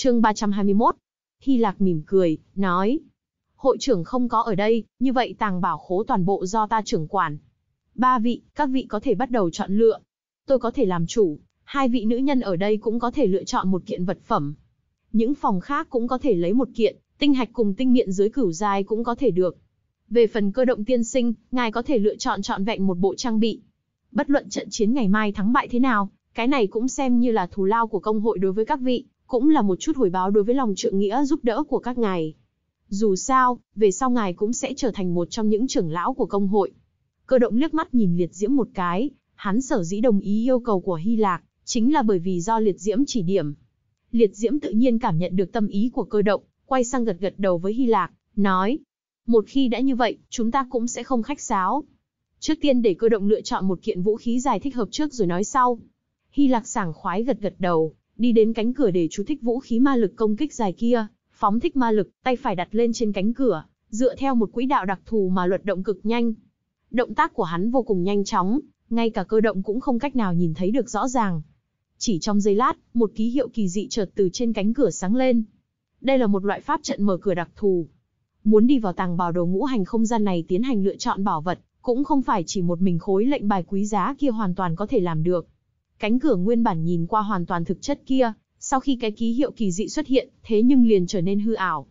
Chương 321. Hy Lạc mỉm cười, nói. Hội trưởng không có ở đây, như vậy tàng bảo khố toàn bộ do ta trưởng quản. Ba vị, các vị có thể bắt đầu chọn lựa. Tôi có thể làm chủ, hai vị nữ nhân ở đây cũng có thể lựa chọn một kiện vật phẩm. Những phòng khác cũng có thể lấy một kiện, tinh hạch cùng tinh miện dưới cửu dài cũng có thể được. Về phần cơ động tiên sinh, ngài có thể lựa chọn trọn vẹn một bộ trang bị. Bất luận trận chiến ngày mai thắng bại thế nào, cái này cũng xem như là thù lao của công hội đối với các vị, cũng là một chút hồi báo đối với lòng trượng nghĩa giúp đỡ của các ngài. Dù sao, về sau ngài cũng sẽ trở thành một trong những trưởng lão của công hội. Cơ động liếc mắt nhìn liệt diễm một cái, hắn sở dĩ đồng ý yêu cầu của Hy Lạc, chính là bởi vì do liệt diễm chỉ điểm. Liệt diễm tự nhiên cảm nhận được tâm ý của cơ động, quay sang gật gật đầu với Hy Lạc, nói. Một khi đã như vậy, chúng ta cũng sẽ không khách sáo. Trước tiên để cơ động lựa chọn một kiện vũ khí dài thích hợp trước rồi nói sau. Hy Lạc sảng khoái gật gật đầu, đi đến cánh cửa để chú thích vũ khí ma lực công kích dài kia, phóng thích ma lực, tay phải đặt lên trên cánh cửa, dựa theo một quỹ đạo đặc thù mà luật động cực nhanh. Động tác của hắn vô cùng nhanh chóng, ngay cả cơ động cũng không cách nào nhìn thấy được rõ ràng. Chỉ trong giây lát, một ký hiệu kỳ dị chợt từ trên cánh cửa sáng lên. Đây là một loại pháp trận mở cửa đặc thù. Muốn đi vào tàng bảo đồ ngũ hành không gian này tiến hành lựa chọn bảo vật, cũng không phải chỉ một mình khối lệnh bài quý giá kia hoàn toàn có thể làm được. Cánh cửa nguyên bản nhìn qua hoàn toàn thực chất kia, sau khi cái ký hiệu kỳ dị xuất hiện, thế nhưng liền trở nên hư ảo.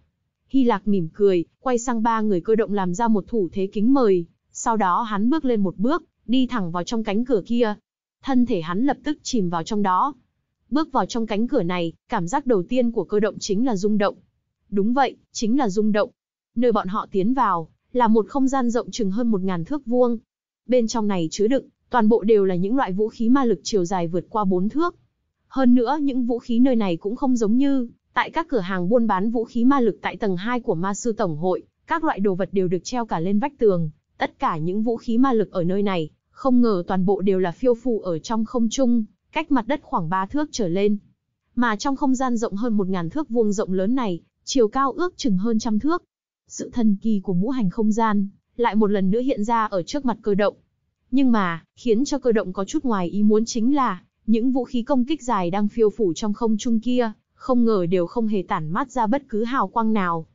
Hy Lạc mỉm cười, quay sang ba người cơ động làm ra một thủ thế kính mời, sau đó hắn bước lên một bước, đi thẳng vào trong cánh cửa kia. Thân thể hắn lập tức chìm vào trong đó. Bước vào trong cánh cửa này, cảm giác đầu tiên của cơ động chính là rung động. Đúng vậy, chính là rung động. Nơi bọn họ tiến vào, là một không gian rộng chừng hơn một ngàn thước vuông. Bên trong này chứa đựng, Toàn bộ đều là những loại vũ khí ma lực chiều dài vượt qua 4 thước. Hơn nữa những vũ khí nơi này cũng không giống như tại các cửa hàng buôn bán vũ khí ma lực tại tầng 2 của ma sư tổng hội, các loại đồ vật đều được treo cả lên vách tường, tất cả những vũ khí ma lực ở nơi này, không ngờ toàn bộ đều là phiêu phù ở trong không trung, cách mặt đất khoảng 3 thước trở lên. Mà trong không gian rộng hơn 1000 thước vuông rộng lớn này, chiều cao ước chừng hơn trăm thước. Sự thần kỳ của ngũ hành không gian lại một lần nữa hiện ra ở trước mặt cơ động. Nhưng mà, khiến cho cơ động có chút ngoài ý muốn chính là, những vũ khí công kích dài đang phiêu phủ trong không trung kia, không ngờ đều không hề tản mát ra bất cứ hào quang nào.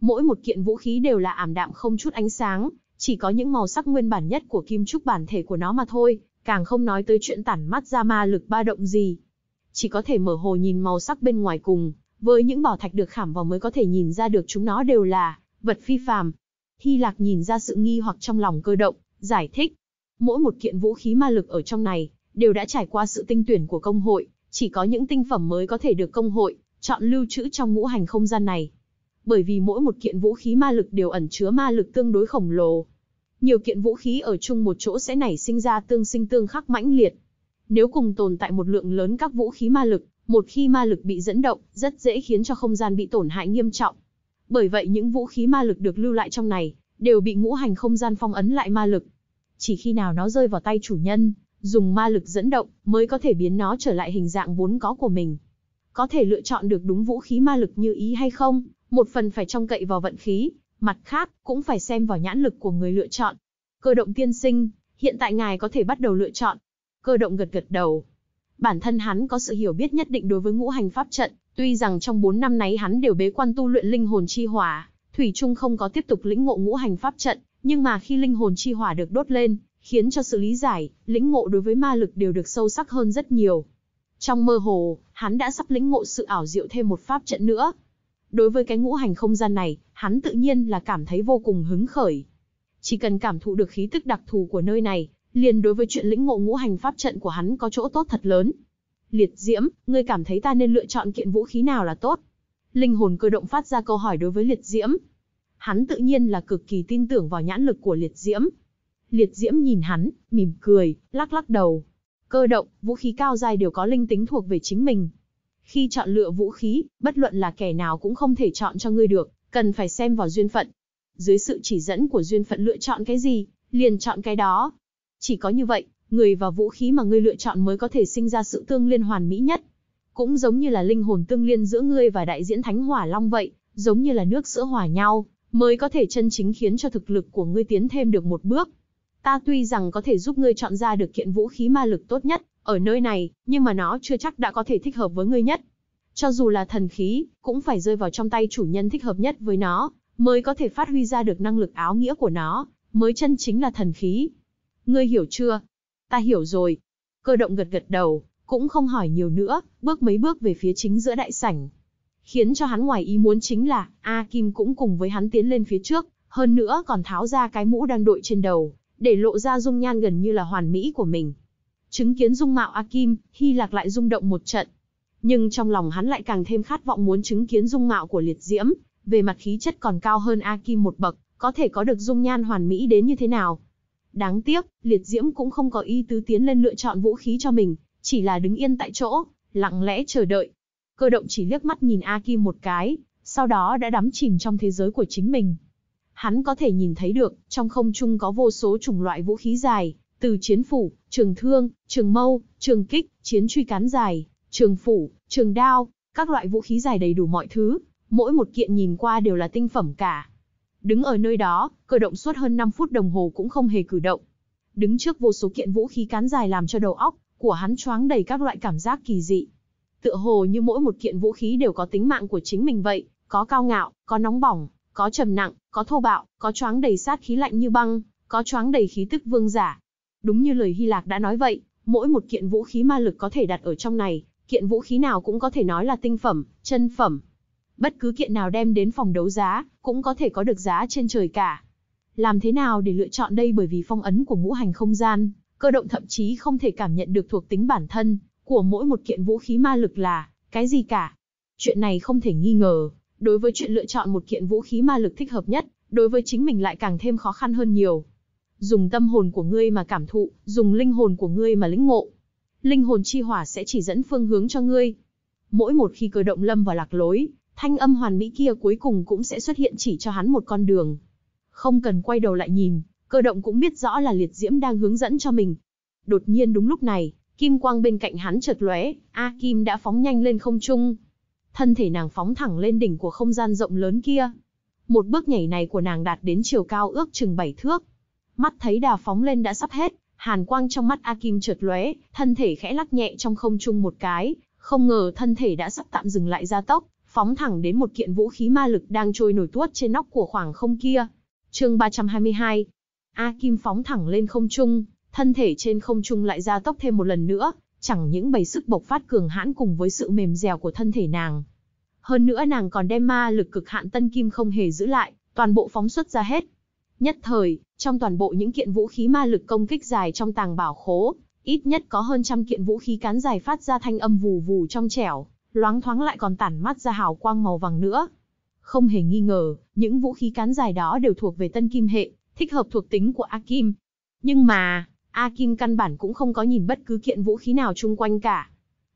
Mỗi một kiện vũ khí đều là ảm đạm không chút ánh sáng, chỉ có những màu sắc nguyên bản nhất của kim trúc bản thể của nó mà thôi, càng không nói tới chuyện tản mắt ra ma lực ba động gì. Chỉ có thể mở hồ nhìn màu sắc bên ngoài cùng, với những bảo thạch được khảm vào mới có thể nhìn ra được chúng nó đều là vật phi phàm. Hy Lạc nhìn ra sự nghi hoặc trong lòng cơ động, giải thích, Mỗi một kiện vũ khí ma lực ở trong này, đều đã trải qua sự tinh tuyển của công hội, chỉ có những tinh phẩm mới có thể được công hội, chọn lưu trữ trong ngũ hành không gian này. Bởi vì mỗi một kiện vũ khí ma lực đều ẩn chứa ma lực tương đối khổng lồ. Nhiều kiện vũ khí ở chung một chỗ sẽ nảy sinh ra tương sinh tương khắc mãnh liệt. Nếu cùng tồn tại một lượng lớn các vũ khí ma lực, một khi ma lực bị dẫn động, rất dễ khiến cho không gian bị tổn hại nghiêm trọng. Bởi vậy những vũ khí ma lực được lưu lại trong này, đều bị ngũ hành không gian phong ấn lại ma lực, chỉ khi nào nó rơi vào tay chủ nhân, dùng ma lực dẫn động, mới có thể biến nó trở lại hình dạng vốn có của mình. Có thể lựa chọn được đúng vũ khí ma lực như ý hay không, một phần phải trông cậy vào vận khí, mặt khác cũng phải xem vào nhãn lực của người lựa chọn. Cơ động tiên sinh, hiện tại ngài có thể bắt đầu lựa chọn. Cơ động gật gật đầu. Bản thân hắn có sự hiểu biết nhất định đối với ngũ hành pháp trận, tuy rằng trong 4 năm nay hắn đều bế quan tu luyện linh hồn chi hỏa, Thủy Trung không có tiếp tục lĩnh ngộ ngũ hành pháp trận, nhưng mà khi linh hồn chi hỏa được đốt lên, khiến cho sự lý giải, lĩnh ngộ đối với ma lực đều được sâu sắc hơn rất nhiều. Trong mơ hồ, hắn đã sắp lĩnh ngộ sự ảo diệu thêm một pháp trận nữa. Đối với cái ngũ hành không gian này, hắn tự nhiên là cảm thấy vô cùng hứng khởi. Chỉ cần cảm thụ được khí tức đặc thù của nơi này, liền đối với chuyện lĩnh ngộ ngũ hành pháp trận của hắn có chỗ tốt thật lớn. Liệt Diễm, ngươi cảm thấy ta nên lựa chọn kiện vũ khí nào là tốt? Linh hồn cơ động phát ra câu hỏi đối với Liệt Diễm. Hắn tự nhiên là cực kỳ tin tưởng vào nhãn lực của liệt diễm. Liệt diễm nhìn hắn, mỉm cười, lắc lắc đầu. Cơ động, vũ khí cao dài đều có linh tính thuộc về chính mình. Khi chọn lựa vũ khí, bất luận là kẻ nào cũng không thể chọn cho ngươi được, cần phải xem vào duyên phận. Dưới sự chỉ dẫn của duyên phận lựa chọn cái gì, liền chọn cái đó. Chỉ có như vậy, người và vũ khí mà ngươi lựa chọn mới có thể sinh ra sự tương liên hoàn mỹ nhất. Cũng giống như là linh hồn tương liên giữa ngươi và đại diễn Thánh Hỏa Long vậy, giống như là nước sữa hòa nhau, mới có thể chân chính khiến cho thực lực của ngươi tiến thêm được một bước. Ta tuy rằng có thể giúp ngươi chọn ra được kiện vũ khí ma lực tốt nhất ở nơi này, nhưng mà nó chưa chắc đã có thể thích hợp với ngươi nhất. Cho dù là thần khí, cũng phải rơi vào trong tay chủ nhân thích hợp nhất với nó, mới có thể phát huy ra được năng lực áo nghĩa của nó, mới chân chính là thần khí. Ngươi hiểu chưa? Ta hiểu rồi. Cơ động gật gật đầu, cũng không hỏi nhiều nữa, bước mấy bước về phía chính giữa đại sảnh. Khiến cho hắn ngoài ý muốn chính là, A Kim cũng cùng với hắn tiến lên phía trước, hơn nữa còn tháo ra cái mũ đang đội trên đầu, để lộ ra dung nhan gần như là hoàn mỹ của mình. Chứng kiến dung mạo A Kim, Hy Lạc lại rung động một trận. Nhưng trong lòng hắn lại càng thêm khát vọng muốn chứng kiến dung mạo của liệt diễm, về mặt khí chất còn cao hơn A Kim một bậc, có thể có được dung nhan hoàn mỹ đến như thế nào. Đáng tiếc, liệt diễm cũng không có ý tứ tiến lên lựa chọn vũ khí cho mình, chỉ là đứng yên tại chỗ, lặng lẽ chờ đợi, Cơ động chỉ liếc mắt nhìn A Kim một cái, sau đó đã đắm chìm trong thế giới của chính mình. Hắn có thể nhìn thấy được, trong không trung có vô số chủng loại vũ khí dài, từ chiến phủ, trường thương, trường mâu, trường kích, chiến truy cán dài, trường phủ, trường đao, các loại vũ khí dài đầy đủ mọi thứ, mỗi một kiện nhìn qua đều là tinh phẩm cả. Đứng ở nơi đó, cơ động suốt hơn 5 phút đồng hồ cũng không hề cử động. Đứng trước vô số kiện vũ khí cán dài làm cho đầu óc của hắn choáng đầy các loại cảm giác kỳ dị, tựa hồ như mỗi một kiện vũ khí đều có tính mạng của chính mình vậy, có cao ngạo, có nóng bỏng, có trầm nặng, có thô bạo, có choáng đầy sát khí lạnh như băng, có choáng đầy khí tức vương giả. Đúng như lời Hy Lạc đã nói vậy, mỗi một kiện vũ khí ma lực có thể đặt ở trong này, kiện vũ khí nào cũng có thể nói là tinh phẩm, chân phẩm. Bất cứ kiện nào đem đến phòng đấu giá, cũng có thể có được giá trên trời cả. Làm thế nào để lựa chọn đây bởi vì phong ấn của ngũ hành không gian, cơ động thậm chí không thể cảm nhận được thuộc tính bản thân, của mỗi một kiện vũ khí ma lực là cái gì cả. Chuyện này không thể nghi ngờ, đối với chuyện lựa chọn một kiện vũ khí ma lực thích hợp nhất, đối với chính mình lại càng thêm khó khăn hơn nhiều. Dùng tâm hồn của ngươi mà cảm thụ, dùng linh hồn của ngươi mà lĩnh ngộ. Linh hồn chi hỏa sẽ chỉ dẫn phương hướng cho ngươi. Mỗi một khi cơ động lâm vào lạc lối, thanh âm hoàn mỹ kia cuối cùng cũng sẽ xuất hiện chỉ cho hắn một con đường. Không cần quay đầu lại nhìn, cơ động cũng biết rõ là liệt diễm đang hướng dẫn cho mình. Đột nhiên đúng lúc này, Kim quang bên cạnh hắn chợt lóe, A Kim đã phóng nhanh lên không trung. Thân thể nàng phóng thẳng lên đỉnh của không gian rộng lớn kia. Một bước nhảy này của nàng đạt đến chiều cao ước chừng bảy thước. Mắt thấy đà phóng lên đã sắp hết, hàn quang trong mắt A Kim chợt lóe, thân thể khẽ lắc nhẹ trong không trung một cái, không ngờ thân thể đã sắp tạm dừng lại gia tốc, phóng thẳng đến một kiện vũ khí ma lực đang trôi nổi tuốt trên nóc của khoảng không kia. Chương 322. A Kim phóng thẳng lên không trung, thân thể trên không trung lại gia tốc thêm một lần nữa, chẳng những bày sức bộc phát cường hãn cùng với sự mềm dẻo của thân thể nàng. Hơn nữa nàng còn đem ma lực cực hạn tân kim không hề giữ lại, toàn bộ phóng xuất ra hết. Nhất thời, trong toàn bộ những kiện vũ khí ma lực công kích dài trong tàng bảo khố, ít nhất có hơn trăm kiện vũ khí cán dài phát ra thanh âm vù vù trong trẻo, loáng thoáng lại còn tản mắt ra hào quang màu vàng nữa. Không hề nghi ngờ, những vũ khí cán dài đó đều thuộc về tân kim hệ, thích hợp thuộc tính của kim. Nhưng mà, A Kim căn bản cũng không có nhìn bất cứ kiện vũ khí nào chung quanh cả.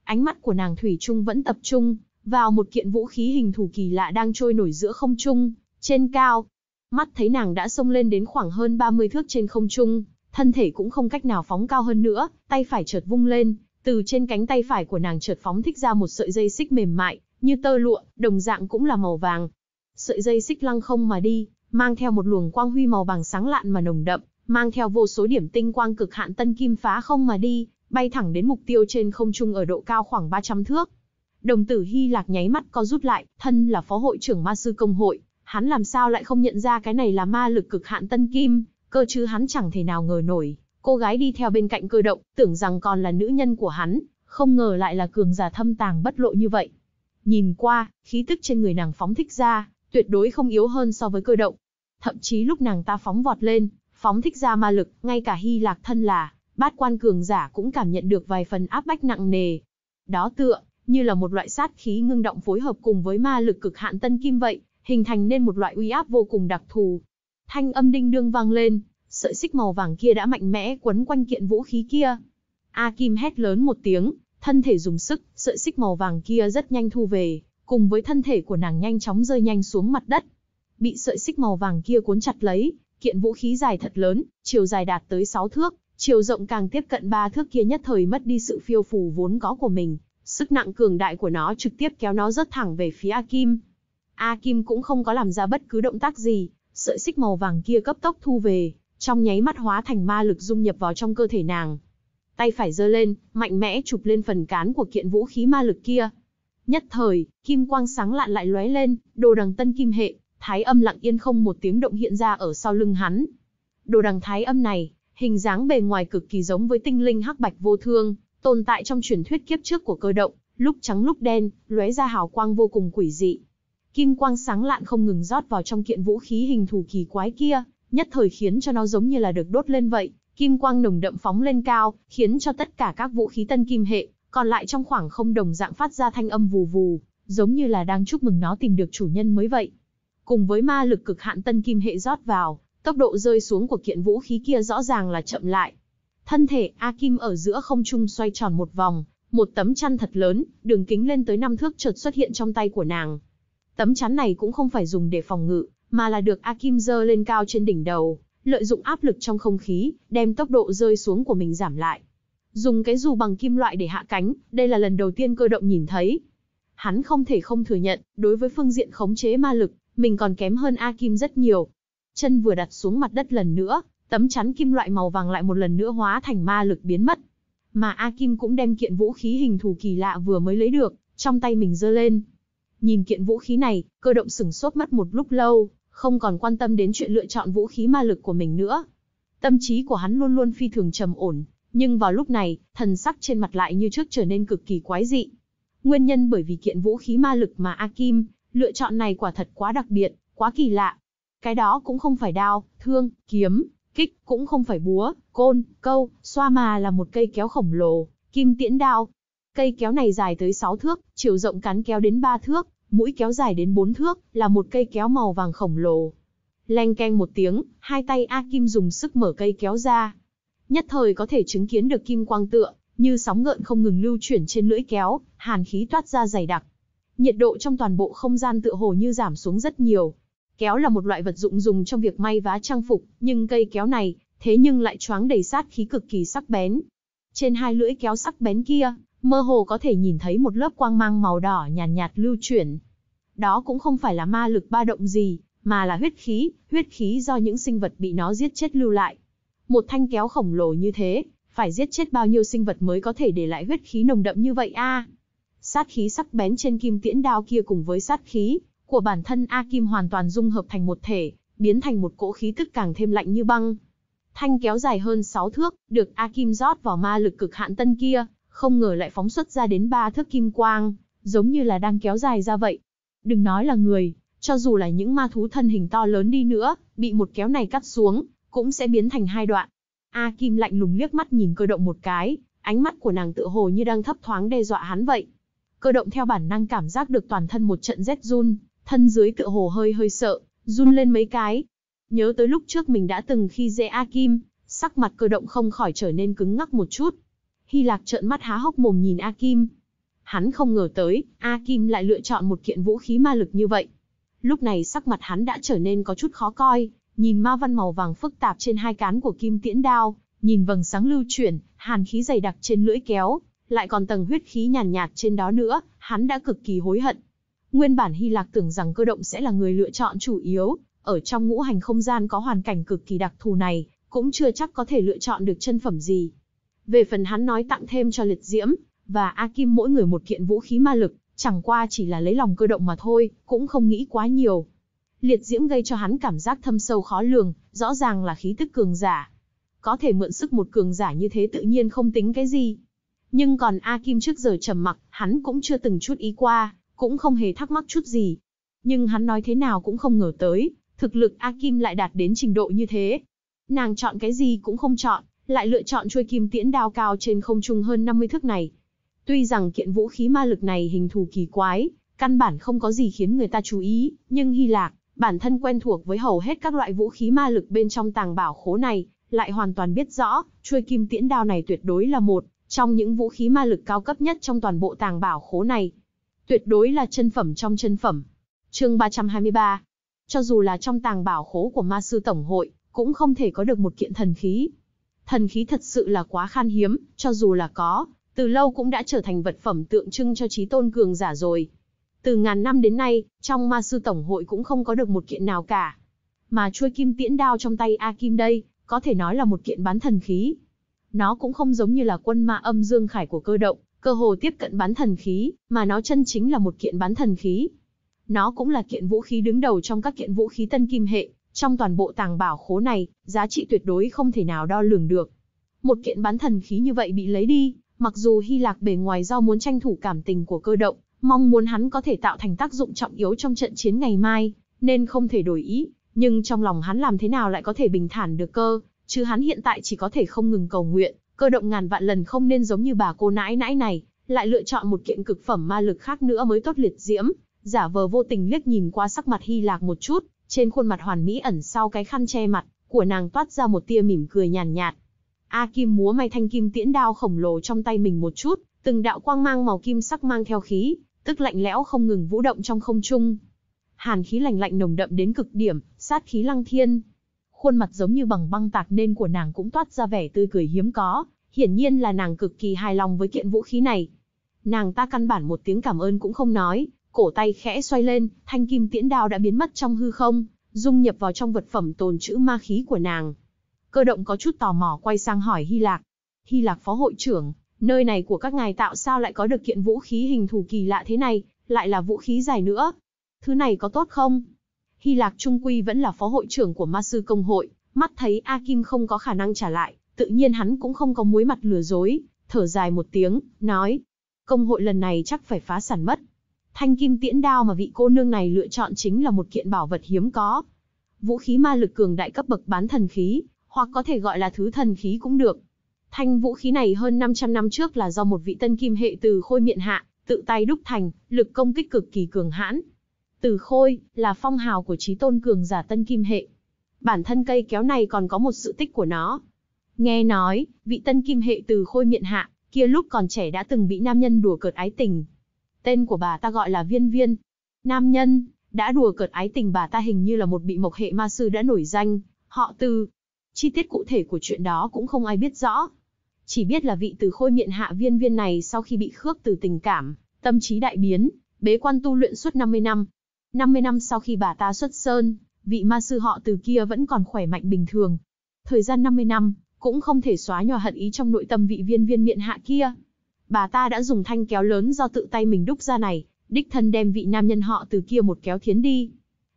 Ánh mắt của nàng Thủy Trung vẫn tập trung vào một kiện vũ khí hình thù kỳ lạ đang trôi nổi giữa không trung, trên cao. Mắt thấy nàng đã xông lên đến khoảng hơn 30 thước trên không trung, thân thể cũng không cách nào phóng cao hơn nữa, tay phải chợt vung lên, từ trên cánh tay phải của nàng chợt phóng thích ra một sợi dây xích mềm mại, như tơ lụa, đồng dạng cũng là màu vàng. Sợi dây xích lăng không mà đi, mang theo một luồng quang huy màu vàng sáng lạn mà nồng đậm, mang theo vô số điểm tinh quang cực hạn tân kim phá không mà đi, bay thẳng đến mục tiêu trên không trung ở độ cao khoảng 300 thước. Đồng tử Hy Lạc nháy mắt co rút lại, thân là phó hội trưởng ma sư công hội, hắn làm sao lại không nhận ra cái này là ma lực cực hạn tân kim, cơ chứ hắn chẳng thể nào ngờ nổi. Cô gái đi theo bên cạnh cơ động, tưởng rằng còn là nữ nhân của hắn, không ngờ lại là cường giả thâm tàng bất lộ như vậy. Nhìn qua, khí tức trên người nàng phóng thích ra, tuyệt đối không yếu hơn so với cơ động. Thậm chí lúc nàng ta phóng vọt lên, phóng thích ra ma lực, ngay cả Hy Lạc thân là bát quan cường giả cũng cảm nhận được vài phần áp bách nặng nề. Đó tựa như là một loại sát khí ngưng động phối hợp cùng với ma lực cực hạn tân kim vậy, hình thành nên một loại uy áp vô cùng đặc thù. Thanh âm đinh đương vang lên, sợi xích màu vàng kia đã mạnh mẽ quấn quanh kiện vũ khí kia. A Kim hét lớn một tiếng, thân thể dùng sức, sợi xích màu vàng kia rất nhanh thu về, cùng với thân thể của nàng nhanh chóng rơi nhanh xuống mặt đất. Bị sợi xích màu vàng kia cuốn chặt lấy, Kiện vũ khí dài thật lớn, chiều dài đạt tới 6 thước, chiều rộng càng tiếp cận 3 thước kia nhất thời mất đi sự phiêu phù vốn có của mình. Sức nặng cường đại của nó trực tiếp kéo nó rất thẳng về phía A Kim. A Kim cũng không có làm ra bất cứ động tác gì, sợi xích màu vàng kia cấp tốc thu về, trong nháy mắt hóa thành ma lực dung nhập vào trong cơ thể nàng. Tay phải giơ lên, mạnh mẽ chụp lên phần cán của kiện vũ khí ma lực kia. Nhất thời, kim quang sáng lạn lại lóe lên, đồ đằng tân kim hệ, thái âm lặng yên không một tiếng động hiện ra ở sau lưng hắn. Đồ đằng thái âm này, hình dáng bề ngoài cực kỳ giống với tinh linh hắc bạch vô thương, tồn tại trong truyền thuyết kiếp trước của cơ động, lúc trắng lúc đen, lóe ra hào quang vô cùng quỷ dị. Kim quang sáng lạn không ngừng rót vào trong kiện vũ khí hình thù kỳ quái kia, nhất thời khiến cho nó giống như là được đốt lên vậy, kim quang nồng đậm phóng lên cao, khiến cho tất cả các vũ khí tân kim hệ, còn lại trong khoảng không đồng dạng phát ra thanh âm vù vù, giống như là đang chúc mừng nó tìm được chủ nhân mới vậy cùng với ma lực cực hạn tân kim hệ rót vào, tốc độ rơi xuống của kiện vũ khí kia rõ ràng là chậm lại. Thân thể A Kim ở giữa không trung xoay tròn một vòng, một tấm chăn thật lớn, đường kính lên tới năm thước chợt xuất hiện trong tay của nàng. Tấm chắn này cũng không phải dùng để phòng ngự, mà là được A Kim giơ lên cao trên đỉnh đầu, lợi dụng áp lực trong không khí, đem tốc độ rơi xuống của mình giảm lại. Dùng cái dù bằng kim loại để hạ cánh, đây là lần đầu tiên cơ động nhìn thấy. Hắn không thể không thừa nhận, đối với phương diện khống chế ma lực, mình còn kém hơn A Kim rất nhiều. Chân vừa đặt xuống mặt đất lần nữa, tấm chắn kim loại màu vàng lại một lần nữa hóa thành ma lực biến mất. Mà A Kim cũng đem kiện vũ khí hình thù kỳ lạ vừa mới lấy được, trong tay mình giơ lên. Nhìn kiện vũ khí này, cơ động sửng sốt mắt một lúc lâu, không còn quan tâm đến chuyện lựa chọn vũ khí ma lực của mình nữa. Tâm trí của hắn luôn luôn phi thường trầm ổn, nhưng vào lúc này, thần sắc trên mặt lại như trước trở nên cực kỳ quái dị. Nguyên nhân bởi vì kiện vũ khí ma lực mà A Kim Lựa chọn này quả thật quá đặc biệt, quá kỳ lạ. Cái đó cũng không phải đao, thương, kiếm, kích, cũng không phải búa, côn, câu, xoa mà là một cây kéo khổng lồ, kim tiễn đao. Cây kéo này dài tới 6 thước, chiều rộng cán kéo đến 3 thước, mũi kéo dài đến 4 thước, là một cây kéo màu vàng khổng lồ. Leng keng một tiếng, hai tay A Kim dùng sức mở cây kéo ra. Nhất thời có thể chứng kiến được kim quang tựa, như sóng gợn không ngừng lưu chuyển trên lưỡi kéo, hàn khí toát ra dày đặc nhiệt độ trong toàn bộ không gian tựa hồ như giảm xuống rất nhiều. Kéo là một loại vật dụng dùng trong việc may vá trang phục, nhưng cây kéo này, thế nhưng lại choáng đầy sát khí cực kỳ sắc bén. Trên hai lưỡi kéo sắc bén kia, mơ hồ có thể nhìn thấy một lớp quang mang màu đỏ nhàn nhạt, nhạt lưu chuyển. Đó cũng không phải là ma lực ba động gì, mà là huyết khí, huyết khí do những sinh vật bị nó giết chết lưu lại. Một thanh kéo khổng lồ như thế, phải giết chết bao nhiêu sinh vật mới có thể để lại huyết khí nồng đậm như vậy a? À? Sát khí sắc bén trên kim tiễn đao kia cùng với sát khí của bản thân A Kim hoàn toàn dung hợp thành một thể, biến thành một cỗ khí tức càng thêm lạnh như băng. Thanh kéo dài hơn 6 thước, được A Kim rót vào ma lực cực hạn tân kia, không ngờ lại phóng xuất ra đến 3 thước kim quang, giống như là đang kéo dài ra vậy. Đừng nói là người, cho dù là những ma thú thân hình to lớn đi nữa, bị một kéo này cắt xuống, cũng sẽ biến thành hai đoạn. A Kim lạnh lùng liếc mắt nhìn cơ động một cái, ánh mắt của nàng tựa hồ như đang thấp thoáng đe dọa hắn vậy. Cơ động theo bản năng cảm giác được toàn thân một trận rét run, thân dưới tựa hồ hơi hơi sợ, run lên mấy cái. Nhớ tới lúc trước mình đã từng khi dễ A Kim, sắc mặt cơ động không khỏi trở nên cứng ngắc một chút. Hy Lạc trợn mắt há hốc mồm nhìn A Kim. Hắn không ngờ tới, A Kim lại lựa chọn một kiện vũ khí ma lực như vậy. Lúc này sắc mặt hắn đã trở nên có chút khó coi, nhìn ma văn màu vàng phức tạp trên hai cán của kim tiễn đao, nhìn vầng sáng lưu chuyển, hàn khí dày đặc trên lưỡi kéo, lại còn tầng huyết khí nhàn nhạt, trên đó nữa, hắn đã cực kỳ hối hận. Nguyên bản Hy Lạc tưởng rằng cơ động sẽ là người lựa chọn chủ yếu, ở trong ngũ hành không gian có hoàn cảnh cực kỳ đặc thù này, cũng chưa chắc có thể lựa chọn được chân phẩm gì. Về phần hắn nói tặng thêm cho Liệt Diễm, và A Kim mỗi người một kiện vũ khí ma lực, chẳng qua chỉ là lấy lòng cơ động mà thôi, cũng không nghĩ quá nhiều. Liệt Diễm gây cho hắn cảm giác thâm sâu khó lường, rõ ràng là khí tức cường giả. Có thể mượn sức một cường giả như thế tự nhiên không tính cái gì, nhưng còn A Kim trước giờ trầm mặc, hắn cũng chưa từng chút ý qua, cũng không hề thắc mắc chút gì. Nhưng hắn nói thế nào cũng không ngờ tới, thực lực A Kim lại đạt đến trình độ như thế. Nàng chọn cái gì cũng không chọn, lại lựa chọn chuôi kim tiễn đao cao trên không trung hơn 50 thước này. Tuy rằng kiện vũ khí ma lực này hình thù kỳ quái, căn bản không có gì khiến người ta chú ý, nhưng Hy Lạc, bản thân quen thuộc với hầu hết các loại vũ khí ma lực bên trong tàng bảo khố này, lại hoàn toàn biết rõ, chuôi kim tiễn đao này tuyệt đối là một trong những vũ khí ma lực cao cấp nhất trong toàn bộ tàng bảo khố này, tuyệt đối là chân phẩm trong chân phẩm. Chương 323. Cho dù là trong tàng bảo khố của ma sư tổng hội, cũng không thể có được một kiện thần khí. Thần khí thật sự là quá khan hiếm, cho dù là có, từ lâu cũng đã trở thành vật phẩm tượng trưng cho trí tôn cường giả rồi. Từ ngàn năm đến nay, trong ma sư tổng hội cũng không có được một kiện nào cả. Mà chuôi kim tiễn đao trong tay A Kim đây, có thể nói là một kiện bán thần khí, nó cũng không giống như là quân ma âm dương khải của cơ động, cơ hồ tiếp cận bán thần khí, mà nó chân chính là một kiện bán thần khí. Nó cũng là kiện vũ khí đứng đầu trong các kiện vũ khí tân kim hệ, trong toàn bộ tàng bảo khố này, giá trị tuyệt đối không thể nào đo lường được. Một kiện bán thần khí như vậy bị lấy đi, mặc dù Hy Lạc bề ngoài do muốn tranh thủ cảm tình của cơ động, mong muốn hắn có thể tạo thành tác dụng trọng yếu trong trận chiến ngày mai, nên không thể đổi ý, nhưng trong lòng hắn làm thế nào lại có thể bình thản được cơ, chứ hắn hiện tại chỉ có thể không ngừng cầu nguyện, cơ động ngàn vạn lần không nên giống như bà cô nãi nãi này, lại lựa chọn một kiện cực phẩm ma lực khác nữa mới tốt liệt diễm, giả vờ vô tình liếc nhìn qua sắc mặt Hy Lạc một chút, trên khuôn mặt hoàn mỹ ẩn sau cái khăn che mặt, của nàng toát ra một tia mỉm cười nhàn nhạt. A Kim múa may thanh kim tiễn đao khổng lồ trong tay mình một chút, từng đạo quang mang màu kim sắc mang theo khí, tức lạnh lẽo không ngừng vũ động trong không trung. Hàn khí lạnh lạnh nồng đậm đến cực điểm, sát khí lăng thiên, khuôn mặt giống như bằng băng tạc nên của nàng cũng toát ra vẻ tươi cười hiếm có, hiển nhiên là nàng cực kỳ hài lòng với kiện vũ khí này. Nàng ta căn bản một tiếng cảm ơn cũng không nói, cổ tay khẽ xoay lên, thanh kim tiễn đao đã biến mất trong hư không, dung nhập vào trong vật phẩm tồn trữ ma khí của nàng. Cơ động có chút tò mò quay sang hỏi Hy Lạc. Hy Lạc phó hội trưởng, nơi này của các ngài tạo sao lại có được kiện vũ khí hình thù kỳ lạ thế này, lại là vũ khí dài nữa. Thứ này có tốt không? Hy lạc trung quy vẫn là phó hội trưởng của ma sư công hội, mắt thấy A Kim không có khả năng trả lại, tự nhiên hắn cũng không có muối mặt lừa dối, thở dài một tiếng, nói. Công hội lần này chắc phải phá sản mất. Thanh kim tiễn đao mà vị cô nương này lựa chọn chính là một kiện bảo vật hiếm có. Vũ khí ma lực cường đại cấp bậc bán thần khí, hoặc có thể gọi là thứ thần khí cũng được. Thanh vũ khí này hơn 500 năm trước là do một vị tân kim hệ từ khôi miện hạ, tự tay đúc thành, lực công kích cực kỳ cường hãn, từ Khôi là phong hào của trí tôn cường giả tân kim hệ. Bản thân cây kéo này còn có một sự tích của nó. Nghe nói, vị tân kim hệ Từ Khôi miện hạ, kia lúc còn trẻ đã từng bị nam nhân đùa cợt ái tình. Tên của bà ta gọi là Viên Viên. Nam nhân, đã đùa cợt ái tình bà ta hình như là một bị mộc hệ ma sư đã nổi danh, họ Từ. Chi tiết cụ thể của chuyện đó cũng không ai biết rõ. Chỉ biết là vị Từ Khôi miện hạ Viên Viên này sau khi bị khước từ tình cảm, tâm trí đại biến, bế quan tu luyện suốt 50 năm, 50 năm sau khi bà ta xuất sơn, vị ma sư họ từ kia vẫn còn khỏe mạnh bình thường. Thời gian 50 năm, cũng không thể xóa nhòa hận ý trong nội tâm vị viên viên miệng hạ kia. Bà ta đã dùng thanh kéo lớn do tự tay mình đúc ra này, đích thân đem vị nam nhân họ từ kia một kéo thiến đi.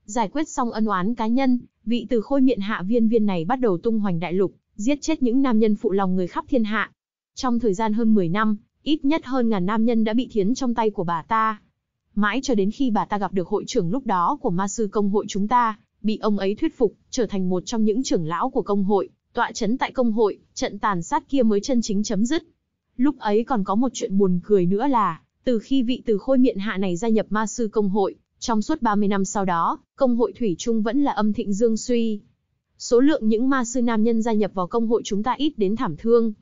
Giải quyết xong ân oán cá nhân, vị từ khôi miệng hạ viên viên này bắt đầu tung hoành đại lục, giết chết những nam nhân phụ lòng người khắp thiên hạ. Trong thời gian hơn 10 năm, ít nhất hơn ngàn nam nhân đã bị thiến trong tay của bà ta, Mãi cho đến khi bà ta gặp được hội trưởng lúc đó của ma sư công hội chúng ta, bị ông ấy thuyết phục, trở thành một trong những trưởng lão của công hội, tọa chấn tại công hội, trận tàn sát kia mới chân chính chấm dứt. Lúc ấy còn có một chuyện buồn cười nữa là, từ khi vị từ khôi miệng hạ này gia nhập ma sư công hội, trong suốt 30 năm sau đó, công hội Thủy Trung vẫn là âm thịnh dương suy. Số lượng những ma sư nam nhân gia nhập vào công hội chúng ta ít đến thảm thương.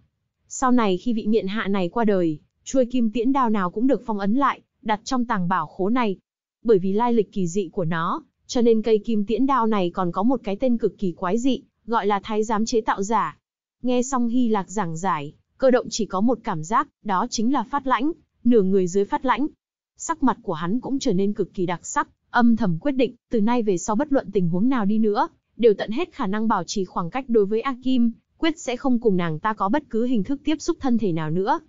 Sau này khi vị miệng hạ này qua đời, chuôi kim tiễn đao nào cũng được phong ấn lại, đặt trong tàng bảo khố này. Bởi vì lai lịch kỳ dị của nó, cho nên cây kim tiễn đao này còn có một cái tên cực kỳ quái dị, gọi là thái giám chế tạo giả. Nghe xong Hy Lạc giảng giải, cơ động chỉ có một cảm giác, đó chính là phát lãnh, nửa người dưới phát lãnh. Sắc mặt của hắn cũng trở nên cực kỳ đặc sắc, âm thầm quyết định, từ nay về sau bất luận tình huống nào đi nữa, đều tận hết khả năng bảo trì khoảng cách đối với A Kim, quyết sẽ không cùng nàng ta có bất cứ hình thức tiếp xúc thân thể nào nữa.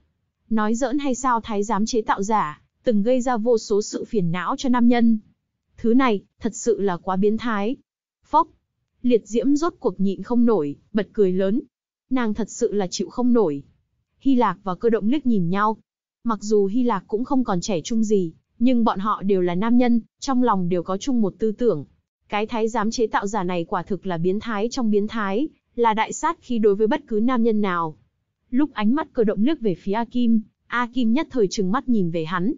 Nói giỡn hay sao thái giám chế tạo giả, từng gây ra vô số sự phiền não cho nam nhân. Thứ này, thật sự là quá biến thái. Phốc! Liệt diễm rốt cuộc nhịn không nổi, bật cười lớn. Nàng thật sự là chịu không nổi. Hy Lạc và cơ động liếc nhìn nhau. Mặc dù Hy Lạc cũng không còn trẻ trung gì, nhưng bọn họ đều là nam nhân, trong lòng đều có chung một tư tưởng. Cái thái giám chế tạo giả này quả thực là biến thái trong biến thái, là đại sát khi đối với bất cứ nam nhân nào. Lúc ánh mắt cơ động liếc về phía A Kim, A Kim nhất thời trừng mắt nhìn về hắn,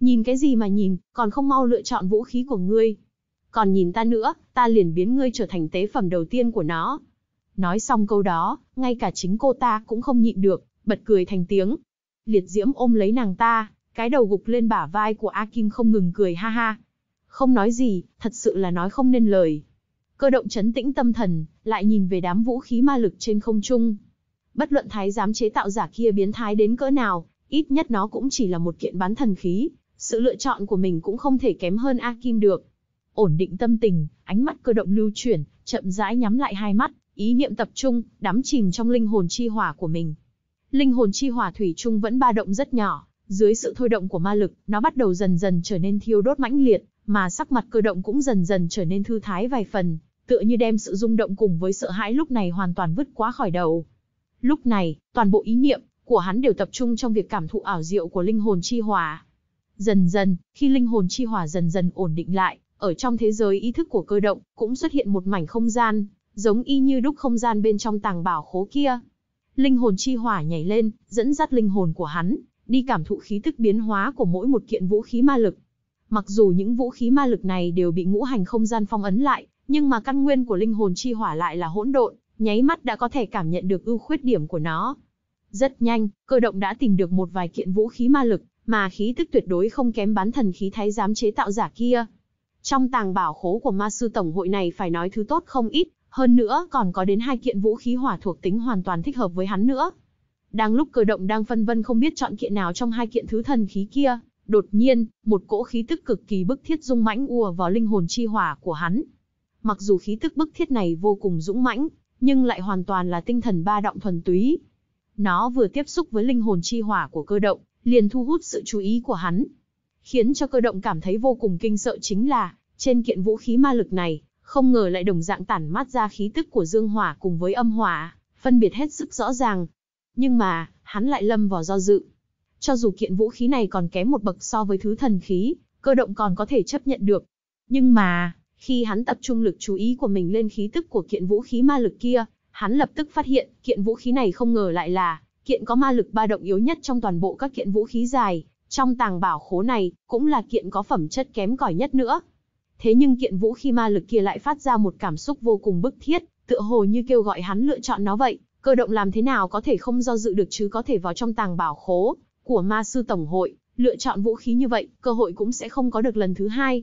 Nhìn cái gì mà nhìn, còn không mau lựa chọn vũ khí của ngươi. Còn nhìn ta nữa, ta liền biến ngươi trở thành tế phẩm đầu tiên của nó. Nói xong câu đó, ngay cả chính cô ta cũng không nhịn được, bật cười thành tiếng. Liệt diễm ôm lấy nàng ta, cái đầu gục lên bả vai của A Kim không ngừng cười ha ha. Không nói gì, thật sự là nói không nên lời. Cơ động chấn tĩnh tâm thần, lại nhìn về đám vũ khí ma lực trên không trung. Bất luận thái giám chế tạo giả kia biến thái đến cỡ nào, ít nhất nó cũng chỉ là một kiện bán thần khí, sự lựa chọn của mình cũng không thể kém hơn A Kim được. Ổn định tâm tình, ánh mắt cơ động lưu chuyển, chậm rãi nhắm lại hai mắt, ý niệm tập trung, đắm chìm trong linh hồn chi hỏa của mình. Linh hồn chi hỏa thủy chung vẫn ba động rất nhỏ, dưới sự thôi động của ma lực, nó bắt đầu dần dần trở nên thiêu đốt mãnh liệt, mà sắc mặt cơ động cũng dần dần trở nên thư thái vài phần, tựa như đem sự rung động cùng với sợ hãi lúc này hoàn toàn vứt quá khỏi đầu. Lúc này, toàn bộ ý niệm của hắn đều tập trung trong việc cảm thụ ảo diệu của linh hồn chi hỏa. Dần dần, khi linh hồn chi hỏa dần dần ổn định lại, ở trong thế giới ý thức của cơ động, cũng xuất hiện một mảnh không gian, giống y như đúc không gian bên trong tàng bảo khố kia. Linh hồn chi hỏa nhảy lên, dẫn dắt linh hồn của hắn, đi cảm thụ khí tức biến hóa của mỗi một kiện vũ khí ma lực. Mặc dù những vũ khí ma lực này đều bị ngũ hành không gian phong ấn lại, nhưng mà căn nguyên của linh hồn chi hỏa lại là hỗn độn, nháy mắt đã có thể cảm nhận được ưu khuyết điểm của nó. Rất nhanh, cơ động đã tìm được một vài kiện vũ khí ma lực, mà khí tức tuyệt đối không kém bán thần khí thái giám chế tạo giả kia. Trong tàng bảo khố của ma sư tổng hội này phải nói thứ tốt không ít, hơn nữa còn có đến hai kiện vũ khí hỏa thuộc tính hoàn toàn thích hợp với hắn nữa. Đang lúc cơ động đang phân vân không biết chọn kiện nào trong hai kiện thứ thần khí kia, đột nhiên, một cỗ khí tức cực kỳ bức thiết dung mãnh ùa vào linh hồn chi hỏa của hắn. Mặc dù khí tức bức thiết này vô cùng dũng mãnh, nhưng lại hoàn toàn là tinh thần ba động thuần túy. Nó vừa tiếp xúc với linh hồn chi hỏa của cơ động, liền thu hút sự chú ý của hắn. Khiến cho cơ động cảm thấy vô cùng kinh sợ chính là, trên kiện vũ khí ma lực này, không ngờ lại đồng dạng tản mát ra khí tức của dương hỏa cùng với âm hỏa, phân biệt hết sức rõ ràng. Nhưng mà, hắn lại lâm vào do dự. Cho dù kiện vũ khí này còn kém một bậc so với thứ thần khí, cơ động còn có thể chấp nhận được. Nhưng mà, khi hắn tập trung lực chú ý của mình lên khí tức của kiện vũ khí ma lực kia, hắn lập tức phát hiện, kiện vũ khí này không ngờ lại là Kiện có ma lực ba động yếu nhất trong toàn bộ các kiện vũ khí dài, trong tàng bảo khố này, cũng là kiện có phẩm chất kém cỏi nhất nữa. Thế nhưng kiện vũ khí ma lực kia lại phát ra một cảm xúc vô cùng bức thiết, tựa hồ như kêu gọi hắn lựa chọn nó vậy, cơ động làm thế nào có thể không do dự được chứ có thể vào trong tàng bảo khố của ma sư tổng hội, lựa chọn vũ khí như vậy, cơ hội cũng sẽ không có được lần thứ hai.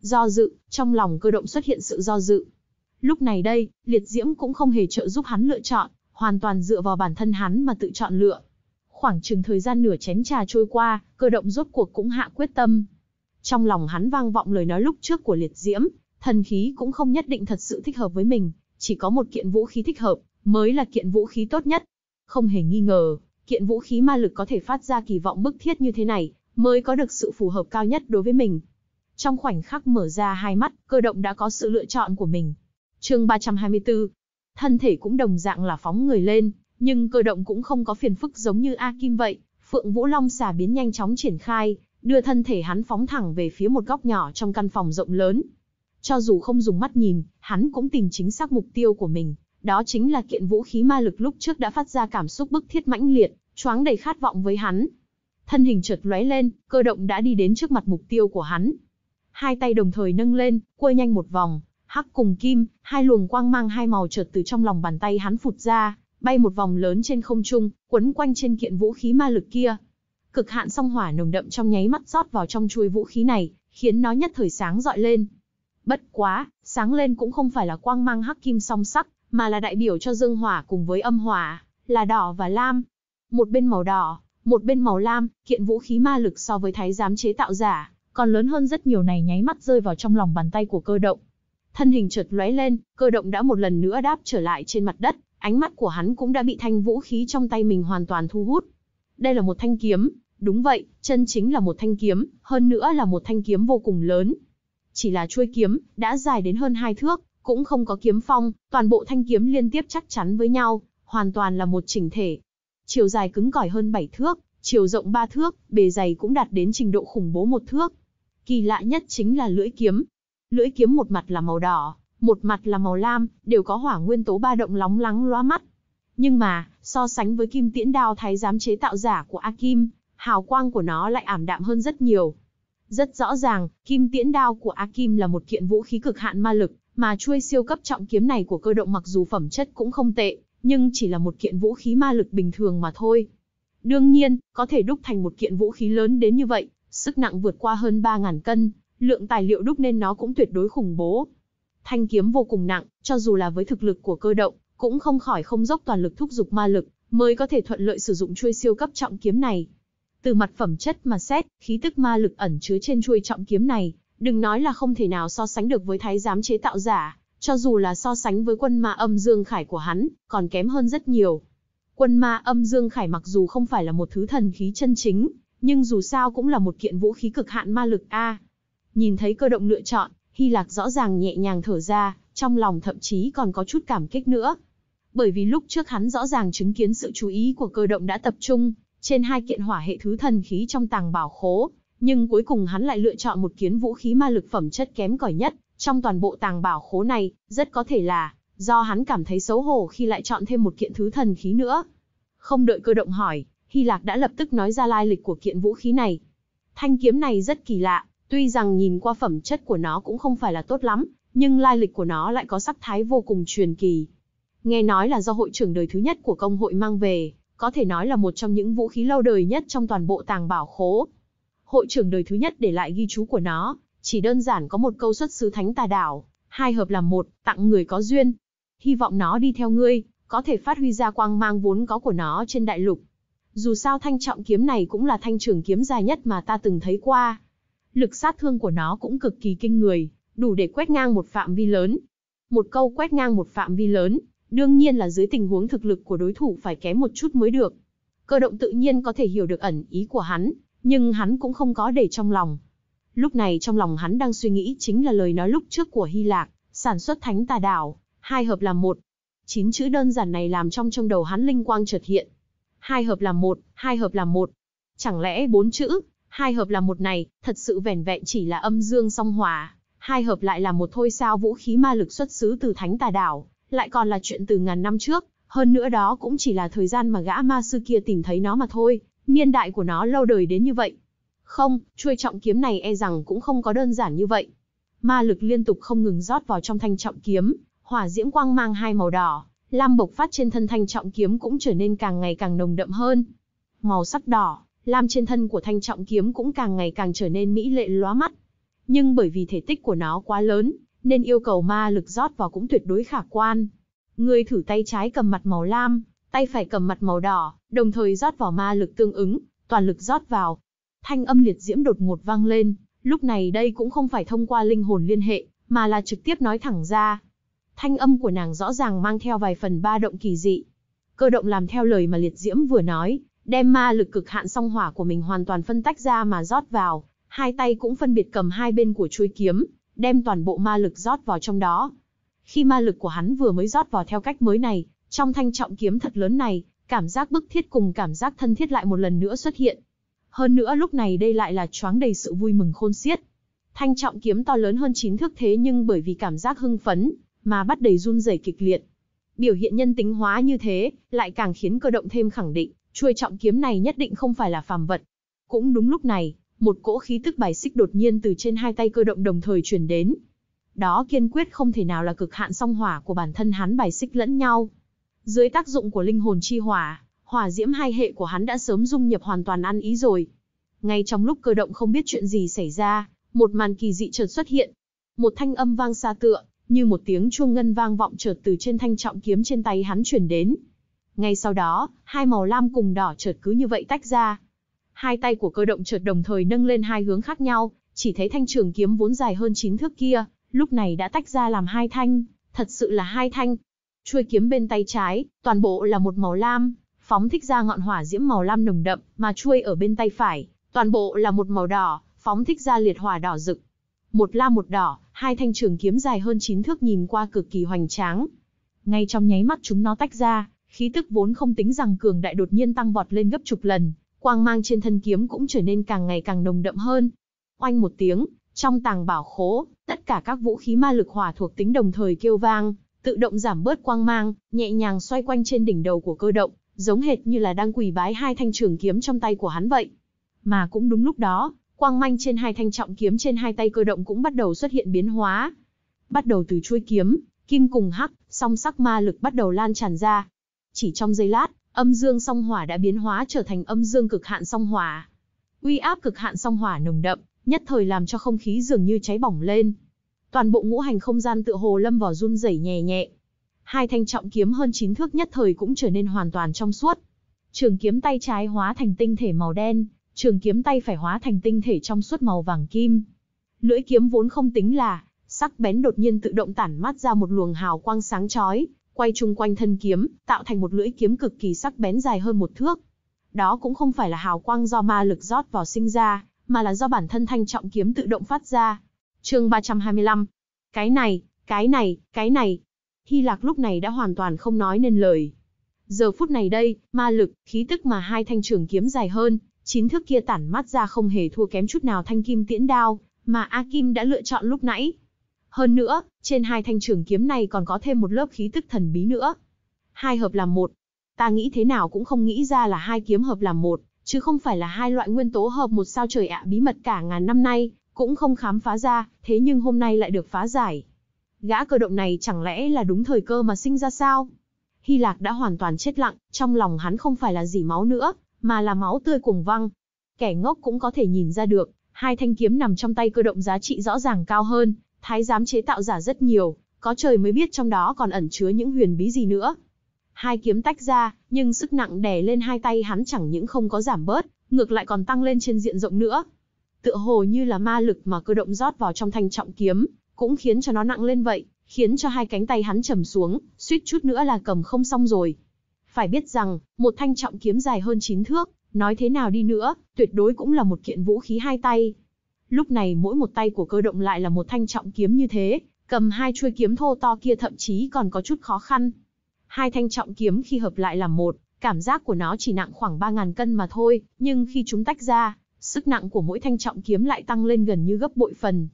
Do dự, trong lòng cơ động xuất hiện sự do dự. Lúc này đây, liệt diễm cũng không hề trợ giúp hắn lựa chọn, hoàn toàn dựa vào bản thân hắn mà tự chọn lựa. Khoảng chừng thời gian nửa chén trà trôi qua, cơ động rốt cuộc cũng hạ quyết tâm. Trong lòng hắn vang vọng lời nói lúc trước của liệt diễm, thần khí cũng không nhất định thật sự thích hợp với mình, chỉ có một kiện vũ khí thích hợp, mới là kiện vũ khí tốt nhất. Không hề nghi ngờ, kiện vũ khí ma lực có thể phát ra kỳ vọng bức thiết như thế này, mới có được sự phù hợp cao nhất đối với mình. Trong khoảnh khắc mở ra hai mắt, cơ động đã có sự lựa chọn của mình. chương 324, Thân thể cũng đồng dạng là phóng người lên, nhưng cơ động cũng không có phiền phức giống như A Kim vậy. Phượng Vũ Long xà biến nhanh chóng triển khai, đưa thân thể hắn phóng thẳng về phía một góc nhỏ trong căn phòng rộng lớn. Cho dù không dùng mắt nhìn, hắn cũng tìm chính xác mục tiêu của mình, đó chính là kiện vũ khí ma lực lúc trước đã phát ra cảm xúc bức thiết mãnh liệt, choáng đầy khát vọng với hắn. Thân hình chợt lóe lên, cơ động đã đi đến trước mặt mục tiêu của hắn. Hai tay đồng thời nâng lên, quơ nhanh một vòng, hắc cùng kim, hai luồng quang mang hai màu chợt từ trong lòng bàn tay hắn phụt ra, bay một vòng lớn trên không trung, quấn quanh trên kiện vũ khí ma lực kia. Cực hạn song hỏa nồng đậm trong nháy mắt rót vào trong chuôi vũ khí này, khiến nó nhất thời sáng rọi lên. Bất quá, sáng lên cũng không phải là quang mang hắc kim song sắc, mà là đại biểu cho dương hỏa cùng với âm hỏa, là đỏ và lam. Một bên màu đỏ, một bên màu lam, kiện vũ khí ma lực so với thái giám chế tạo giả, còn lớn hơn rất nhiều này nháy mắt rơi vào trong lòng bàn tay của cơ động thân hình chợt lóe lên, cơ động đã một lần nữa đáp trở lại trên mặt đất, ánh mắt của hắn cũng đã bị thanh vũ khí trong tay mình hoàn toàn thu hút. Đây là một thanh kiếm, đúng vậy, chân chính là một thanh kiếm, hơn nữa là một thanh kiếm vô cùng lớn. Chỉ là chuôi kiếm, đã dài đến hơn hai thước, cũng không có kiếm phong, toàn bộ thanh kiếm liên tiếp chắc chắn với nhau, hoàn toàn là một chỉnh thể. Chiều dài cứng cỏi hơn 7 thước, chiều rộng 3 thước, bề dày cũng đạt đến trình độ khủng bố một thước. Kỳ lạ nhất chính là lưỡi kiếm, Lưỡi kiếm một mặt là màu đỏ, một mặt là màu lam, đều có hỏa nguyên tố ba động lóng lánh lóa mắt. Nhưng mà, so sánh với kim tiễn đao thái giám chế tạo giả của A Kim, hào quang của nó lại ảm đạm hơn rất nhiều. Rất rõ ràng, kim tiễn đao của A Kim là một kiện vũ khí cực hạn ma lực, mà chuôi siêu cấp trọng kiếm này của cơ động mặc dù phẩm chất cũng không tệ, nhưng chỉ là một kiện vũ khí ma lực bình thường mà thôi. Đương nhiên, có thể đúc thành một kiện vũ khí lớn đến như vậy, sức nặng vượt qua hơn 3.000 cân, lượng tài liệu đúc nên nó cũng tuyệt đối khủng bố. Thanh kiếm vô cùng nặng, cho dù là với thực lực của cơ động, cũng không khỏi không dốc toàn lực thúc giục ma lực, mới có thể thuận lợi sử dụng chuôi siêu cấp trọng kiếm này. Từ mặt phẩm chất mà xét, khí tức ma lực ẩn chứa trên chuôi trọng kiếm này, đừng nói là không thể nào so sánh được với thái giám chế tạo giả, cho dù là so sánh với quân ma âm dương khải của hắn, còn kém hơn rất nhiều. Quân ma âm dương khải mặc dù không phải là một thứ thần khí chân chính, nhưng dù sao cũng là một kiện vũ khí cực hạn ma lực A. À. Nhìn thấy cơ động lựa chọn, Hy Lạc rõ ràng nhẹ nhàng thở ra, trong lòng thậm chí còn có chút cảm kích nữa. Bởi vì lúc trước hắn rõ ràng chứng kiến sự chú ý của cơ động đã tập trung trên hai kiện hỏa hệ thứ thần khí trong tàng bảo khố, nhưng cuối cùng hắn lại lựa chọn một kiến vũ khí ma lực phẩm chất kém cỏi nhất trong toàn bộ tàng bảo khố này, rất có thể là do hắn cảm thấy xấu hổ khi lại chọn thêm một kiện thứ thần khí nữa. Không đợi cơ động hỏi, Hy Lạc đã lập tức nói ra lai lịch của kiện vũ khí này. Thanh kiếm này rất kỳ lạ, Tuy rằng nhìn qua phẩm chất của nó cũng không phải là tốt lắm, nhưng lai lịch của nó lại có sắc thái vô cùng truyền kỳ. Nghe nói là do hội trưởng đời thứ nhất của công hội mang về, có thể nói là một trong những vũ khí lâu đời nhất trong toàn bộ tàng bảo khố. Hội trưởng đời thứ nhất để lại ghi chú của nó, chỉ đơn giản có một câu xuất xứ thánh tà đảo, hai hợp làm một, tặng người có duyên. Hy vọng nó đi theo ngươi, có thể phát huy ra quang mang vốn có của nó trên đại lục. Dù sao thanh trọng kiếm này cũng là thanh trường kiếm dài nhất mà ta từng thấy qua, lực sát thương của nó cũng cực kỳ kinh người, đủ để quét ngang một phạm vi lớn. Một câu quét ngang một phạm vi lớn, đương nhiên là dưới tình huống thực lực của đối thủ phải kém một chút mới được. Cơ động tự nhiên có thể hiểu được ẩn ý của hắn, nhưng hắn cũng không có để trong lòng. Lúc này trong lòng hắn đang suy nghĩ chính là lời nói lúc trước của Hy Lạc, sản xuất thánh tà đảo, hai hợp là một. Chín chữ đơn giản này làm trong trong đầu hắn linh quang chợt hiện. Hai hợp là một, hai hợp là một. Chẳng lẽ bốn chữ, hai hợp là một này, thật sự vẻn vẹn chỉ là âm dương song hòa, hai hợp lại là một thôi sao vũ khí ma lực xuất xứ từ thánh tà đảo, lại còn là chuyện từ ngàn năm trước, hơn nữa đó cũng chỉ là thời gian mà gã ma sư kia tìm thấy nó mà thôi, niên đại của nó lâu đời đến như vậy. Không, chuôi trọng kiếm này e rằng cũng không có đơn giản như vậy. Ma lực liên tục không ngừng rót vào trong thanh trọng kiếm, hỏa diễm quang mang hai màu đỏ, lam bộc phát trên thân thanh trọng kiếm cũng trở nên càng ngày càng nồng đậm hơn. Màu sắc đỏ, lam trên thân của thanh trọng kiếm cũng càng ngày càng trở nên mỹ lệ lóa mắt. Nhưng bởi vì thể tích của nó quá lớn, nên yêu cầu ma lực rót vào cũng tuyệt đối khả quan. người thử tay trái cầm mặt màu lam, tay phải cầm mặt màu đỏ, đồng thời rót vào ma lực tương ứng, toàn lực rót vào. Thanh âm liệt diễm đột ngột vang lên, lúc này đây cũng không phải thông qua linh hồn liên hệ, mà là trực tiếp nói thẳng ra. Thanh âm của nàng rõ ràng mang theo vài phần ba động kỳ dị. Cơ động làm theo lời mà liệt diễm vừa nói, đem ma lực cực hạn song hỏa của mình hoàn toàn phân tách ra mà rót vào, hai tay cũng phân biệt cầm hai bên của chuôi kiếm, đem toàn bộ ma lực rót vào trong đó. Khi ma lực của hắn vừa mới rót vào theo cách mới này, trong thanh trọng kiếm thật lớn này, cảm giác bức thiết cùng cảm giác thân thiết lại một lần nữa xuất hiện. Hơn nữa lúc này đây lại là choáng đầy sự vui mừng khôn xiết. Thanh trọng kiếm to lớn hơn chín thước thế nhưng bởi vì cảm giác hưng phấn, mà bắt đầy run rẩy kịch liệt. Biểu hiện nhân tính hóa như thế, lại càng khiến cơ động thêm khẳng định, Chuôi trọng kiếm này nhất định không phải là phàm vật. Cũng đúng lúc này, một cỗ khí tức bài xích đột nhiên từ trên hai tay cơ động đồng thời truyền đến. Đó kiên quyết không thể nào là cực hạn song hỏa của bản thân hắn bài xích lẫn nhau. Dưới tác dụng của linh hồn chi hỏa, hỏa diễm hai hệ của hắn đã sớm dung nhập hoàn toàn ăn ý rồi. Ngay trong lúc cơ động không biết chuyện gì xảy ra, một màn kỳ dị chợt xuất hiện. Một thanh âm vang xa tựa, như một tiếng chuông ngân vang vọng chợt từ trên thanh trọng kiếm trên tay hắn truyền đến. Ngay sau đó, hai màu lam cùng đỏ chợt cứ như vậy tách ra. Hai tay của cơ động chợt đồng thời nâng lên hai hướng khác nhau, chỉ thấy thanh trường kiếm vốn dài hơn chín thước kia, lúc này đã tách ra làm hai thanh, thật sự là hai thanh. Chuôi kiếm bên tay trái, toàn bộ là một màu lam, phóng thích ra ngọn hỏa diễm màu lam nồng đậm, mà chuôi ở bên tay phải, toàn bộ là một màu đỏ, phóng thích ra liệt hỏa đỏ rực. Một lam một đỏ, hai thanh trường kiếm dài hơn chín thước nhìn qua cực kỳ hoành tráng. Ngay trong nháy mắt chúng nó tách ra, khí tức vốn không tính rằng cường đại đột nhiên tăng vọt lên gấp chục lần, quang mang trên thân kiếm cũng trở nên càng ngày càng nồng đậm hơn. Oanh một tiếng, trong tàng bảo khố, tất cả các vũ khí ma lực hỏa thuộc tính đồng thời kêu vang, tự động giảm bớt quang mang, nhẹ nhàng xoay quanh trên đỉnh đầu của cơ động, giống hệt như là đang quỳ bái hai thanh trường kiếm trong tay của hắn vậy. Mà cũng đúng lúc đó, quang manh trên hai thanh trọng kiếm trên hai tay cơ động cũng bắt đầu xuất hiện biến hóa. Bắt đầu từ chuôi kiếm, kim cùng hắc, song sắc ma lực bắt đầu lan tràn ra, chỉ trong giây lát, âm dương song hỏa đã biến hóa trở thành âm dương cực hạn song hỏa. Uy áp cực hạn song hỏa nồng đậm, nhất thời làm cho không khí dường như cháy bỏng lên. Toàn bộ ngũ hành không gian tựa hồ lâm vào run rẩy nhẹ nhẹ. Hai thanh trọng kiếm hơn chín thước nhất thời cũng trở nên hoàn toàn trong suốt. Trường kiếm tay trái hóa thành tinh thể màu đen, trường kiếm tay phải hóa thành tinh thể trong suốt màu vàng kim. Lưỡi kiếm vốn không tính là, sắc bén đột nhiên tự động tản mát ra một luồng hào quang sáng chói, quay chung quanh thân kiếm, tạo thành một lưỡi kiếm cực kỳ sắc bén dài hơn một thước. Đó cũng không phải là hào quang do ma lực rót vào sinh ra, mà là do bản thân thanh trọng kiếm tự động phát ra. Chương 325. Cái này, cái này, cái này. Hy Lạc lúc này đã hoàn toàn không nói nên lời. Giờ phút này đây, ma lực, khí tức mà hai thanh trường kiếm dài hơn, chín thước kia tản mắt ra không hề thua kém chút nào thanh kim tiễn đao mà A Kim đã lựa chọn lúc nãy. Hơn nữa, trên hai thanh trường kiếm này còn có thêm một lớp khí tức thần bí nữa. Hai hợp làm một. Ta nghĩ thế nào cũng không nghĩ ra là hai kiếm hợp làm một, chứ không phải là hai loại nguyên tố hợp một sao trời ạ bí mật cả ngàn năm nay, cũng không khám phá ra, thế nhưng hôm nay lại được phá giải. Gã cơ động này chẳng lẽ là đúng thời cơ mà sinh ra sao? Hy Lạc đã hoàn toàn chết lặng, trong lòng hắn không phải là gì máu nữa, mà là máu tươi cùng văng. Kẻ ngốc cũng có thể nhìn ra được, hai thanh kiếm nằm trong tay cơ động giá trị rõ ràng cao hơn, thái giám chế tạo giả rất nhiều, có trời mới biết trong đó còn ẩn chứa những huyền bí gì nữa. Hai kiếm tách ra, nhưng sức nặng đè lên hai tay hắn chẳng những không có giảm bớt, ngược lại còn tăng lên trên diện rộng nữa. Tựa hồ như là ma lực mà cơ động rót vào trong thanh trọng kiếm, cũng khiến cho nó nặng lên vậy, khiến cho hai cánh tay hắn trầm xuống, suýt chút nữa là cầm không xong rồi. Phải biết rằng, một thanh trọng kiếm dài hơn chín thước, nói thế nào đi nữa, tuyệt đối cũng là một kiện vũ khí hai tay, Lúc này mỗi một tay của cơ động lại là một thanh trọng kiếm như thế, cầm hai chuôi kiếm thô to kia thậm chí còn có chút khó khăn. Hai thanh trọng kiếm khi hợp lại làm một, cảm giác của nó chỉ nặng khoảng 3.000 cân mà thôi, nhưng khi chúng tách ra, sức nặng của mỗi thanh trọng kiếm lại tăng lên gần như gấp bội phần.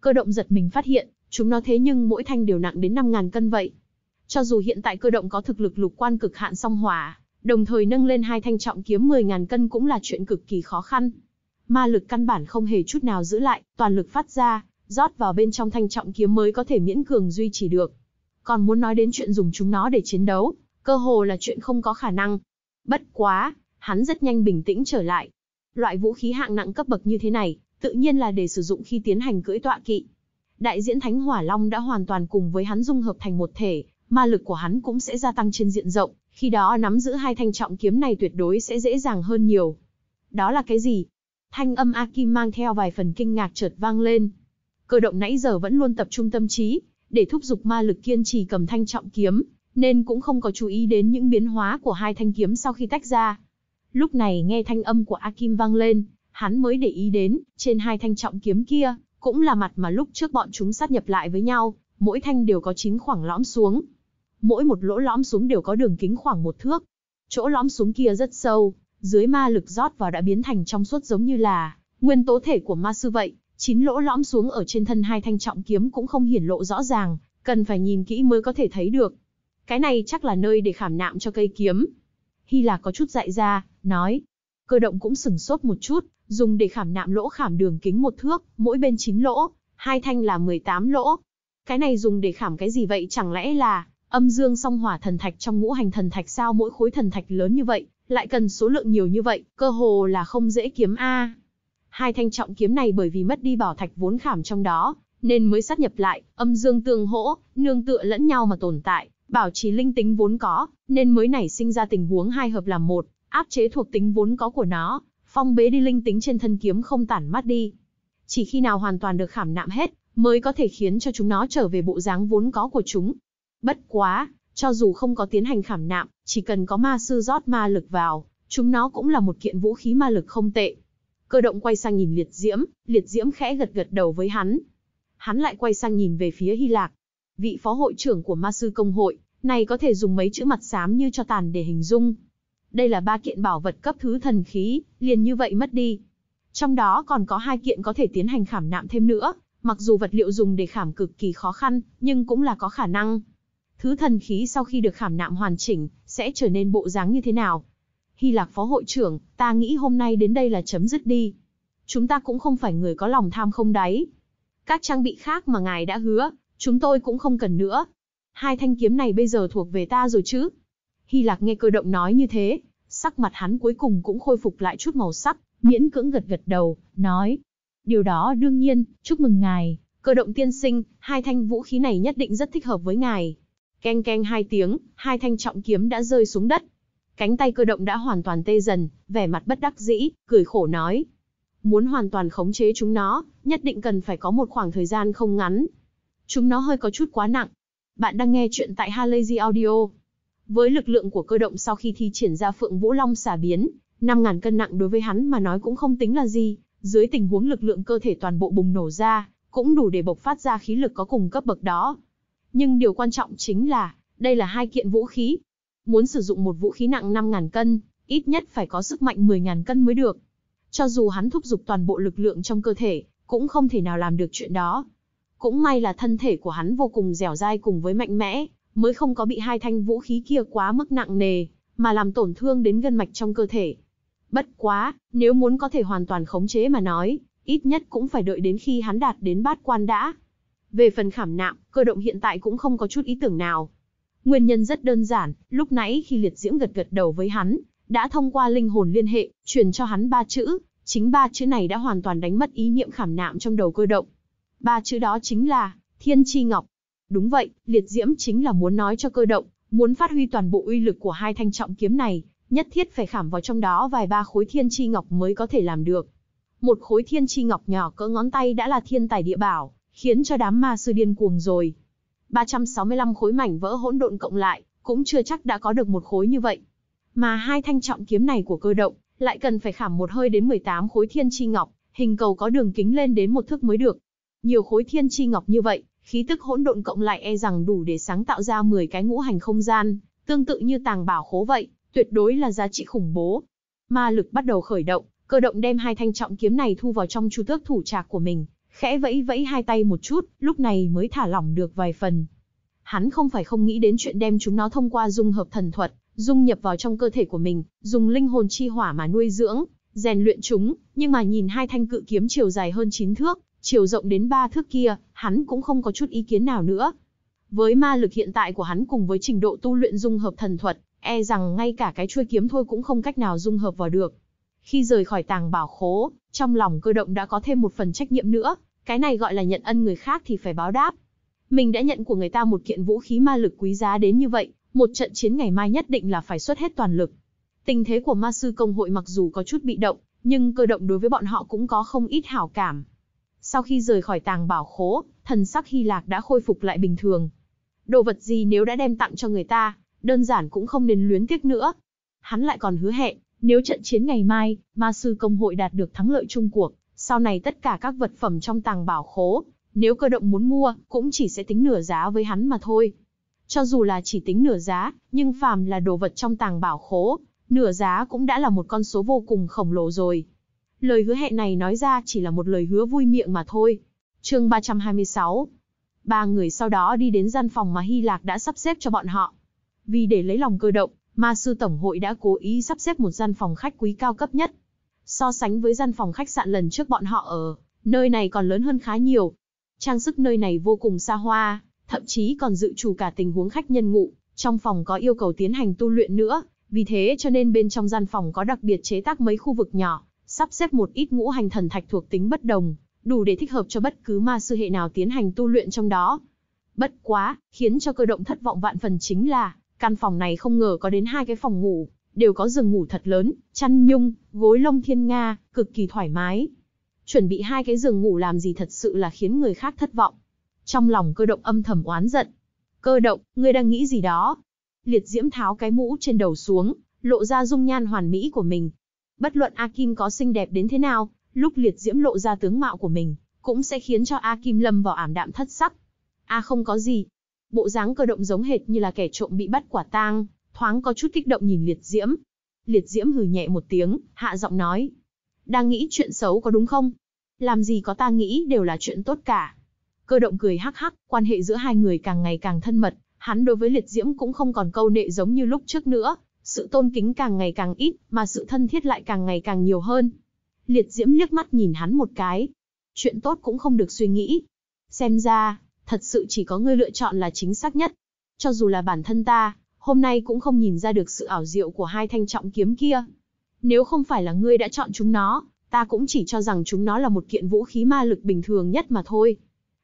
Cơ động giật mình phát hiện, chúng nó thế nhưng mỗi thanh đều nặng đến 5.000 cân vậy. Cho dù hiện tại cơ động có thực lực lục quan cực hạn song hỏa, đồng thời nâng lên hai thanh trọng kiếm 10.000 cân cũng là chuyện cực kỳ khó khăn ma lực căn bản không hề chút nào giữ lại, toàn lực phát ra, rót vào bên trong thanh trọng kiếm mới có thể miễn cường duy trì được. Còn muốn nói đến chuyện dùng chúng nó để chiến đấu, cơ hồ là chuyện không có khả năng. Bất quá, hắn rất nhanh bình tĩnh trở lại. Loại vũ khí hạng nặng cấp bậc như thế này, tự nhiên là để sử dụng khi tiến hành cưỡi tọa kỵ. Đại diễn Thánh Hỏa Long đã hoàn toàn cùng với hắn dung hợp thành một thể, ma lực của hắn cũng sẽ gia tăng trên diện rộng, khi đó nắm giữ hai thanh trọng kiếm này tuyệt đối sẽ dễ dàng hơn nhiều. Đó là cái gì? thanh âm A Kim mang theo vài phần kinh ngạc chợt vang lên. Cơ động nãy giờ vẫn luôn tập trung tâm trí, để thúc giục ma lực kiên trì cầm thanh trọng kiếm, nên cũng không có chú ý đến những biến hóa của hai thanh kiếm sau khi tách ra. Lúc này nghe thanh âm của A Kim vang lên, hắn mới để ý đến, trên hai thanh trọng kiếm kia, cũng là mặt mà lúc trước bọn chúng sát nhập lại với nhau, mỗi thanh đều có chín khoảng lõm xuống. Mỗi một lỗ lõm xuống đều có đường kính khoảng một thước. Chỗ lõm xuống kia rất sâu, dưới ma lực rót vào đã biến thành trong suốt giống như là nguyên tố thể của ma sư vậy, chín lỗ lõm xuống ở trên thân hai thanh trọng kiếm cũng không hiển lộ rõ ràng, cần phải nhìn kỹ mới có thể thấy được. Cái này chắc là nơi để khảm nạm cho cây kiếm. Hy là có chút dại ra, nói. Cơ động cũng sừng sốt một chút, dùng để khảm nạm lỗ khảm đường kính một thước, mỗi bên chín lỗ, hai thanh là 18 lỗ. Cái này dùng để khảm cái gì vậy chẳng lẽ là âm dương song hỏa thần thạch trong ngũ hành thần thạch sao mỗi khối thần thạch lớn như vậy, lại cần số lượng nhiều như vậy, cơ hồ là không dễ kiếm a. Hai thanh trọng kiếm này bởi vì mất đi bảo thạch vốn khảm trong đó, nên mới sát nhập lại, âm dương tương hỗ, nương tựa lẫn nhau mà tồn tại, bảo trì linh tính vốn có, nên mới nảy sinh ra tình huống hai hợp làm một, áp chế thuộc tính vốn có của nó, phong bế đi linh tính trên thân kiếm không tản mát đi. Chỉ khi nào hoàn toàn được khảm nạm hết, mới có thể khiến cho chúng nó trở về bộ dáng vốn có của chúng. Bất quá, cho dù không có tiến hành khảm nạm, chỉ cần có ma sư rót ma lực vào, chúng nó cũng là một kiện vũ khí ma lực không tệ. Cơ động quay sang nhìn liệt diễm, liệt diễm khẽ gật gật đầu với hắn. Hắn lại quay sang nhìn về phía Hy Lạc. Vị phó hội trưởng của ma sư công hội, này có thể dùng mấy chữ mặt xám như cho tàn để hình dung. Đây là ba kiện bảo vật cấp thứ thần khí, liền như vậy mất đi. Trong đó còn có hai kiện có thể tiến hành khảm nạm thêm nữa, mặc dù vật liệu dùng để khảm cực kỳ khó khăn, nhưng cũng là có khả năng thứ thần khí sau khi được khảm nạm hoàn chỉnh, sẽ trở nên bộ dáng như thế nào. Hy Lạc Phó Hội trưởng, ta nghĩ hôm nay đến đây là chấm dứt đi. Chúng ta cũng không phải người có lòng tham không đáy. Các trang bị khác mà ngài đã hứa, chúng tôi cũng không cần nữa. Hai thanh kiếm này bây giờ thuộc về ta rồi chứ. Hy Lạc nghe cơ động nói như thế, sắc mặt hắn cuối cùng cũng khôi phục lại chút màu sắc, miễn cưỡng gật gật đầu, nói. Điều đó đương nhiên, chúc mừng ngài, cơ động tiên sinh, hai thanh vũ khí này nhất định rất thích hợp với ngài. Keng keng hai tiếng, hai thanh trọng kiếm đã rơi xuống đất. Cánh tay cơ động đã hoàn toàn tê dần, vẻ mặt bất đắc dĩ, cười khổ nói. Muốn hoàn toàn khống chế chúng nó, nhất định cần phải có một khoảng thời gian không ngắn. Chúng nó hơi có chút quá nặng. Bạn đang nghe chuyện tại Halazy Audio. Với lực lượng của cơ động sau khi thi triển ra Phượng Vũ Long xả biến, 5.000 cân nặng đối với hắn mà nói cũng không tính là gì, dưới tình huống lực lượng cơ thể toàn bộ bùng nổ ra, cũng đủ để bộc phát ra khí lực có cùng cấp bậc đó. Nhưng điều quan trọng chính là, đây là hai kiện vũ khí. Muốn sử dụng một vũ khí nặng 5.000 cân, ít nhất phải có sức mạnh 10.000 cân mới được. Cho dù hắn thúc giục toàn bộ lực lượng trong cơ thể, cũng không thể nào làm được chuyện đó. Cũng may là thân thể của hắn vô cùng dẻo dai cùng với mạnh mẽ, mới không có bị hai thanh vũ khí kia quá mức nặng nề, mà làm tổn thương đến gân mạch trong cơ thể. Bất quá, nếu muốn có thể hoàn toàn khống chế mà nói, ít nhất cũng phải đợi đến khi hắn đạt đến bát quan đã, về phần khảm nạm, cơ động hiện tại cũng không có chút ý tưởng nào. Nguyên nhân rất đơn giản, lúc nãy khi liệt diễm gật gật đầu với hắn, đã thông qua linh hồn liên hệ, truyền cho hắn ba chữ, chính ba chữ này đã hoàn toàn đánh mất ý niệm khảm nạm trong đầu cơ động. Ba chữ đó chính là Thiên Chi Ngọc. Đúng vậy, liệt diễm chính là muốn nói cho cơ động, muốn phát huy toàn bộ uy lực của hai thanh trọng kiếm này, nhất thiết phải khảm vào trong đó vài ba khối Thiên Chi Ngọc mới có thể làm được. Một khối Thiên Chi Ngọc nhỏ cỡ ngón tay đã là thiên tài địa bảo, khiến cho đám ma sư điên cuồng rồi. 365 khối mảnh vỡ hỗn độn cộng lại, cũng chưa chắc đã có được một khối như vậy. Mà hai thanh trọng kiếm này của cơ động, lại cần phải khảm một hơi đến 18 khối thiên chi ngọc, hình cầu có đường kính lên đến một thước mới được. Nhiều khối thiên chi ngọc như vậy, khí tức hỗn độn cộng lại e rằng đủ để sáng tạo ra 10 cái ngũ hành không gian, tương tự như tàng bảo khố vậy, tuyệt đối là giá trị khủng bố. Ma lực bắt đầu khởi động, cơ động đem hai thanh trọng kiếm này thu vào trong chu tước thủ trạc của mình, khẽ vẫy vẫy hai tay một chút, lúc này mới thả lỏng được vài phần. Hắn không phải không nghĩ đến chuyện đem chúng nó thông qua dung hợp thần thuật, dung nhập vào trong cơ thể của mình, dùng linh hồn chi hỏa mà nuôi dưỡng, rèn luyện chúng, nhưng mà nhìn hai thanh cự kiếm chiều dài hơn 9 thước, chiều rộng đến 3 thước kia, hắn cũng không có chút ý kiến nào nữa. Với ma lực hiện tại của hắn cùng với trình độ tu luyện dung hợp thần thuật, e rằng ngay cả cái chuôi kiếm thôi cũng không cách nào dung hợp vào được. Khi rời khỏi tàng bảo khố, trong lòng cơ động đã có thêm một phần trách nhiệm nữa, cái này gọi là nhận ân người khác thì phải báo đáp. Mình đã nhận của người ta một kiện vũ khí ma lực quý giá đến như vậy, một trận chiến ngày mai nhất định là phải xuất hết toàn lực. Tình thế của ma sư công hội mặc dù có chút bị động, nhưng cơ động đối với bọn họ cũng có không ít hảo cảm. Sau khi rời khỏi tàng bảo khố, thần sắc Hy Lạc đã khôi phục lại bình thường. Đồ vật gì nếu đã đem tặng cho người ta, đơn giản cũng không nên luyến tiếc nữa. Hắn lại còn hứa hẹn, nếu trận chiến ngày mai, ma sư công hội đạt được thắng lợi chung cuộc, sau này tất cả các vật phẩm trong tàng bảo khố, nếu cơ động muốn mua, cũng chỉ sẽ tính nửa giá với hắn mà thôi. Cho dù là chỉ tính nửa giá, nhưng phàm là đồ vật trong tàng bảo khố, nửa giá cũng đã là một con số vô cùng khổng lồ rồi. Lời hứa hẹn này nói ra chỉ là một lời hứa vui miệng mà thôi. chương 326 Ba người sau đó đi đến gian phòng mà Hy Lạc đã sắp xếp cho bọn họ. Vì để lấy lòng cơ động, ma sư tổng hội đã cố ý sắp xếp một gian phòng khách quý cao cấp nhất, So sánh với gian phòng khách sạn lần trước bọn họ ở, nơi này còn lớn hơn khá nhiều. Trang sức nơi này vô cùng xa hoa, thậm chí còn dự trù cả tình huống khách nhân ngụ, trong phòng có yêu cầu tiến hành tu luyện nữa, vì thế cho nên bên trong gian phòng có đặc biệt chế tác mấy khu vực nhỏ, sắp xếp một ít ngũ hành thần thạch thuộc tính bất đồng, đủ để thích hợp cho bất cứ ma sư hệ nào tiến hành tu luyện trong đó. Bất quá, khiến cho cơ động thất vọng vạn phần chính là, căn phòng này không ngờ có đến hai cái phòng ngủ, đều có giường ngủ thật lớn, chăn nhung, gối lông thiên nga, cực kỳ thoải mái. Chuẩn bị hai cái giường ngủ làm gì thật sự là khiến người khác thất vọng. Trong lòng cơ động âm thầm oán giận. Cơ động, ngươi đang nghĩ gì đó? Liệt diễm tháo cái mũ trên đầu xuống, lộ ra dung nhan hoàn mỹ của mình. Bất luận A Kim có xinh đẹp đến thế nào, lúc liệt diễm lộ ra tướng mạo của mình, cũng sẽ khiến cho A Kim lâm vào ảm đạm thất sắc. A không có gì. Bộ dáng cơ động giống hệt như là kẻ trộm bị bắt quả tang, thoáng có chút kích động nhìn Liệt Diễm. Liệt Diễm hừ nhẹ một tiếng, hạ giọng nói. Đang nghĩ chuyện xấu có đúng không? Làm gì có ta nghĩ đều là chuyện tốt cả. Cơ động cười hắc hắc, quan hệ giữa hai người càng ngày càng thân mật, hắn đối với Liệt Diễm cũng không còn câu nệ giống như lúc trước nữa, sự tôn kính càng ngày càng ít, mà sự thân thiết lại càng ngày càng nhiều hơn. Liệt Diễm liếc mắt nhìn hắn một cái. Chuyện tốt cũng không được suy nghĩ. Xem ra, thật sự chỉ có ngươi lựa chọn là chính xác nhất. Cho dù là bản thân ta, hôm nay cũng không nhìn ra được sự ảo diệu của hai thanh trọng kiếm kia. Nếu không phải là ngươi đã chọn chúng nó, ta cũng chỉ cho rằng chúng nó là một kiện vũ khí ma lực bình thường nhất mà thôi.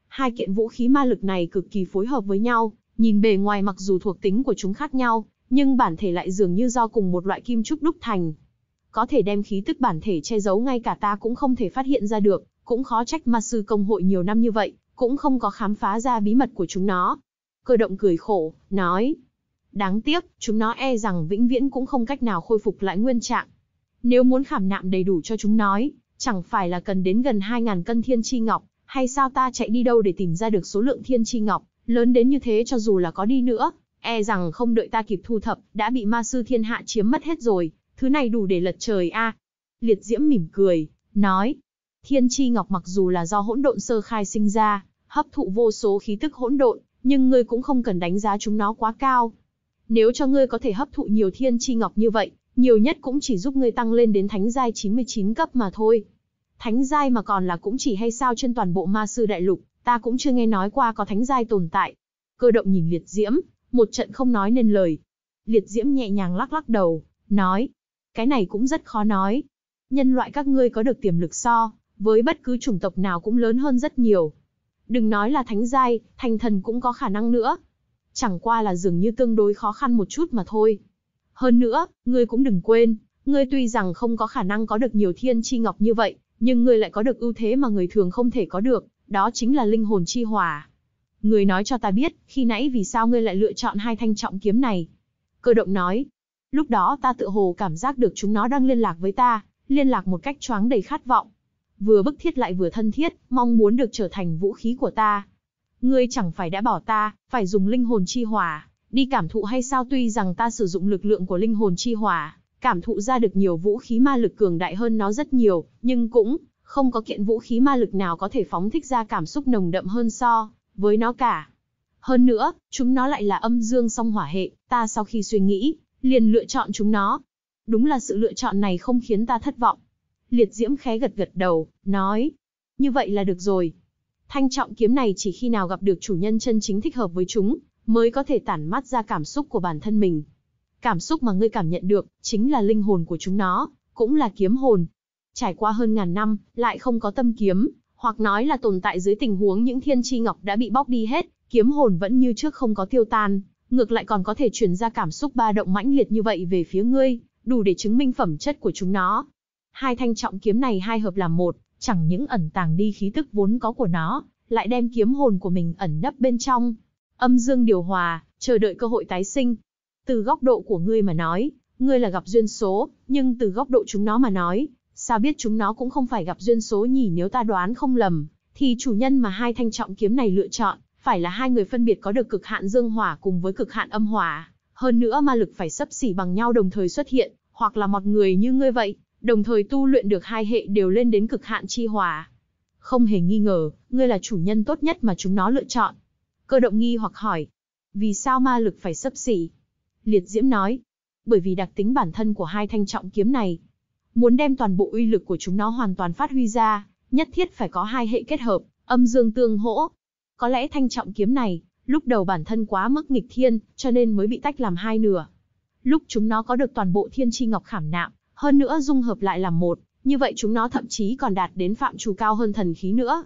Hai kiện vũ khí ma lực này cực kỳ phối hợp với nhau, nhìn bề ngoài mặc dù thuộc tính của chúng khác nhau, nhưng bản thể lại dường như do cùng một loại kim trúc đúc thành. Có thể đem khí tức bản thể che giấu ngay cả ta cũng không thể phát hiện ra được, cũng khó trách ma sư công hội nhiều năm như vậy, cũng không có khám phá ra bí mật của chúng nó. Cơ động cười khổ, nói, Đáng tiếc, chúng nó e rằng vĩnh viễn cũng không cách nào khôi phục lại nguyên trạng. Nếu muốn khảm nạm đầy đủ cho chúng nói, chẳng phải là cần đến gần 2.000 cân thiên chi ngọc, hay sao ta chạy đi đâu để tìm ra được số lượng thiên chi ngọc, lớn đến như thế cho dù là có đi nữa, e rằng không đợi ta kịp thu thập, đã bị ma sư thiên hạ chiếm mất hết rồi, thứ này đủ để lật trời a. Liệt diễm mỉm cười, nói, thiên chi ngọc mặc dù là do hỗn độn sơ khai sinh ra, hấp thụ vô số khí tức hỗn độn, nhưng ngươi cũng không cần đánh giá chúng nó quá cao, nếu cho ngươi có thể hấp thụ nhiều thiên chi ngọc như vậy, nhiều nhất cũng chỉ giúp ngươi tăng lên đến thánh giai 99 cấp mà thôi. Thánh giai mà còn là cũng chỉ hay sao trên toàn bộ ma sư đại lục, ta cũng chưa nghe nói qua có thánh giai tồn tại. Cơ động nhìn liệt diễm, một trận không nói nên lời. Liệt diễm nhẹ nhàng lắc lắc đầu, nói, cái này cũng rất khó nói. Nhân loại các ngươi có được tiềm lực so, với bất cứ chủng tộc nào cũng lớn hơn rất nhiều. Đừng nói là thánh giai, thành thần cũng có khả năng nữa, chẳng qua là dường như tương đối khó khăn một chút mà thôi. Hơn nữa, ngươi cũng đừng quên, ngươi tuy rằng không có khả năng có được nhiều thiên chi ngọc như vậy, nhưng ngươi lại có được ưu thế mà người thường không thể có được, đó chính là linh hồn chi hỏa. Ngươi nói cho ta biết, khi nãy vì sao ngươi lại lựa chọn hai thanh trọng kiếm này? Cơ động nói, lúc đó ta tự hồ cảm giác được chúng nó đang liên lạc với ta, liên lạc một cách choáng đầy khát vọng. Vừa bức thiết lại vừa thân thiết, mong muốn được trở thành vũ khí của ta. Ngươi chẳng phải đã bỏ ta, phải dùng linh hồn chi hỏa, đi cảm thụ hay sao tuy rằng ta sử dụng lực lượng của linh hồn chi hỏa, cảm thụ ra được nhiều vũ khí ma lực cường đại hơn nó rất nhiều, nhưng cũng không có kiện vũ khí ma lực nào có thể phóng thích ra cảm xúc nồng đậm hơn so với nó cả. Hơn nữa, chúng nó lại là âm dương song hỏa hệ, ta sau khi suy nghĩ, liền lựa chọn chúng nó. Đúng là sự lựa chọn này không khiến ta thất vọng. Liệt Diễm khé gật gật đầu, nói, như vậy là được rồi, Thanh trọng kiếm này chỉ khi nào gặp được chủ nhân chân chính thích hợp với chúng, mới có thể tản mát ra cảm xúc của bản thân mình. Cảm xúc mà ngươi cảm nhận được, chính là linh hồn của chúng nó, cũng là kiếm hồn. Trải qua hơn ngàn năm, lại không có tâm kiếm, hoặc nói là tồn tại dưới tình huống những thiên chi ngọc đã bị bóc đi hết, kiếm hồn vẫn như trước không có tiêu tan, ngược lại còn có thể truyền ra cảm xúc ba động mãnh liệt như vậy về phía ngươi, đủ để chứng minh phẩm chất của chúng nó. Hai thanh trọng kiếm này hai hợp làm một, chẳng những ẩn tàng đi khí tức vốn có của nó, lại đem kiếm hồn của mình ẩn nấp bên trong. Âm dương điều hòa, chờ đợi cơ hội tái sinh. Từ góc độ của ngươi mà nói, ngươi là gặp duyên số, nhưng từ góc độ chúng nó mà nói, sao biết chúng nó cũng không phải gặp duyên số nhỉ nếu ta đoán không lầm, thì chủ nhân mà hai thanh trọng kiếm này lựa chọn, phải là hai người phân biệt có được cực hạn dương hỏa cùng với cực hạn âm hỏa. Hơn nữa ma lực phải sấp xỉ bằng nhau đồng thời xuất hiện, hoặc là một người như ngươi vậy, đồng thời tu luyện được hai hệ đều lên đến cực hạn chi hòa. Không hề nghi ngờ, ngươi là chủ nhân tốt nhất mà chúng nó lựa chọn. Cơ động nghi hoặc hỏi, vì sao ma lực phải sấp xỉ? Liệt Diễm nói, bởi vì đặc tính bản thân của hai thanh trọng kiếm này. Muốn đem toàn bộ uy lực của chúng nó hoàn toàn phát huy ra, nhất thiết phải có hai hệ kết hợp, âm dương tương hỗ. Có lẽ thanh trọng kiếm này, lúc đầu bản thân quá mức nghịch thiên, cho nên mới bị tách làm hai nửa. Lúc chúng nó có được toàn bộ thiên tri ngọc khảm nạm, hơn nữa dung hợp lại làm một, như vậy chúng nó thậm chí còn đạt đến phạm trù cao hơn thần khí nữa.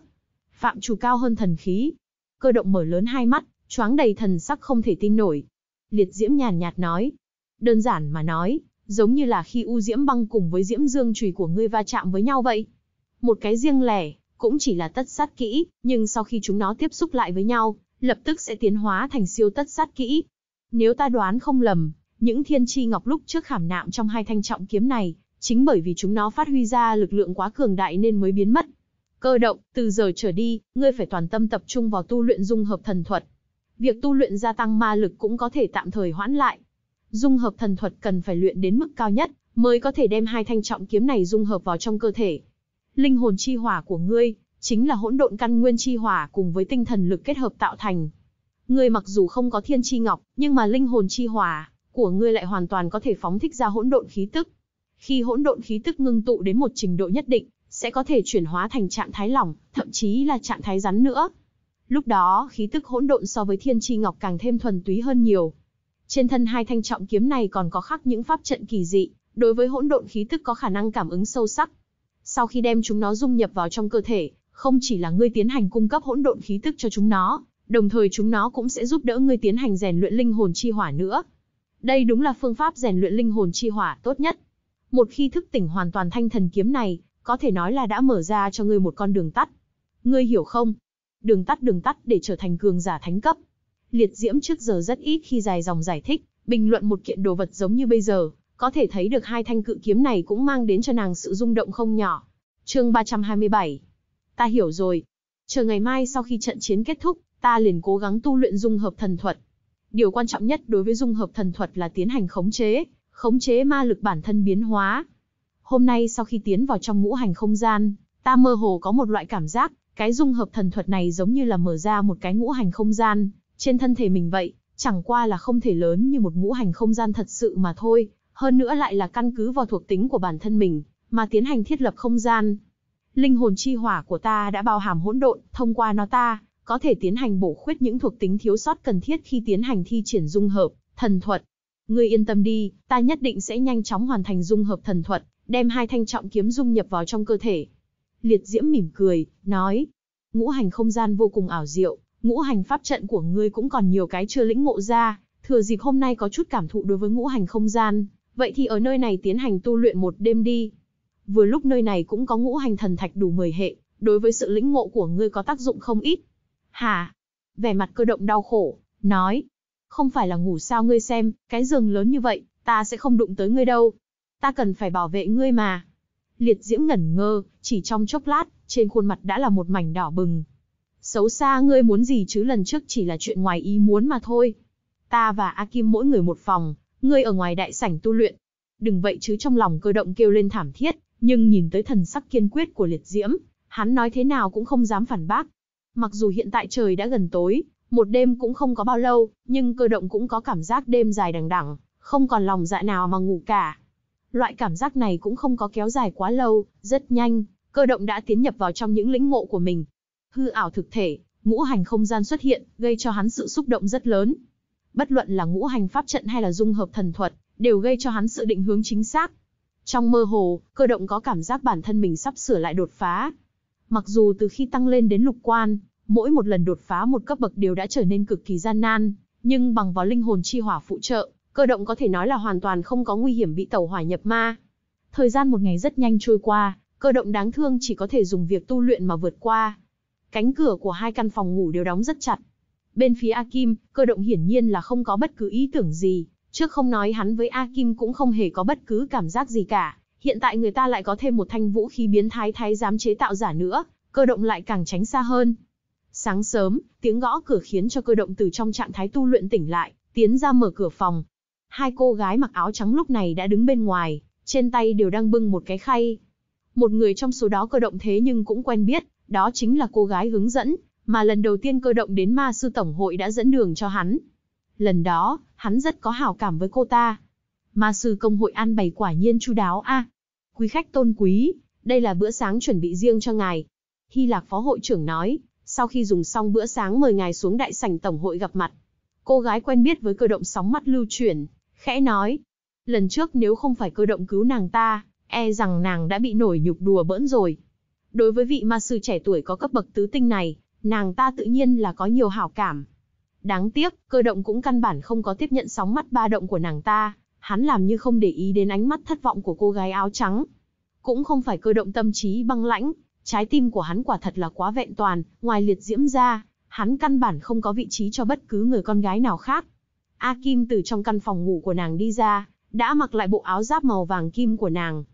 Phạm trù cao hơn thần khí. Cơ động mở lớn hai mắt, choáng đầy thần sắc không thể tin nổi. Liệt Diễm nhàn nhạt nói, đơn giản mà nói, giống như là khi u diễm băng cùng với diễm dương chùy của ngươi va chạm với nhau vậy. Một cái riêng lẻ, cũng chỉ là tất sát kỹ, nhưng sau khi chúng nó tiếp xúc lại với nhau, lập tức sẽ tiến hóa thành siêu tất sát kỹ. Nếu ta đoán không lầm, những thiên chi ngọc lúc trước khảm nạm trong hai thanh trọng kiếm này, chính bởi vì chúng nó phát huy ra lực lượng quá cường đại nên mới biến mất. Cơ động, từ giờ trở đi, ngươi phải toàn tâm tập trung vào tu luyện dung hợp thần thuật. Việc tu luyện gia tăng ma lực cũng có thể tạm thời hoãn lại. Dung hợp thần thuật cần phải luyện đến mức cao nhất, mới có thể đem hai thanh trọng kiếm này dung hợp vào trong cơ thể. Linh hồn chi hỏa của ngươi, chính là hỗn độn căn nguyên chi hỏa cùng với tinh thần lực kết hợp tạo thành. Ngươi mặc dù không có thiên chi ngọc, nhưng mà linh hồn chi hỏa của ngươi lại hoàn toàn có thể phóng thích ra hỗn độn khí tức. Khi hỗn độn khí tức ngưng tụ đến một trình độ nhất định, sẽ có thể chuyển hóa thành trạng thái lỏng, thậm chí là trạng thái rắn nữa. Lúc đó, khí tức hỗn độn so với Thiên Chi Ngọc càng thêm thuần túy hơn nhiều. Trên thân hai thanh trọng kiếm này còn có khắc những pháp trận kỳ dị, đối với hỗn độn khí tức có khả năng cảm ứng sâu sắc. Sau khi đem chúng nó dung nhập vào trong cơ thể, không chỉ là ngươi tiến hành cung cấp hỗn độn khí tức cho chúng nó, đồng thời chúng nó cũng sẽ giúp đỡ ngươi tiến hành rèn luyện linh hồn chi hỏa nữa, đây đúng là phương pháp rèn luyện linh hồn chi hỏa tốt nhất. Một khi thức tỉnh hoàn toàn thanh thần kiếm này, có thể nói là đã mở ra cho ngươi một con đường tắt. Ngươi hiểu không? Đường tắt đường tắt để trở thành cường giả thánh cấp. Liệt diễm trước giờ rất ít khi dài dòng giải thích, bình luận một kiện đồ vật giống như bây giờ, có thể thấy được hai thanh cự kiếm này cũng mang đến cho nàng sự rung động không nhỏ. Chương 327. Ta hiểu rồi. Chờ ngày mai sau khi trận chiến kết thúc, ta liền cố gắng tu luyện dung hợp thần thuật, Điều quan trọng nhất đối với dung hợp thần thuật là tiến hành khống chế, khống chế ma lực bản thân biến hóa. Hôm nay sau khi tiến vào trong ngũ hành không gian, ta mơ hồ có một loại cảm giác, cái dung hợp thần thuật này giống như là mở ra một cái ngũ hành không gian, trên thân thể mình vậy, chẳng qua là không thể lớn như một ngũ hành không gian thật sự mà thôi, hơn nữa lại là căn cứ vào thuộc tính của bản thân mình, mà tiến hành thiết lập không gian. Linh hồn chi hỏa của ta đã bao hàm hỗn độn, thông qua nó ta, có thể tiến hành bổ khuyết những thuộc tính thiếu sót cần thiết khi tiến hành thi triển dung hợp, thần thuật. Ngươi yên tâm đi, ta nhất định sẽ nhanh chóng hoàn thành dung hợp thần thuật, đem hai thanh trọng kiếm dung nhập vào trong cơ thể. Liệt diễm mỉm cười, nói, ngũ hành không gian vô cùng ảo diệu, ngũ hành pháp trận của ngươi cũng còn nhiều cái chưa lĩnh ngộ ra, thừa dịp hôm nay có chút cảm thụ đối với ngũ hành không gian, vậy thì ở nơi này tiến hành tu luyện một đêm đi. Vừa lúc nơi này cũng có ngũ hành thần thạch đủ 10 hệ, đối với sự lĩnh ngộ của ngươi có tác dụng không ít. Hả? Vẻ mặt cơ động đau khổ, nói. Không phải là ngủ sao ngươi xem, cái giường lớn như vậy, ta sẽ không đụng tới ngươi đâu. Ta cần phải bảo vệ ngươi mà. Liệt diễm ngẩn ngơ, chỉ trong chốc lát, trên khuôn mặt đã là một mảnh đỏ bừng. Xấu xa ngươi muốn gì chứ lần trước chỉ là chuyện ngoài ý muốn mà thôi. Ta và A Kim mỗi người một phòng, ngươi ở ngoài đại sảnh tu luyện. Đừng vậy chứ trong lòng cơ động kêu lên thảm thiết, nhưng nhìn tới thần sắc kiên quyết của liệt diễm, hắn nói thế nào cũng không dám phản bác, Mặc dù hiện tại trời đã gần tối, một đêm cũng không có bao lâu, nhưng cơ động cũng có cảm giác đêm dài đằng đẵng, không còn lòng dạ nào mà ngủ cả. Loại cảm giác này cũng không có kéo dài quá lâu, rất nhanh, cơ động đã tiến nhập vào trong những lĩnh ngộ của mình. Hư ảo thực thể, ngũ hành không gian xuất hiện, gây cho hắn sự xúc động rất lớn. Bất luận là ngũ hành pháp trận hay là dung hợp thần thuật, đều gây cho hắn sự định hướng chính xác. Trong mơ hồ, cơ động có cảm giác bản thân mình sắp sửa lại đột phá, Mặc dù từ khi tăng lên đến lục quan, mỗi một lần đột phá một cấp bậc đều đã trở nên cực kỳ gian nan, nhưng bằng vào linh hồn chi hỏa phụ trợ, cơ động có thể nói là hoàn toàn không có nguy hiểm bị tẩu hỏa nhập ma. Thời gian một ngày rất nhanh trôi qua, cơ động đáng thương chỉ có thể dùng việc tu luyện mà vượt qua. Cánh cửa của hai căn phòng ngủ đều đóng rất chặt. Bên phía A Kim, cơ động hiển nhiên là không có bất cứ ý tưởng gì, trước không nói hắn với A Kim cũng không hề có bất cứ cảm giác gì cả, hiện tại người ta lại có thêm một thanh vũ khí biến thái thái giám chế tạo giả nữa, cơ động lại càng tránh xa hơn. Sáng sớm, tiếng gõ cửa khiến cho cơ động từ trong trạng thái tu luyện tỉnh lại, tiến ra mở cửa phòng. Hai cô gái mặc áo trắng lúc này đã đứng bên ngoài, trên tay đều đang bưng một cái khay. Một người trong số đó cơ động thế nhưng cũng quen biết, đó chính là cô gái hướng dẫn, mà lần đầu tiên cơ động đến ma sư tổng hội đã dẫn đường cho hắn. Lần đó, hắn rất có hảo cảm với cô ta. Ma sư công hội an bày quả nhiên chu đáo a. À, Quý khách tôn quý, đây là bữa sáng chuẩn bị riêng cho ngài. Hy Lạc Phó Hội trưởng nói, sau khi dùng xong bữa sáng mời ngài xuống đại sảnh tổng hội gặp mặt. Cô gái quen biết với cơ động sóng mắt lưu chuyển, khẽ nói. Lần trước nếu không phải cơ động cứu nàng ta, e rằng nàng đã bị nổi nhục đùa bỡn rồi. Đối với vị ma sư trẻ tuổi có cấp bậc tứ tinh này, nàng ta tự nhiên là có nhiều hảo cảm. Đáng tiếc, cơ động cũng căn bản không có tiếp nhận sóng mắt ba động của nàng ta, hắn làm như không để ý đến ánh mắt thất vọng của cô gái áo trắng. Cũng không phải cơ động tâm trí băng lãnh, trái tim của hắn quả thật là quá vẹn toàn, ngoài liệt diễm ra, hắn căn bản không có vị trí cho bất cứ người con gái nào khác. A Kim từ trong căn phòng ngủ của nàng đi ra, đã mặc lại bộ áo giáp màu vàng kim của nàng.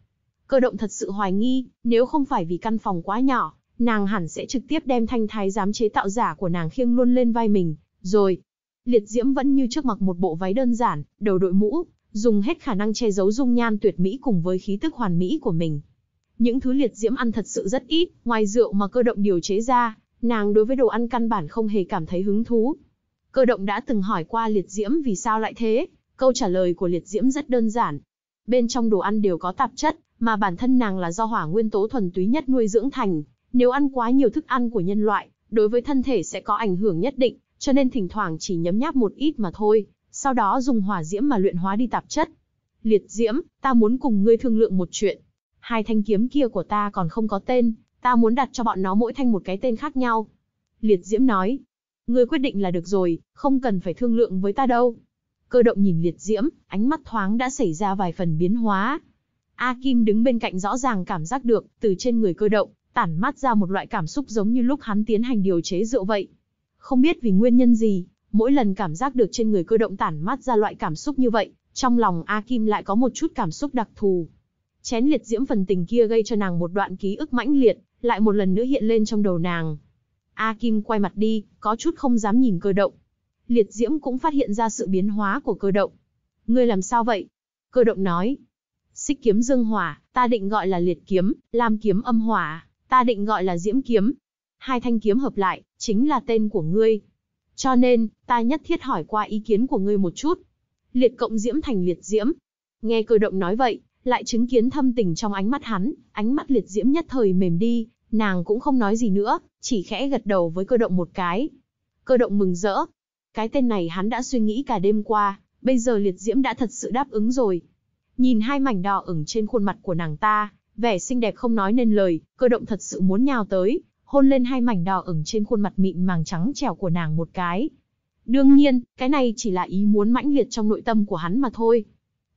Cơ động thật sự hoài nghi, nếu không phải vì căn phòng quá nhỏ, nàng hẳn sẽ trực tiếp đem thanh thái giám chế tạo giả của nàng khiêng luôn lên vai mình, rồi. Liệt Diễm vẫn như trước mặc một bộ váy đơn giản, đầu đội mũ, dùng hết khả năng che giấu dung nhan tuyệt mỹ cùng với khí tức hoàn mỹ của mình. Những thứ liệt diễm ăn thật sự rất ít, ngoài rượu mà cơ động điều chế ra, nàng đối với đồ ăn căn bản không hề cảm thấy hứng thú. Cơ động đã từng hỏi qua liệt diễm vì sao lại thế, câu trả lời của liệt diễm rất đơn giản. Bên trong đồ ăn đều có tạp chất, mà bản thân nàng là do hỏa nguyên tố thuần túy nhất nuôi dưỡng thành. Nếu ăn quá nhiều thức ăn của nhân loại, đối với thân thể sẽ có ảnh hưởng nhất định, cho nên thỉnh thoảng chỉ nhấm nháp một ít mà thôi, sau đó dùng hỏa diễm mà luyện hóa đi tạp chất. Liệt diễm, ta muốn cùng ngươi thương lượng một chuyện. Hai thanh kiếm kia của ta còn không có tên, ta muốn đặt cho bọn nó mỗi thanh một cái tên khác nhau. Liệt diễm nói, ngươi quyết định là được rồi, không cần phải thương lượng với ta đâu. Cơ động nhìn liệt diễm, ánh mắt thoáng đã xảy ra vài phần biến hóa. A Kim đứng bên cạnh rõ ràng cảm giác được, từ trên người cơ động, tản mắt ra một loại cảm xúc giống như lúc hắn tiến hành điều chế rượu vậy. Không biết vì nguyên nhân gì, Mỗi lần cảm giác được trên người cơ động tản mát ra loại cảm xúc như vậy, trong lòng A Kim lại có một chút cảm xúc đặc thù. Chén liệt diễm phần tình kia gây cho nàng một đoạn ký ức mãnh liệt, lại một lần nữa hiện lên trong đầu nàng. A Kim quay mặt đi, có chút không dám nhìn cơ động. Liệt diễm cũng phát hiện ra sự biến hóa của cơ động. Ngươi làm sao vậy? Cơ động nói. Xích kiếm dương hỏa, ta định gọi là liệt kiếm, lam kiếm âm hỏa, ta định gọi là diễm kiếm. Hai thanh kiếm hợp lại, chính là tên của ngươi. Cho nên, ta nhất thiết hỏi qua ý kiến của ngươi một chút. Liệt cộng diễm thành liệt diễm. Nghe cơ động nói vậy, lại chứng kiến thâm tình trong ánh mắt hắn, ánh mắt liệt diễm nhất thời mềm đi, nàng cũng không nói gì nữa, chỉ khẽ gật đầu với cơ động một cái. Cơ động mừng rỡ. Cái tên này hắn đã suy nghĩ cả đêm qua, bây giờ liệt diễm đã thật sự đáp ứng rồi. Nhìn hai mảnh đỏ ửng trên khuôn mặt của nàng ta, vẻ xinh đẹp không nói nên lời, cơ động thật sự muốn nhào tới, hôn lên hai mảnh đỏ ửng trên khuôn mặt mịn màng trắng trẻo của nàng một cái. Đương nhiên, cái này chỉ là ý muốn mãnh liệt trong nội tâm của hắn mà thôi.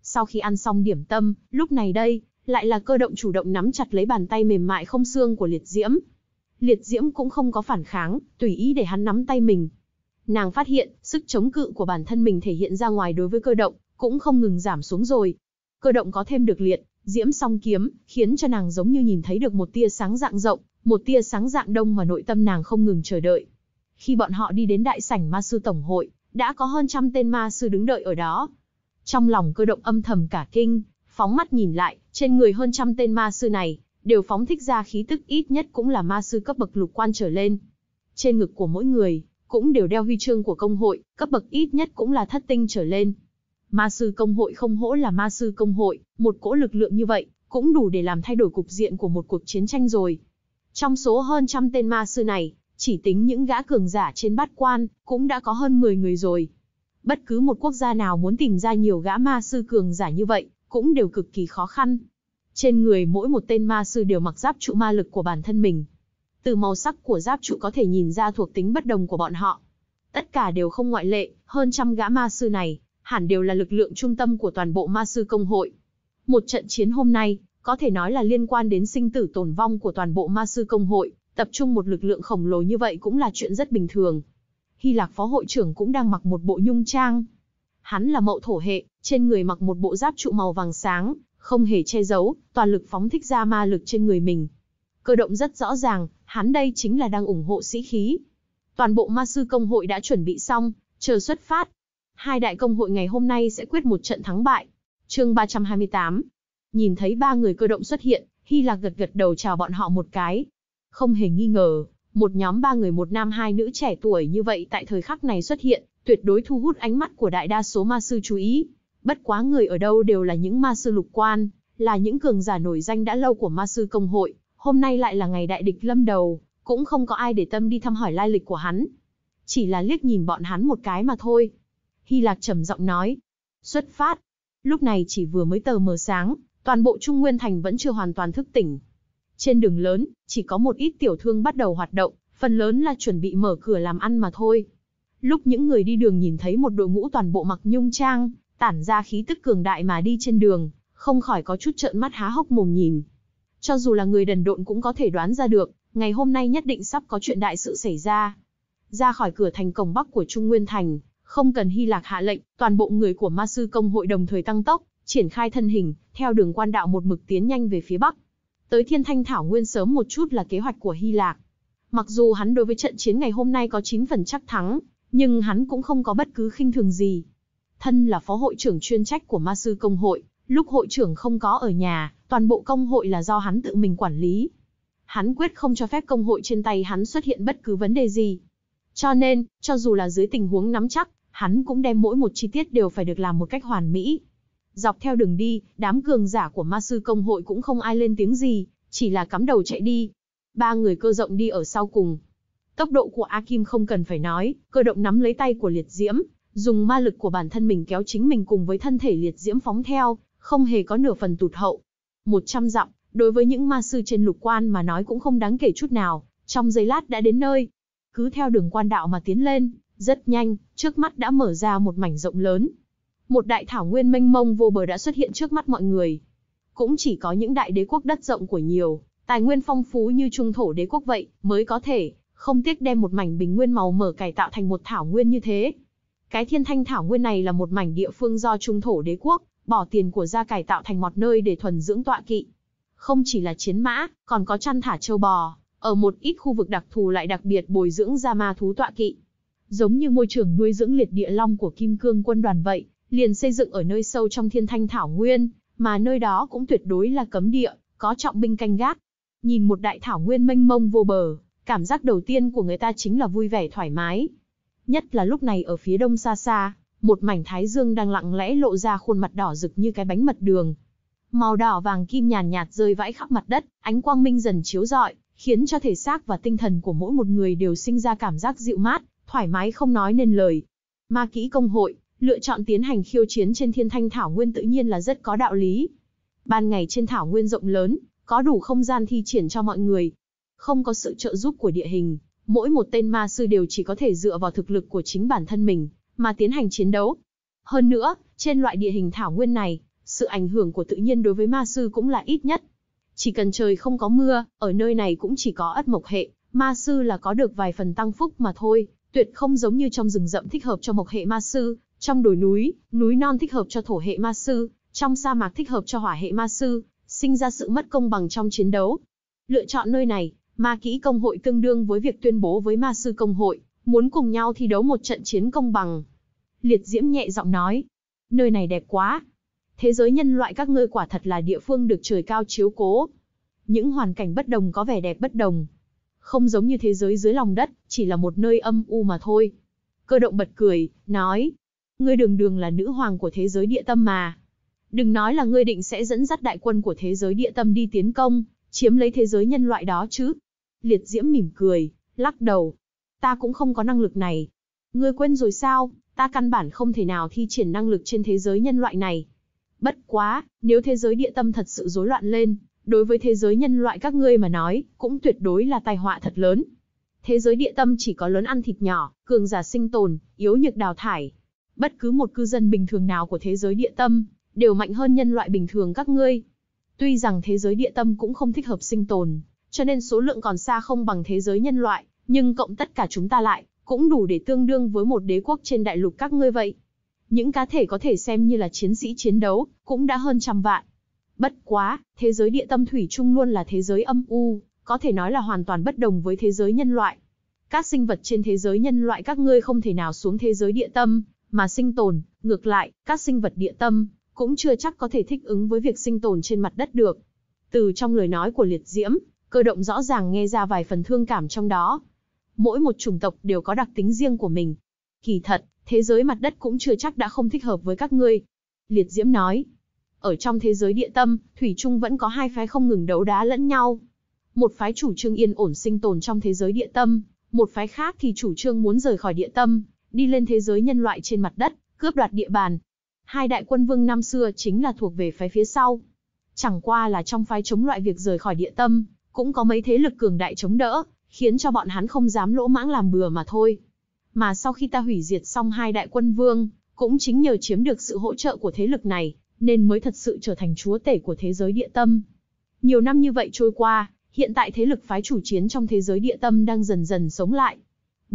Sau khi ăn xong điểm tâm, lúc này đây, lại là cơ động chủ động nắm chặt lấy bàn tay mềm mại không xương của liệt diễm. Liệt diễm cũng không có phản kháng, tùy ý để hắn nắm tay mình. Nàng phát hiện, sức chống cự của bản thân mình thể hiện ra ngoài đối với cơ động, cũng không ngừng giảm xuống rồi. Cơ động có thêm được liệt, diễm song kiếm, khiến cho nàng giống như nhìn thấy được một tia sáng dạng rộng, một tia sáng dạng đông mà nội tâm nàng không ngừng chờ đợi. Khi bọn họ đi đến đại sảnh ma sư tổng hội, đã có hơn trăm tên ma sư đứng đợi ở đó. Trong lòng cơ động âm thầm cả kinh, phóng mắt nhìn lại, trên người hơn trăm tên ma sư này, đều phóng thích ra khí tức ít nhất cũng là ma sư cấp bậc lục quan trở lên. Trên ngực của mỗi người, cũng đều đeo huy chương của công hội, cấp bậc ít nhất cũng là thất tinh trở lên. Ma sư công hội không hỗ là ma sư công hội, một cỗ lực lượng như vậy, cũng đủ để làm thay đổi cục diện của một cuộc chiến tranh rồi. Trong số hơn trăm tên ma sư này, chỉ tính những gã cường giả trên bát quan, cũng đã có hơn 10 người rồi. Bất cứ một quốc gia nào muốn tìm ra nhiều gã ma sư cường giả như vậy, cũng đều cực kỳ khó khăn. Trên người mỗi một tên ma sư đều mặc giáp trụ ma lực của bản thân mình. Từ màu sắc của giáp trụ có thể nhìn ra thuộc tính bất đồng của bọn họ. Tất cả đều không ngoại lệ, hơn trăm gã ma sư này, hẳn đều là lực lượng trung tâm của toàn bộ ma sư công hội. Một trận chiến hôm nay, có thể nói là liên quan đến sinh tử tồn vong của toàn bộ ma sư công hội, tập trung một lực lượng khổng lồ như vậy cũng là chuyện rất bình thường. Hy Lạc phó hội trưởng cũng đang mặc một bộ nhung trang. Hắn là mậu thổ hệ, trên người mặc một bộ giáp trụ màu vàng sáng, không hề che giấu, toàn lực phóng thích ra ma lực trên người mình. Cơ động rất rõ ràng, hắn đây chính là đang ủng hộ sĩ khí. Toàn bộ ma sư công hội đã chuẩn bị xong, chờ xuất phát. Hai đại công hội ngày hôm nay sẽ quyết một trận thắng bại. Chương 328, Nhìn thấy ba người cơ động xuất hiện, Hy Lạc gật gật đầu chào bọn họ một cái. Không hề nghi ngờ, một nhóm ba người một nam hai nữ trẻ tuổi như vậy tại thời khắc này xuất hiện, tuyệt đối thu hút ánh mắt của đại đa số ma sư chú ý. Bất quá người ở đâu đều là những ma sư lục quan, là những cường giả nổi danh đã lâu của ma sư công hội, hôm nay lại là ngày đại địch lâm đầu, cũng không có ai để tâm đi thăm hỏi lai lịch của hắn. Chỉ là liếc nhìn bọn hắn một cái mà thôi. Hy Lạc trầm giọng nói. Xuất phát. Lúc này chỉ vừa mới tờ mờ sáng, toàn bộ Trung Nguyên Thành vẫn chưa hoàn toàn thức tỉnh. Trên đường lớn, chỉ có một ít tiểu thương bắt đầu hoạt động, phần lớn là chuẩn bị mở cửa làm ăn mà thôi. Lúc những người đi đường nhìn thấy một đội ngũ toàn bộ mặc nhung trang, tản ra khí tức cường đại mà đi trên đường, không khỏi có chút trợn mắt há hốc mồm nhìn. Cho dù là người đần độn cũng có thể đoán ra được, ngày hôm nay nhất định sắp có chuyện đại sự xảy ra. Ra khỏi cửa thành cổng bắc của Trung Nguyên Thành, không cần Hy Lạc hạ lệnh, toàn bộ người của ma sư công hội đồng thời tăng tốc, triển khai thân hình, theo đường quan đạo một mực tiến nhanh về phía bắc. Tới Thiên Thanh Thảo Nguyên sớm một chút là kế hoạch của Hy Lạc. Mặc dù hắn đối với trận chiến ngày hôm nay có 9 phần chắc thắng, nhưng hắn cũng không có bất cứ khinh thường gì. Thân là phó hội trưởng chuyên trách của ma sư công hội, lúc hội trưởng không có ở nhà, toàn bộ công hội là do hắn tự mình quản lý. Hắn quyết không cho phép công hội trên tay hắn xuất hiện bất cứ vấn đề gì. Cho nên, cho dù là dưới tình huống nắm chắc, hắn cũng đem mỗi một chi tiết đều phải được làm một cách hoàn mỹ. Dọc theo đường đi, đám cường giả của ma sư công hội cũng không ai lên tiếng gì, chỉ là cắm đầu chạy đi. Ba người cơ rộng đi ở sau cùng. Tốc độ của A Kim không cần phải nói, cơ động nắm lấy tay của liệt diễm, dùng ma lực của bản thân mình kéo chính mình cùng với thân thể liệt diễm phóng theo, không hề có nửa phần tụt hậu. Một trăm dặm, đối với những ma sư trên lục quan mà nói cũng không đáng kể chút nào, trong giây lát đã đến nơi. Cứ theo đường quan đạo mà tiến lên, rất nhanh, trước mắt đã mở ra một mảnh rộng lớn, một đại thảo nguyên mênh mông vô bờ đã xuất hiện trước mắt mọi người. Cũng chỉ có những đại đế quốc đất rộng của nhiều, tài nguyên phong phú như trung thổ đế quốc vậy, mới có thể, không tiếc đem một mảnh bình nguyên màu mở cải tạo thành một thảo nguyên như thế. Cái thiên thanh thảo nguyên này là một mảnh địa phương do trung thổ đế quốc, bỏ tiền của ra cải tạo thành một nơi để thuần dưỡng tọa kỵ. Không chỉ là chiến mã, còn có chăn thả châu bò, ở một ít khu vực đặc thù lại đặc biệt bồi dưỡng ra ma thú tọa kỵ. Giống như môi trường nuôi dưỡng liệt địa long của Kim Cương quân đoàn vậy, liền xây dựng ở nơi sâu trong thiên thanh thảo nguyên, mà nơi đó cũng tuyệt đối là cấm địa, có trọng binh canh gác. Nhìn một đại thảo nguyên mênh mông vô bờ, cảm giác đầu tiên của người ta chính là vui vẻ thoải mái. Nhất là lúc này ở phía đông xa xa, một mảnh thái dương đang lặng lẽ lộ ra khuôn mặt đỏ rực như cái bánh mật đường. Màu đỏ vàng kim nhàn nhạt rơi vãi khắp mặt đất, ánh quang minh dần chiếu rọi, khiến cho thể xác và tinh thần của mỗi một người đều sinh ra cảm giác dịu mát, thoải mái không nói nên lời. Ma kỹ công hội, lựa chọn tiến hành khiêu chiến trên thiên thanh thảo nguyên tự nhiên là rất có đạo lý. Ban ngày trên thảo nguyên rộng lớn, có đủ không gian thi triển cho mọi người. Không có sự trợ giúp của địa hình, mỗi một tên ma sư đều chỉ có thể dựa vào thực lực của chính bản thân mình, mà tiến hành chiến đấu. Hơn nữa, trên loại địa hình thảo nguyên này, sự ảnh hưởng của tự nhiên đối với ma sư cũng là ít nhất. Chỉ cần trời không có mưa, ở nơi này cũng chỉ có ất mộc hệ, ma sư là có được vài phần tăng phúc mà thôi, tuyệt không giống như trong rừng rậm thích hợp cho mộc hệ ma sư, trong đồi núi, núi non thích hợp cho thổ hệ ma sư, trong sa mạc thích hợp cho hỏa hệ ma sư, sinh ra sự mất công bằng trong chiến đấu. Lựa chọn nơi này, ma kỹ công hội tương đương với việc tuyên bố với ma sư công hội, muốn cùng nhau thi đấu một trận chiến công bằng. Liệt Diễm nhẹ giọng nói, nơi này đẹp quá. Thế giới nhân loại các ngươi quả thật là địa phương được trời cao chiếu cố. Những hoàn cảnh bất đồng có vẻ đẹp bất đồng. Không giống như thế giới dưới lòng đất, chỉ là một nơi âm u mà thôi. Cơ động bật cười, nói, ngươi đường đường là nữ hoàng của thế giới địa tâm mà. Đừng nói là ngươi định sẽ dẫn dắt đại quân của thế giới địa tâm đi tiến công, chiếm lấy thế giới nhân loại đó chứ. Liệt diễm mỉm cười, lắc đầu. Ta cũng không có năng lực này. Ngươi quên rồi sao, ta căn bản không thể nào thi triển năng lực trên thế giới nhân loại này. Bất quá, nếu thế giới địa tâm thật sự rối loạn lên, đối với thế giới nhân loại các ngươi mà nói, cũng tuyệt đối là tai họa thật lớn. Thế giới địa tâm chỉ có lớn ăn thịt nhỏ, cường giả sinh tồn, yếu nhược đào thải bất cứ một cư dân bình thường nào của thế giới địa tâm, đều mạnh hơn nhân loại bình thường các ngươi. Tuy rằng thế giới địa tâm cũng không thích hợp sinh tồn, cho nên số lượng còn xa không bằng thế giới nhân loại, nhưng cộng tất cả chúng ta lại, cũng đủ để tương đương với một đế quốc trên đại lục các ngươi vậy. Những cá thể có thể xem như là chiến sĩ chiến đấu, cũng đã hơn trăm vạn. Bất quá, thế giới địa tâm thủy chung luôn là thế giới âm u, có thể nói là hoàn toàn bất đồng với thế giới nhân loại. Các sinh vật trên thế giới nhân loại các ngươi không thể nào xuống thế giới địa tâm, mà sinh tồn, ngược lại, các sinh vật địa tâm cũng chưa chắc có thể thích ứng với việc sinh tồn trên mặt đất được. Từ trong lời nói của liệt diễm, cơ động rõ ràng nghe ra vài phần thương cảm trong đó. Mỗi một chủng tộc đều có đặc tính riêng của mình. Kỳ thật, thế giới mặt đất cũng chưa chắc đã không thích hợp với các ngươi. Liệt diễm nói, ở trong thế giới địa tâm, Thủy trung vẫn có hai phái không ngừng đấu đá lẫn nhau. Một phái chủ trương yên ổn sinh tồn trong thế giới địa tâm, một phái khác thì chủ trương muốn rời khỏi địa tâm, đi lên thế giới nhân loại trên mặt đất, cướp đoạt địa bàn. Hai đại quân vương năm xưa chính là thuộc về phái phía sau. Chẳng qua là trong phái chống loại việc rời khỏi địa tâm, cũng có mấy thế lực cường đại chống đỡ, khiến cho bọn hắn không dám lỗ mãng làm bừa mà thôi. Mà sau khi ta hủy diệt xong hai đại quân vương, cũng chính nhờ chiếm được sự hỗ trợ của thế lực này, nên mới thật sự trở thành chúa tể của thế giới địa tâm. Nhiều năm như vậy trôi qua, hiện tại thế lực phái chủ chiến trong thế giới địa tâm đang dần dần sống lại,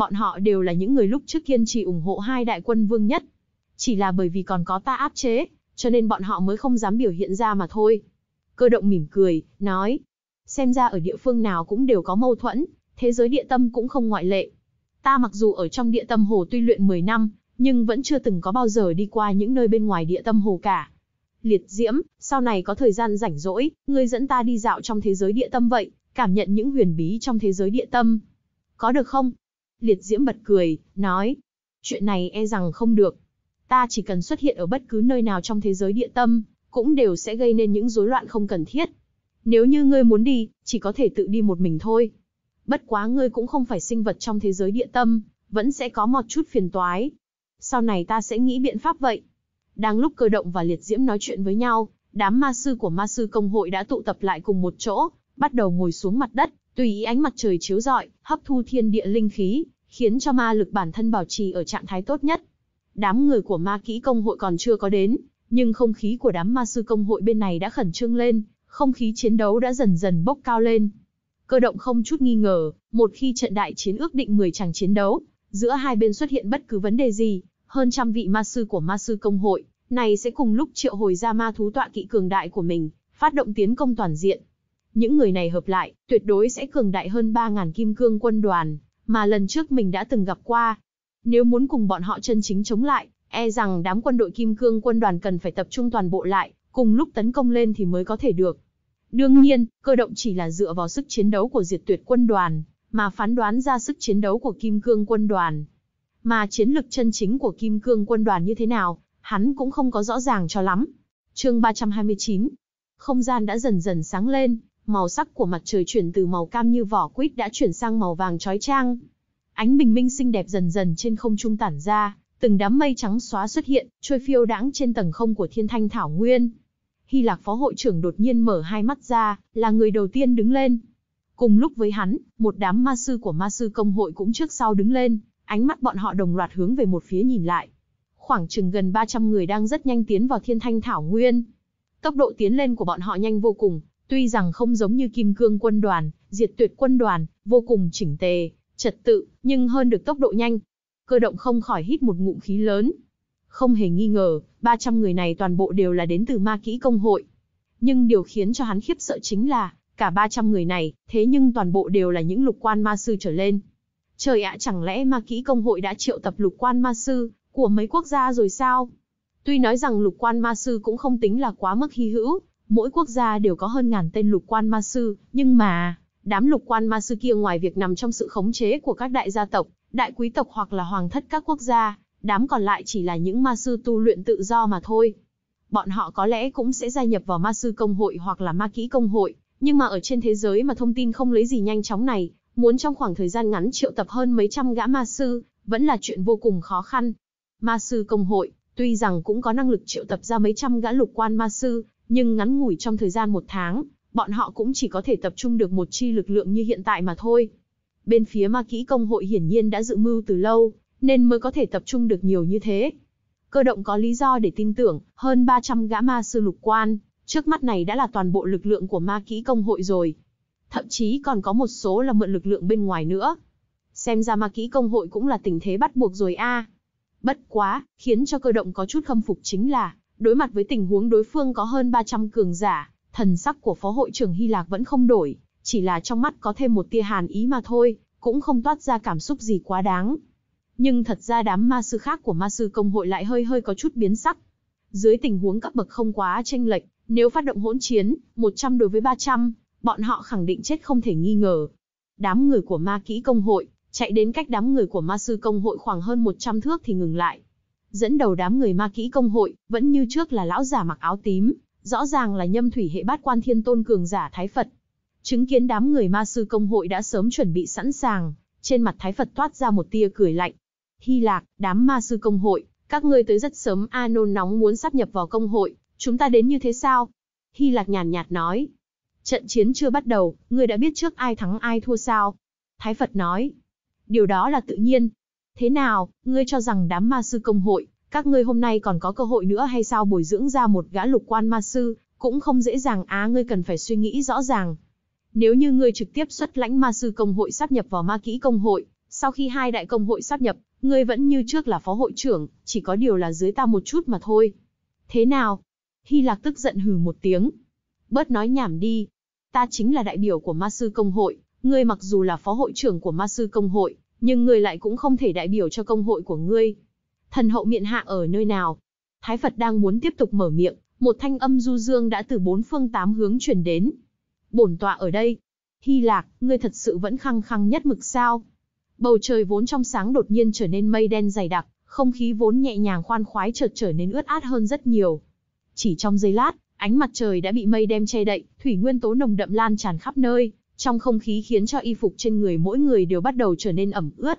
Bọn họ đều là những người lúc trước kiên trì ủng hộ hai đại quân vương nhất. Chỉ là bởi vì còn có ta áp chế, cho nên bọn họ mới không dám biểu hiện ra mà thôi. Cơ động mỉm cười, nói. Xem ra ở địa phương nào cũng đều có mâu thuẫn, thế giới địa tâm cũng không ngoại lệ. Ta mặc dù ở trong địa tâm hồ tuy luyện 10 năm, nhưng vẫn chưa từng có bao giờ đi qua những nơi bên ngoài địa tâm hồ cả. Liệt diễm, sau này có thời gian rảnh rỗi, ngươi dẫn ta đi dạo trong thế giới địa tâm vậy, cảm nhận những huyền bí trong thế giới địa tâm. Có được không? Liệt Diễm bật cười, nói, chuyện này e rằng không được. Ta chỉ cần xuất hiện ở bất cứ nơi nào trong thế giới địa tâm, cũng đều sẽ gây nên những rối loạn không cần thiết. Nếu như ngươi muốn đi, chỉ có thể tự đi một mình thôi. Bất quá ngươi cũng không phải sinh vật trong thế giới địa tâm, vẫn sẽ có một chút phiền toái. Sau này ta sẽ nghĩ biện pháp vậy. Đang lúc cơ động và liệt diễm nói chuyện với nhau, đám ma sư của ma sư công hội đã tụ tập lại cùng một chỗ, bắt đầu ngồi xuống mặt đất, Tùy ý ánh mặt trời chiếu rọi, hấp thu thiên địa linh khí, khiến cho ma lực bản thân bảo trì ở trạng thái tốt nhất. Đám người của ma kỹ công hội còn chưa có đến, nhưng không khí của đám ma sư công hội bên này đã khẩn trương lên, không khí chiến đấu đã dần dần bốc cao lên. Cơ động không chút nghi ngờ, một khi trận đại chiến ước định 10 chàng chiến đấu, giữa hai bên xuất hiện bất cứ vấn đề gì, hơn trăm vị ma sư của ma sư công hội, này sẽ cùng lúc triệu hồi ra ma thú tọa kỵ cường đại của mình, phát động tiến công toàn diện, những người này hợp lại, tuyệt đối sẽ cường đại hơn 3.000 kim cương quân đoàn, mà lần trước mình đã từng gặp qua. Nếu muốn cùng bọn họ chân chính chống lại, e rằng đám quân đội kim cương quân đoàn cần phải tập trung toàn bộ lại, cùng lúc tấn công lên thì mới có thể được. Đương nhiên, cơ động chỉ là dựa vào sức chiến đấu của diệt tuyệt quân đoàn, mà phán đoán ra sức chiến đấu của kim cương quân đoàn. Mà chiến lực chân chính của kim cương quân đoàn như thế nào, hắn cũng không có rõ ràng cho lắm. chương 329 Không gian đã dần dần sáng lên, màu sắc của mặt trời chuyển từ màu cam như vỏ quýt đã chuyển sang màu vàng chói trang. Ánh bình minh xinh đẹp dần dần trên không trung tản ra, từng đám mây trắng xóa xuất hiện, trôi phiêu đãng trên tầng không của thiên thanh thảo nguyên. Hy Lạc phó hội trưởng đột nhiên mở hai mắt ra, là người đầu tiên đứng lên. Cùng lúc với hắn, một đám ma sư của ma sư công hội cũng trước sau đứng lên, ánh mắt bọn họ đồng loạt hướng về một phía nhìn lại. Khoảng chừng gần 300 người đang rất nhanh tiến vào thiên thanh thảo nguyên. Tốc độ tiến lên của bọn họ nhanh vô cùng, Tuy rằng không giống như kim cương quân đoàn, diệt tuyệt quân đoàn, vô cùng chỉnh tề, trật tự, nhưng hơn được tốc độ nhanh. Cơ động không khỏi hít một ngụm khí lớn. Không hề nghi ngờ, 300 người này toàn bộ đều là đến từ ma kỹ công hội. Nhưng điều khiến cho hắn khiếp sợ chính là, cả 300 người này, thế nhưng toàn bộ đều là những lục quan ma sư trở lên. Trời ạ chẳng lẽ ma kỹ công hội đã triệu tập lục quan ma sư của mấy quốc gia rồi sao? Tuy nói rằng lục quan ma sư cũng không tính là quá mức hy hữu, Mỗi quốc gia đều có hơn ngàn tên lục quan ma sư, nhưng mà, đám lục quan ma sư kia ngoài việc nằm trong sự khống chế của các đại gia tộc, đại quý tộc hoặc là hoàng thất các quốc gia, đám còn lại chỉ là những ma sư tu luyện tự do mà thôi. Bọn họ có lẽ cũng sẽ gia nhập vào ma sư công hội hoặc là ma kỹ công hội, nhưng mà ở trên thế giới mà thông tin không lấy gì nhanh chóng này, muốn trong khoảng thời gian ngắn triệu tập hơn mấy trăm gã ma sư, vẫn là chuyện vô cùng khó khăn. Ma sư công hội, tuy rằng cũng có năng lực triệu tập ra mấy trăm gã lục quan ma sư, nhưng ngắn ngủi trong thời gian một tháng, bọn họ cũng chỉ có thể tập trung được một chi lực lượng như hiện tại mà thôi. Bên phía ma kỹ công hội hiển nhiên đã dự mưu từ lâu, nên mới có thể tập trung được nhiều như thế. Cơ động có lý do để tin tưởng, hơn 300 gã ma sư lục quan, trước mắt này đã là toàn bộ lực lượng của ma kỹ công hội rồi. Thậm chí còn có một số là mượn lực lượng bên ngoài nữa. Xem ra ma kỹ công hội cũng là tình thế bắt buộc rồi a. Bất quá, khiến cho cơ động có chút khâm phục chính là, Đối mặt với tình huống đối phương có hơn 300 cường giả, thần sắc của phó hội trưởng Hy Lạc vẫn không đổi, chỉ là trong mắt có thêm một tia hàn ý mà thôi, cũng không toát ra cảm xúc gì quá đáng. Nhưng thật ra đám ma sư khác của ma sư công hội lại hơi hơi có chút biến sắc. Dưới tình huống các bậc không quá tranh lệch, nếu phát động hỗn chiến, 100 đối với 300, bọn họ khẳng định chết không thể nghi ngờ. Đám người của ma kỹ công hội, chạy đến cách đám người của ma sư công hội khoảng hơn 100 thước thì ngừng lại dẫn đầu đám người ma kỹ công hội, vẫn như trước là lão giả mặc áo tím, rõ ràng là nhâm thủy hệ bát quan thiên tôn cường giả Thái Phật. Chứng kiến đám người ma sư công hội đã sớm chuẩn bị sẵn sàng, trên mặt Thái Phật toát ra một tia cười lạnh. Hy Lạc, đám ma sư công hội, các ngươi tới rất sớm a nôn nóng muốn sắp nhập vào công hội, chúng ta đến như thế sao? Hy Lạc nhàn nhạt nói. Trận chiến chưa bắt đầu, ngươi đã biết trước ai thắng ai thua sao? Thái Phật nói. Điều đó là tự nhiên, Thế nào, ngươi cho rằng đám ma sư công hội, các ngươi hôm nay còn có cơ hội nữa hay sao bồi dưỡng ra một gã lục quan ma sư, cũng không dễ dàng á ngươi cần phải suy nghĩ rõ ràng. Nếu như ngươi trực tiếp xuất lãnh ma sư công hội sáp nhập vào ma kỹ công hội, sau khi hai đại công hội sáp nhập, ngươi vẫn như trước là phó hội trưởng, chỉ có điều là dưới ta một chút mà thôi. Thế nào? Hy Lạc tức giận hừ một tiếng. Bớt nói nhảm đi. Ta chính là đại biểu của ma sư công hội, ngươi mặc dù là phó hội trưởng của ma sư công hội, nhưng ngươi lại cũng không thể đại biểu cho công hội của ngươi. Thần hậu miện hạ ở nơi nào? Thái Phật đang muốn tiếp tục mở miệng, một thanh âm du dương đã từ bốn phương tám hướng truyền đến. Bổn tọa ở đây. Hy Lạc, ngươi thật sự vẫn khăng khăng nhất mực sao? Bầu trời vốn trong sáng đột nhiên trở nên mây đen dày đặc, không khí vốn nhẹ nhàng khoan khoái chợt trở nên ướt át hơn rất nhiều. Chỉ trong giây lát, ánh mặt trời đã bị mây đem che đậy, thủy nguyên tố nồng đậm lan tràn khắp nơi, trong không khí khiến cho y phục trên người mỗi người đều bắt đầu trở nên ẩm ướt.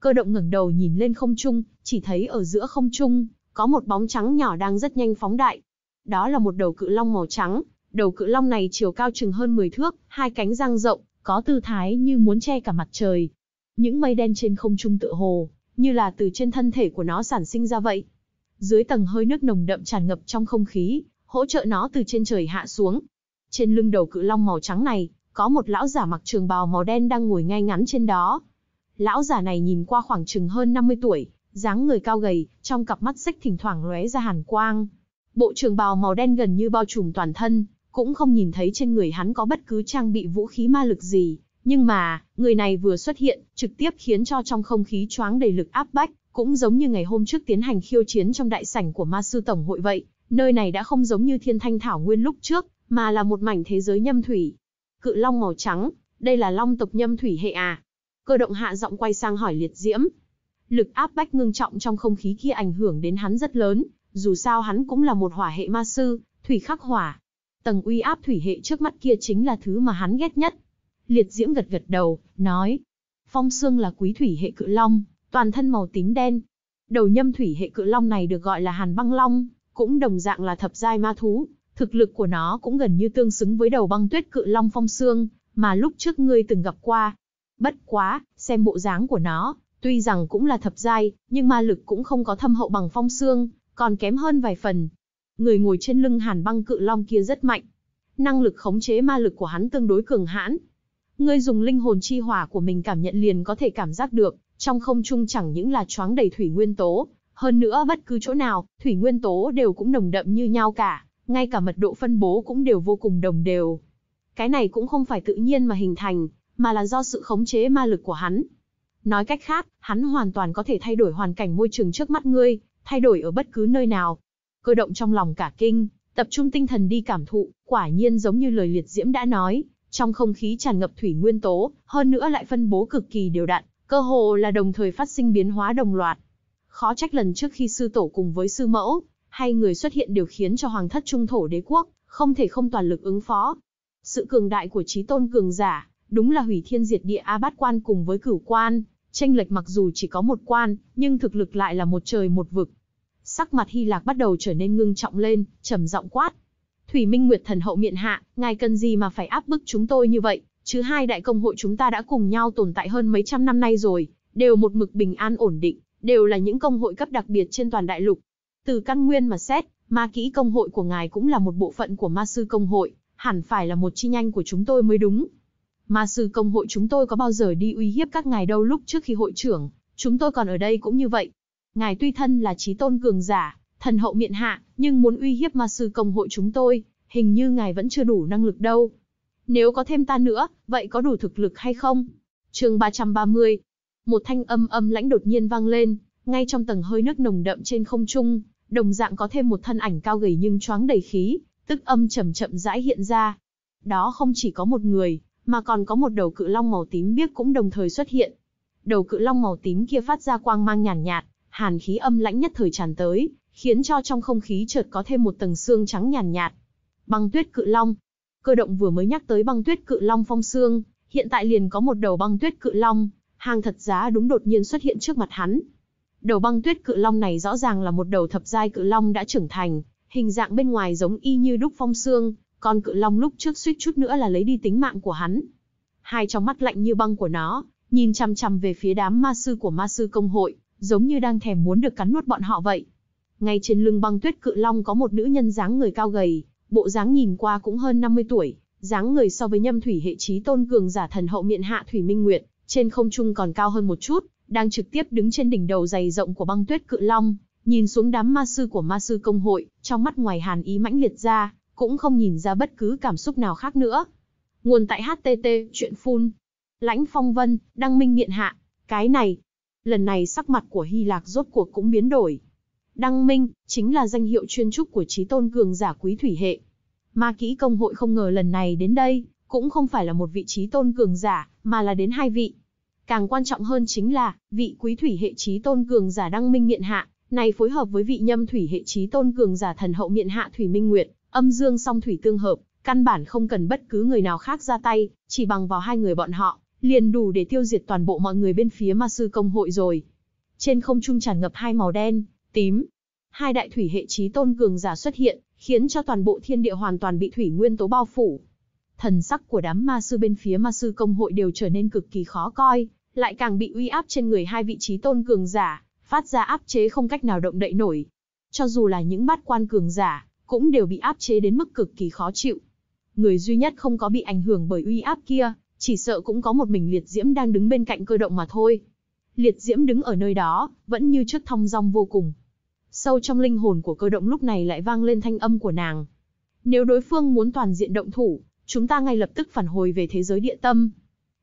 Cơ động ngẩng đầu nhìn lên không trung, chỉ thấy ở giữa không trung, có một bóng trắng nhỏ đang rất nhanh phóng đại. Đó là một đầu cự long màu trắng, đầu cự long này chiều cao chừng hơn 10 thước, hai cánh răng rộng, có tư thái như muốn che cả mặt trời. Những mây đen trên không trung tựa hồ, như là từ trên thân thể của nó sản sinh ra vậy. Dưới tầng hơi nước nồng đậm tràn ngập trong không khí, hỗ trợ nó từ trên trời hạ xuống. Trên lưng đầu cự long màu trắng này, có một lão giả mặc trường bào màu đen đang ngồi ngay ngắn trên đó. Lão giả này nhìn qua khoảng chừng hơn 50 tuổi, dáng người cao gầy, trong cặp mắt xích thỉnh thoảng lóe ra hàn quang. Bộ trường bào màu đen gần như bao trùm toàn thân, cũng không nhìn thấy trên người hắn có bất cứ trang bị vũ khí ma lực gì. Nhưng mà, người này vừa xuất hiện, trực tiếp khiến cho trong không khí choáng đầy lực áp bách, cũng giống như ngày hôm trước tiến hành khiêu chiến trong đại sảnh của ma sư tổng hội vậy. Nơi này đã không giống như thiên thanh thảo nguyên lúc trước, mà là một mảnh thế giới nhâm thủy, cự long màu trắng, đây là long tộc nhâm thủy hệ à? Cơ động hạ giọng quay sang hỏi liệt diễm. Lực áp bách ngưng trọng trong không khí kia ảnh hưởng đến hắn rất lớn, dù sao hắn cũng là một hỏa hệ ma sư, thủy khắc hỏa. Tầng uy áp thủy hệ trước mắt kia chính là thứ mà hắn ghét nhất. Liệt diễm gật gật đầu, nói. Phong xương là quý thủy hệ cự long, toàn thân màu tím đen. Đầu nhâm thủy hệ cự long này được gọi là hàn băng long, cũng đồng dạng là thập giai ma thú, Thực lực của nó cũng gần như tương xứng với đầu băng tuyết cự long phong xương, mà lúc trước ngươi từng gặp qua. Bất quá, xem bộ dáng của nó, tuy rằng cũng là thập giai, nhưng ma lực cũng không có thâm hậu bằng phong xương, còn kém hơn vài phần. Người ngồi trên lưng hàn băng cự long kia rất mạnh. Năng lực khống chế ma lực của hắn tương đối cường hãn. Ngươi dùng linh hồn chi hỏa của mình cảm nhận liền có thể cảm giác được, trong không trung chẳng những là choáng đầy thủy nguyên tố, hơn nữa bất cứ chỗ nào, thủy nguyên tố đều cũng nồng đậm như nhau cả ngay cả mật độ phân bố cũng đều vô cùng đồng đều. Cái này cũng không phải tự nhiên mà hình thành, mà là do sự khống chế ma lực của hắn. Nói cách khác, hắn hoàn toàn có thể thay đổi hoàn cảnh môi trường trước mắt ngươi, thay đổi ở bất cứ nơi nào. Cơ động trong lòng cả kinh, tập trung tinh thần đi cảm thụ, quả nhiên giống như lời liệt diễm đã nói, trong không khí tràn ngập thủy nguyên tố, hơn nữa lại phân bố cực kỳ đều đặn, cơ hồ là đồng thời phát sinh biến hóa đồng loạt. Khó trách lần trước khi sư tổ cùng với sư mẫu, hay người xuất hiện đều khiến cho hoàng thất trung thổ đế quốc không thể không toàn lực ứng phó. Sự cường đại của trí tôn cường giả, đúng là hủy thiên diệt địa A bát quan cùng với cửu quan, tranh lệch mặc dù chỉ có một quan, nhưng thực lực lại là một trời một vực. Sắc mặt Hy Lạc bắt đầu trở nên ngưng trọng lên, trầm giọng quát. Thủy Minh Nguyệt thần hậu miện hạ, ngài cần gì mà phải áp bức chúng tôi như vậy, chứ hai đại công hội chúng ta đã cùng nhau tồn tại hơn mấy trăm năm nay rồi, đều một mực bình an ổn định, đều là những công hội cấp đặc biệt trên toàn đại lục, từ căn nguyên mà xét, ma kỹ công hội của ngài cũng là một bộ phận của ma sư công hội, hẳn phải là một chi nhánh của chúng tôi mới đúng. Ma sư công hội chúng tôi có bao giờ đi uy hiếp các ngài đâu lúc trước khi hội trưởng, chúng tôi còn ở đây cũng như vậy. Ngài tuy thân là trí tôn cường giả, thần hậu miện hạ, nhưng muốn uy hiếp ma sư công hội chúng tôi, hình như ngài vẫn chưa đủ năng lực đâu. Nếu có thêm ta nữa, vậy có đủ thực lực hay không? chương 330 Một thanh âm âm lãnh đột nhiên vang lên, ngay trong tầng hơi nước nồng đậm trên không trung, đồng dạng có thêm một thân ảnh cao gầy nhưng choáng đầy khí, tức âm chậm chậm rãi hiện ra. Đó không chỉ có một người, mà còn có một đầu cự long màu tím biếc cũng đồng thời xuất hiện. Đầu cự long màu tím kia phát ra quang mang nhàn nhạt, nhạt, hàn khí âm lãnh nhất thời tràn tới, khiến cho trong không khí chợt có thêm một tầng xương trắng nhàn nhạt, nhạt. Băng tuyết cự long. Cơ động vừa mới nhắc tới băng tuyết cự long phong xương, hiện tại liền có một đầu băng tuyết cự long, hàng thật giá đúng đột nhiên xuất hiện trước mặt hắn, Đầu băng tuyết cự long này rõ ràng là một đầu thập giai cự long đã trưởng thành, hình dạng bên ngoài giống y như đúc phong xương, con cự long lúc trước suýt chút nữa là lấy đi tính mạng của hắn. Hai trong mắt lạnh như băng của nó, nhìn chằm chằm về phía đám ma sư của ma sư công hội, giống như đang thèm muốn được cắn nuốt bọn họ vậy. Ngay trên lưng băng tuyết cự long có một nữ nhân dáng người cao gầy, bộ dáng nhìn qua cũng hơn 50 tuổi, dáng người so với nhâm thủy hệ trí tôn cường giả thần hậu miện hạ thủy minh nguyệt, trên không trung còn cao hơn một chút, đang trực tiếp đứng trên đỉnh đầu dày rộng của băng tuyết cự long, nhìn xuống đám ma sư của ma sư công hội, trong mắt ngoài hàn ý mãnh liệt ra, cũng không nhìn ra bất cứ cảm xúc nào khác nữa. Nguồn tại HTT, chuyện phun. Lãnh phong vân, đăng minh miệng hạ, cái này. Lần này sắc mặt của Hy Lạc rốt cuộc cũng biến đổi. Đăng minh, chính là danh hiệu chuyên trúc của trí tôn cường giả quý thủy hệ. Ma kỹ công hội không ngờ lần này đến đây, cũng không phải là một vị trí tôn cường giả, mà là đến hai vị. Càng quan trọng hơn chính là, vị quý thủy hệ trí tôn cường giả đăng minh nghiện hạ, này phối hợp với vị nhâm thủy hệ trí tôn cường giả thần hậu miện hạ thủy minh nguyệt, âm dương song thủy tương hợp, căn bản không cần bất cứ người nào khác ra tay, chỉ bằng vào hai người bọn họ, liền đủ để tiêu diệt toàn bộ mọi người bên phía ma sư công hội rồi. Trên không trung tràn ngập hai màu đen, tím. Hai đại thủy hệ trí tôn cường giả xuất hiện, khiến cho toàn bộ thiên địa hoàn toàn bị thủy nguyên tố bao phủ, Thần sắc của đám ma sư bên phía ma sư công hội đều trở nên cực kỳ khó coi, lại càng bị uy áp trên người hai vị trí tôn cường giả, phát ra áp chế không cách nào động đậy nổi. Cho dù là những bát quan cường giả, cũng đều bị áp chế đến mức cực kỳ khó chịu. Người duy nhất không có bị ảnh hưởng bởi uy áp kia, chỉ sợ cũng có một mình liệt diễm đang đứng bên cạnh cơ động mà thôi. Liệt diễm đứng ở nơi đó, vẫn như trước thong dong vô cùng. Sâu trong linh hồn của cơ động lúc này lại vang lên thanh âm của nàng. Nếu đối phương muốn toàn diện động thủ, chúng ta ngay lập tức phản hồi về thế giới địa tâm.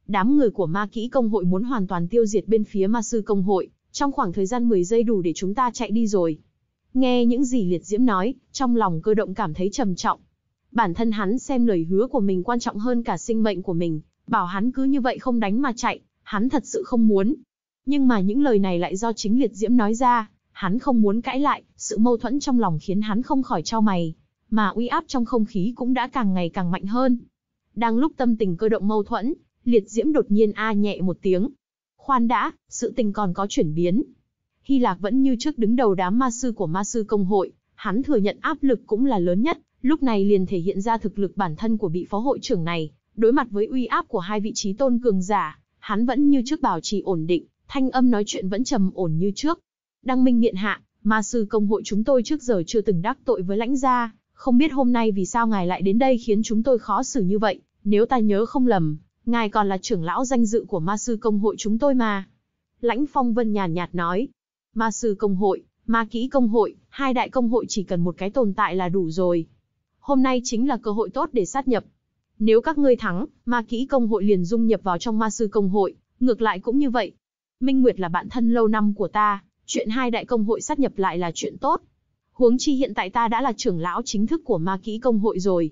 Đám người của ma kỹ công hội muốn hoàn toàn tiêu diệt bên phía ma sư công hội, trong khoảng thời gian 10 giây đủ để chúng ta chạy đi rồi. Nghe những gì liệt diễm nói, trong lòng cơ động cảm thấy trầm trọng. Bản thân hắn xem lời hứa của mình quan trọng hơn cả sinh mệnh của mình, bảo hắn cứ như vậy không đánh mà chạy, hắn thật sự không muốn. Nhưng mà những lời này lại do chính liệt diễm nói ra, hắn không muốn cãi lại, sự mâu thuẫn trong lòng khiến hắn không khỏi trao mày, mà uy áp trong không khí cũng đã càng ngày càng mạnh hơn. Đang lúc tâm tình cơ động mâu thuẫn, liệt diễm đột nhiên a nhẹ một tiếng. Khoan đã, sự tình còn có chuyển biến. Hy Lạc vẫn như trước đứng đầu đám ma sư của ma sư công hội, hắn thừa nhận áp lực cũng là lớn nhất, lúc này liền thể hiện ra thực lực bản thân của vị phó hội trưởng này, đối mặt với uy áp của hai vị trí tôn cường giả, hắn vẫn như trước bảo trì ổn định, thanh âm nói chuyện vẫn trầm ổn như trước. Đăng Minh Điện Hạ, ma sư công hội chúng tôi trước giờ chưa từng đắc tội với lãnh gia, không biết hôm nay vì sao ngài lại đến đây khiến chúng tôi khó xử như vậy, nếu ta nhớ không lầm, ngài còn là trưởng lão danh dự của ma sư công hội chúng tôi mà. Lãnh Phong Vân nhàn nhạt nói, ma sư công hội, ma kỹ công hội, hai đại công hội chỉ cần một cái tồn tại là đủ rồi. Hôm nay chính là cơ hội tốt để sát nhập. Nếu các ngươi thắng, ma kỹ công hội liền dung nhập vào trong ma sư công hội, ngược lại cũng như vậy. Minh Nguyệt là bạn thân lâu năm của ta, chuyện hai đại công hội sát nhập lại là chuyện tốt, huống chi hiện tại ta đã là trưởng lão chính thức của ma kỹ công hội rồi.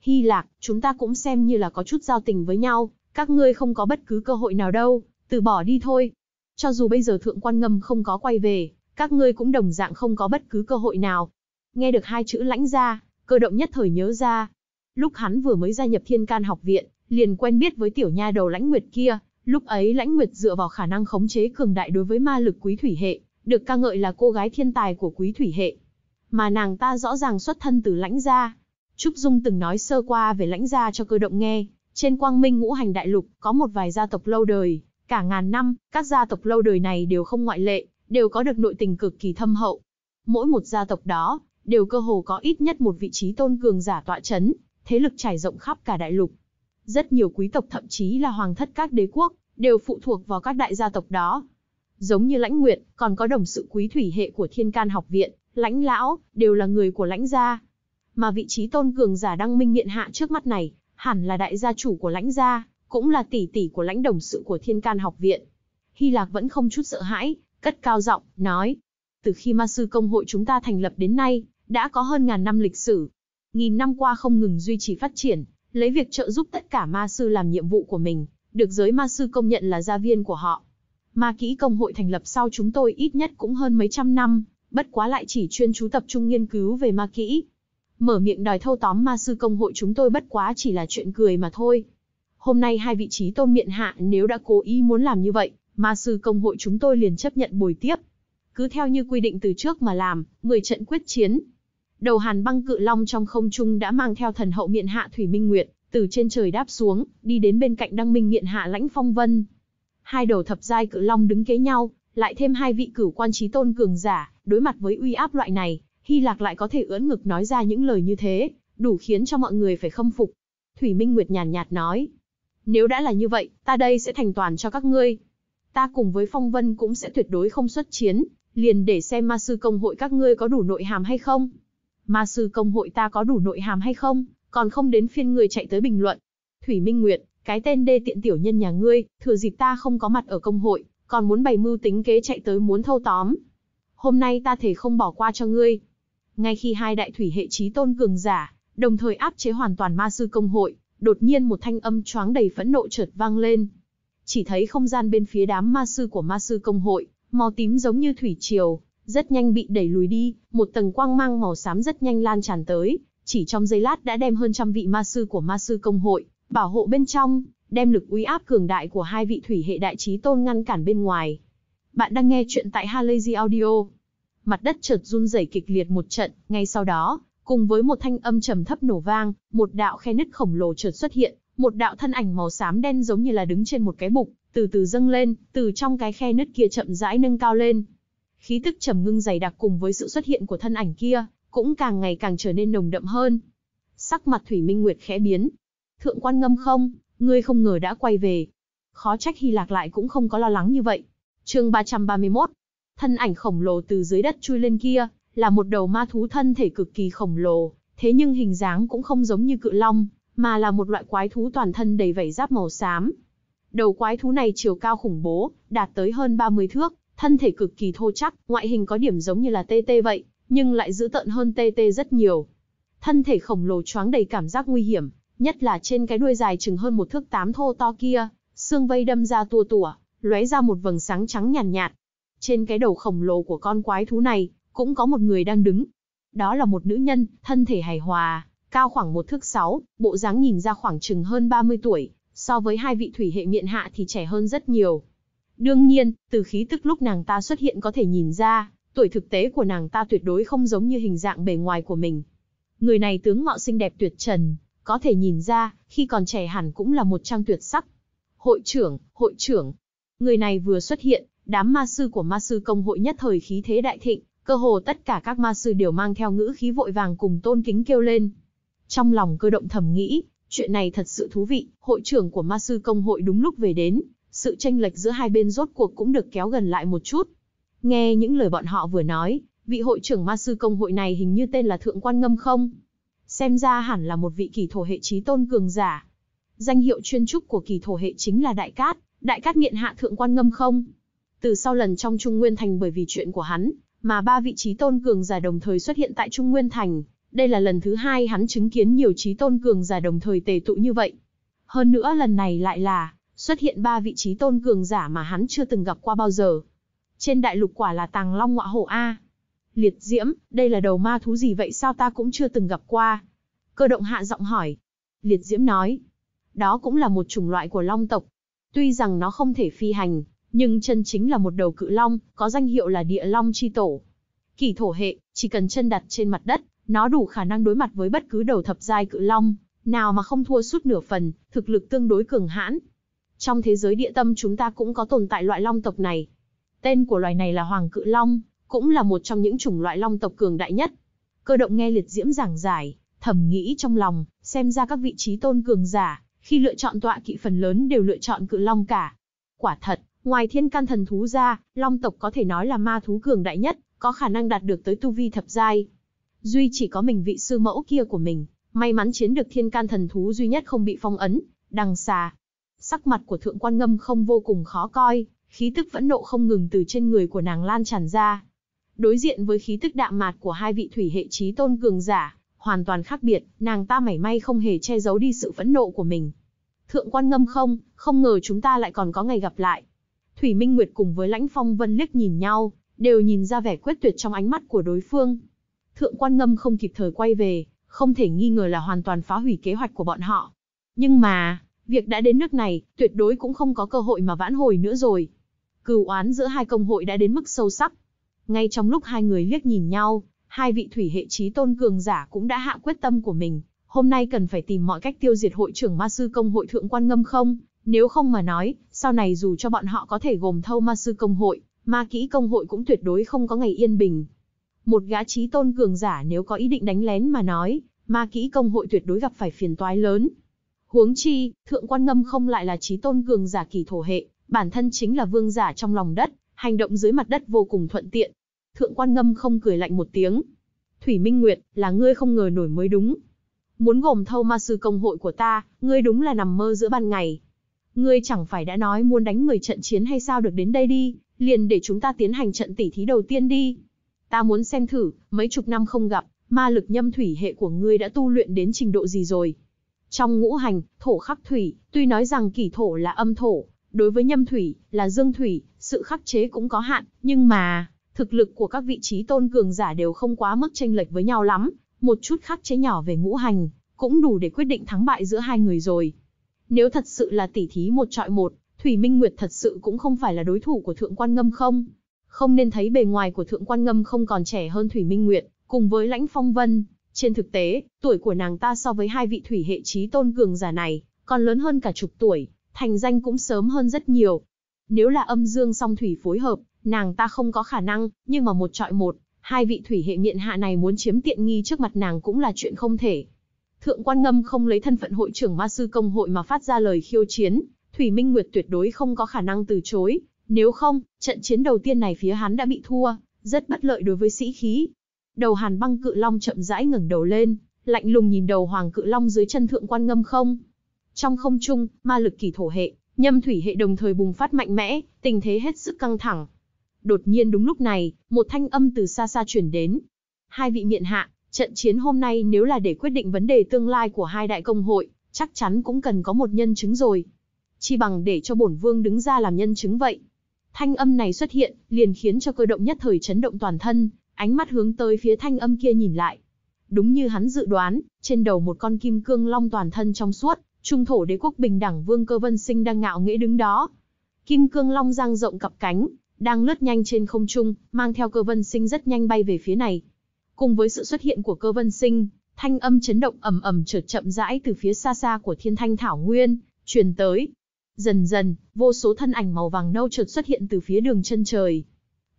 Hy Lạc, chúng ta cũng xem như là có chút giao tình với nhau, các ngươi không có bất cứ cơ hội nào đâu, từ bỏ đi thôi. Cho dù bây giờ thượng quan ngâm không có quay về, các ngươi cũng đồng dạng không có bất cứ cơ hội nào. Nghe được hai chữ lãnh ra, cơ động nhất thời nhớ ra. Lúc hắn vừa mới gia nhập thiên can học viện, liền quen biết với tiểu nha đầu lãnh nguyệt kia, lúc ấy lãnh nguyệt dựa vào khả năng khống chế cường đại đối với ma lực quý thủy hệ, được ca ngợi là cô gái thiên tài của quý thủy hệ mà nàng ta rõ ràng xuất thân từ lãnh gia. Trúc Dung từng nói sơ qua về lãnh gia cho cơ động nghe, trên quang minh ngũ hành đại lục có một vài gia tộc lâu đời, cả ngàn năm, các gia tộc lâu đời này đều không ngoại lệ, đều có được nội tình cực kỳ thâm hậu. Mỗi một gia tộc đó, đều cơ hồ có ít nhất một vị trí tôn cường giả tọa chấn, thế lực trải rộng khắp cả đại lục. Rất nhiều quý tộc thậm chí là hoàng thất các đế quốc, đều phụ thuộc vào các đại gia tộc đó. Giống như lãnh nguyện, còn có đồng sự quý thủy hệ của thiên can học viện, lãnh lão, đều là người của lãnh gia. Mà vị trí tôn cường giả đăng minh nghiện hạ trước mắt này, hẳn là đại gia chủ của lãnh gia, cũng là tỷ tỷ của lãnh đồng sự của thiên can học viện. Hy Lạc vẫn không chút sợ hãi, cất cao giọng, nói. Từ khi ma sư công hội chúng ta thành lập đến nay, đã có hơn ngàn năm lịch sử. Nghìn năm qua không ngừng duy trì phát triển, lấy việc trợ giúp tất cả ma sư làm nhiệm vụ của mình, được giới ma sư công nhận là gia viên của họ. Ma kỹ công hội thành lập sau chúng tôi ít nhất cũng hơn mấy trăm năm, bất quá lại chỉ chuyên chú tập trung nghiên cứu về ma kỹ. Mở miệng đòi thâu tóm ma sư công hội chúng tôi bất quá chỉ là chuyện cười mà thôi. Hôm nay hai vị trí tôn miện hạ nếu đã cố ý muốn làm như vậy, ma sư công hội chúng tôi liền chấp nhận bồi tiếp. Cứ theo như quy định từ trước mà làm, 10 trận quyết chiến. Đầu hàn băng cự long trong không trung đã mang theo thần hậu miện hạ Thủy Minh Nguyệt, từ trên trời đáp xuống, đi đến bên cạnh đăng minh miện hạ lãnh phong vân. Hai đầu thập giai cự long đứng kế nhau, lại thêm hai vị cửu quan trí tôn cường giả, Đối mặt với uy áp loại này, Hy Lạc lại có thể ưỡn ngực nói ra những lời như thế, đủ khiến cho mọi người phải khâm phục. Thủy Minh Nguyệt nhàn nhạt nói, nếu đã là như vậy, ta đây sẽ thành toàn cho các ngươi. Ta cùng với Phong Vân cũng sẽ tuyệt đối không xuất chiến, liền để xem ma sư công hội các ngươi có đủ nội hàm hay không. Ma sư công hội ta có đủ nội hàm hay không, còn không đến phiên người chạy tới bình luận. Thủy Minh Nguyệt, cái tên đê tiện tiểu nhân nhà ngươi, thừa dịp ta không có mặt ở công hội, còn muốn bày mưu tính kế chạy tới muốn thâu tóm, hôm nay ta thể không bỏ qua cho ngươi. Ngay khi hai đại thủy hệ trí tôn cường giả, đồng thời áp chế hoàn toàn ma sư công hội, đột nhiên một thanh âm choáng đầy phẫn nộ chợt vang lên. Chỉ thấy không gian bên phía đám ma sư của ma sư công hội, màu tím giống như thủy triều, rất nhanh bị đẩy lùi đi, một tầng quang mang màu xám rất nhanh lan tràn tới, chỉ trong giây lát đã đem hơn trăm vị ma sư của ma sư công hội, bảo hộ bên trong, đem lực uy áp cường đại của hai vị thủy hệ đại trí tôn ngăn cản bên ngoài. Bạn đang nghe chuyện tại Halazy Audio. Mặt đất chợt run rẩy kịch liệt một trận, ngay sau đó, cùng với một thanh âm trầm thấp nổ vang, một đạo khe nứt khổng lồ chợt xuất hiện, một đạo thân ảnh màu xám đen giống như là đứng trên một cái bục, từ từ dâng lên, từ trong cái khe nứt kia chậm rãi nâng cao lên. Khí tức trầm ngưng dày đặc cùng với sự xuất hiện của thân ảnh kia, cũng càng ngày càng trở nên nồng đậm hơn. Sắc mặt Thủy Minh Nguyệt khẽ biến. Thượng quan ngâm không, ngươi không ngờ đã quay về. Khó trách Hy Lạc lại cũng không có lo lắng như vậy. Chương 331. Thân ảnh khổng lồ từ dưới đất chui lên kia, là một đầu ma thú thân thể cực kỳ khổng lồ, thế nhưng hình dáng cũng không giống như cự long, mà là một loại quái thú toàn thân đầy vảy giáp màu xám. Đầu quái thú này chiều cao khủng bố, đạt tới hơn 30 thước, thân thể cực kỳ thô chắc, ngoại hình có điểm giống như là TT vậy, nhưng lại dữ tợn hơn TT rất nhiều. Thân thể khổng lồ choáng đầy cảm giác nguy hiểm, nhất là trên cái đuôi dài chừng hơn một thước tám thô to kia, xương vây đâm ra tua tủa, lóe ra một vầng sáng trắng nhàn nhạt, nhạt. Trên cái đầu khổng lồ của con quái thú này, cũng có một người đang đứng. Đó là một nữ nhân, thân thể hài hòa, cao khoảng một thước sáu, bộ dáng nhìn ra khoảng chừng hơn 30 tuổi, so với hai vị thủy hệ miện hạ thì trẻ hơn rất nhiều. Đương nhiên, từ khí tức lúc nàng ta xuất hiện có thể nhìn ra, tuổi thực tế của nàng ta tuyệt đối không giống như hình dạng bề ngoài của mình. Người này tướng mạo xinh đẹp tuyệt trần, có thể nhìn ra, khi còn trẻ hẳn cũng là một trang tuyệt sắc. Hội trưởng, hội trưởng, Người này vừa xuất hiện, đám ma sư của ma sư công hội nhất thời khí thế đại thịnh, cơ hồ tất cả các ma sư đều mang theo ngữ khí vội vàng cùng tôn kính kêu lên. Trong lòng cơ động thầm nghĩ, chuyện này thật sự thú vị, hội trưởng của ma sư công hội đúng lúc về đến, sự tranh lệch giữa hai bên rốt cuộc cũng được kéo gần lại một chút. Nghe những lời bọn họ vừa nói, vị hội trưởng ma sư công hội này hình như tên là Thượng Quan Ngâm không? Xem ra hẳn là một vị kỳ thổ hệ trí tôn cường giả. Danh hiệu chuyên trúc của kỳ thổ hệ chính là Đại Cát, đại cát nghiện hạ thượng quan ngâm không. Từ sau lần trong Trung Nguyên Thành bởi vì chuyện của hắn, mà ba vị trí tôn cường giả đồng thời xuất hiện tại Trung Nguyên Thành, đây là lần thứ hai hắn chứng kiến nhiều trí tôn cường giả đồng thời tề tụ như vậy. Hơn nữa lần này lại là, xuất hiện ba vị trí tôn cường giả mà hắn chưa từng gặp qua bao giờ. Trên đại lục quả là tàng long ngọa hổ A. Liệt diễm, đây là đầu ma thú gì vậy sao ta cũng chưa từng gặp qua. Cơ động hạ giọng hỏi. Liệt diễm nói. Đó cũng là một chủng loại của long tộc, Tuy rằng nó không thể phi hành, nhưng chân chính là một đầu cự long, có danh hiệu là địa long chi tổ. Kỳ thổ hệ, chỉ cần chân đặt trên mặt đất, nó đủ khả năng đối mặt với bất cứ đầu thập giai cự long, nào mà không thua suốt nửa phần, thực lực tương đối cường hãn. Trong thế giới địa tâm chúng ta cũng có tồn tại loại long tộc này. Tên của loài này là Hoàng Cự Long, cũng là một trong những chủng loại long tộc cường đại nhất. Cơ động nghe liệt diễm giảng giải, thầm nghĩ trong lòng, xem ra các vị trí tôn cường giả, khi lựa chọn tọa kỵ phần lớn đều lựa chọn cự long cả. Quả thật, ngoài thiên can thần thú ra, long tộc có thể nói là ma thú cường đại nhất, có khả năng đạt được tới tu vi thập giai. Duy chỉ có mình vị sư mẫu kia của mình, may mắn chiến được thiên can thần thú duy nhất không bị phong ấn, đằng xà. Sắc mặt của thượng quan ngâm không vô cùng khó coi, khí tức vẫn nộ không ngừng từ trên người của nàng lan tràn ra. Đối diện với khí tức đạm mạt của hai vị thủy hệ trí tôn cường giả, hoàn toàn khác biệt, nàng ta mảy may không hề che giấu đi sự phẫn nộ của mình. Thượng quan ngâm không, không ngờ chúng ta lại còn có ngày gặp lại. Thủy Minh Nguyệt cùng với Lãnh Phong Vân liếc nhìn nhau, đều nhìn ra vẻ quyết tuyệt trong ánh mắt của đối phương. Thượng quan ngâm không kịp thời quay về, không thể nghi ngờ là hoàn toàn phá hủy kế hoạch của bọn họ. Nhưng mà, việc đã đến nước này, tuyệt đối cũng không có cơ hội mà vãn hồi nữa rồi. Cừu oán giữa hai công hội đã đến mức sâu sắc. Ngay trong lúc hai người liếc nhìn nhau, hai vị thủy hệ trí tôn cường giả cũng đã hạ quyết tâm của mình, hôm nay cần phải tìm mọi cách tiêu diệt hội trưởng ma sư công hội thượng quan ngâm không, nếu không mà nói, sau này dù cho bọn họ có thể gồm thâu ma sư công hội, ma kỹ công hội cũng tuyệt đối không có ngày yên bình. Một gã trí tôn cường giả nếu có ý định đánh lén mà nói, ma kỹ công hội tuyệt đối gặp phải phiền toái lớn. Huống chi, thượng quan ngâm không lại là trí tôn cường giả kỳ thổ hệ, bản thân chính là vương giả trong lòng đất, hành động dưới mặt đất vô cùng thuận tiện, thượng quan ngâm không cười lạnh một tiếng. Thủy Minh Nguyệt, là ngươi không ngờ nổi mới đúng. Muốn gồm thâu ma sư công hội của ta, ngươi đúng là nằm mơ giữa ban ngày. Ngươi chẳng phải đã nói muốn đánh người trận chiến hay sao được đến đây đi, liền để chúng ta tiến hành trận tỉ thí đầu tiên đi. Ta muốn xem thử, mấy chục năm không gặp, ma lực nhâm thủy hệ của ngươi đã tu luyện đến trình độ gì rồi. Trong ngũ hành, thổ khắc thủy, tuy nói rằng kỷ thổ là âm thổ, đối với nhâm thủy, là dương thủy, sự khắc chế cũng có hạn, nhưng mà thực lực của các vị trí tôn cường giả đều không quá mức tranh lệch với nhau lắm, một chút khắc chế nhỏ về ngũ hành, cũng đủ để quyết định thắng bại giữa hai người rồi. Nếu thật sự là tỷ thí một trọi một, Thủy Minh Nguyệt thật sự cũng không phải là đối thủ của Thượng Quan Ngâm không? Không nên thấy bề ngoài của Thượng Quan Ngâm không còn trẻ hơn Thủy Minh Nguyệt, cùng với Lãnh Phong Vân. Trên thực tế, tuổi của nàng ta so với hai vị thủy hệ trí tôn cường giả này, còn lớn hơn cả chục tuổi, thành danh cũng sớm hơn rất nhiều. Nếu là âm dương song thủy phối hợp, Nàng ta không có khả năng, nhưng mà một trọi một, hai vị thủy hệ nghiện hạ này muốn chiếm tiện nghi trước mặt nàng cũng là chuyện không thể. Thượng quan ngâm không lấy thân phận hội trưởng ma sư công hội mà phát ra lời khiêu chiến, Thủy Minh Nguyệt tuyệt đối không có khả năng từ chối, nếu không, trận chiến đầu tiên này phía hắn đã bị thua, rất bất lợi đối với sĩ khí. Đầu Hàn Băng Cự Long chậm rãi ngẩng đầu lên, lạnh lùng nhìn đầu Hoàng Cự Long dưới chân thượng quan ngâm không. Trong không trung, ma lực kỳ thổ hệ, nhâm thủy hệ đồng thời bùng phát mạnh mẽ, tình thế hết sức căng thẳng. Đột nhiên đúng lúc này, một thanh âm từ xa xa chuyển đến. Hai vị miện hạ, trận chiến hôm nay nếu là để quyết định vấn đề tương lai của hai đại công hội, chắc chắn cũng cần có một nhân chứng rồi. Chi bằng để cho bổn vương đứng ra làm nhân chứng vậy. Thanh âm này xuất hiện, liền khiến cho cơ động nhất thời chấn động toàn thân, ánh mắt hướng tới phía thanh âm kia nhìn lại. Đúng như hắn dự đoán, trên đầu một con kim cương long toàn thân trong suốt, trung thổ đế quốc bình đẳng vương cơ vân sinh đang ngạo nghễ đứng đó. Kim cương long giang rộng cặp cánh, đang lướt nhanh trên không trung, mang theo cơ vân sinh rất nhanh bay về phía này. Cùng với sự xuất hiện của cơ vân sinh, thanh âm chấn động ầm ầm trượt chậm rãi từ phía xa xa của thiên thanh thảo nguyên, truyền tới. Dần dần, vô số thân ảnh màu vàng nâu trượt xuất hiện từ phía đường chân trời.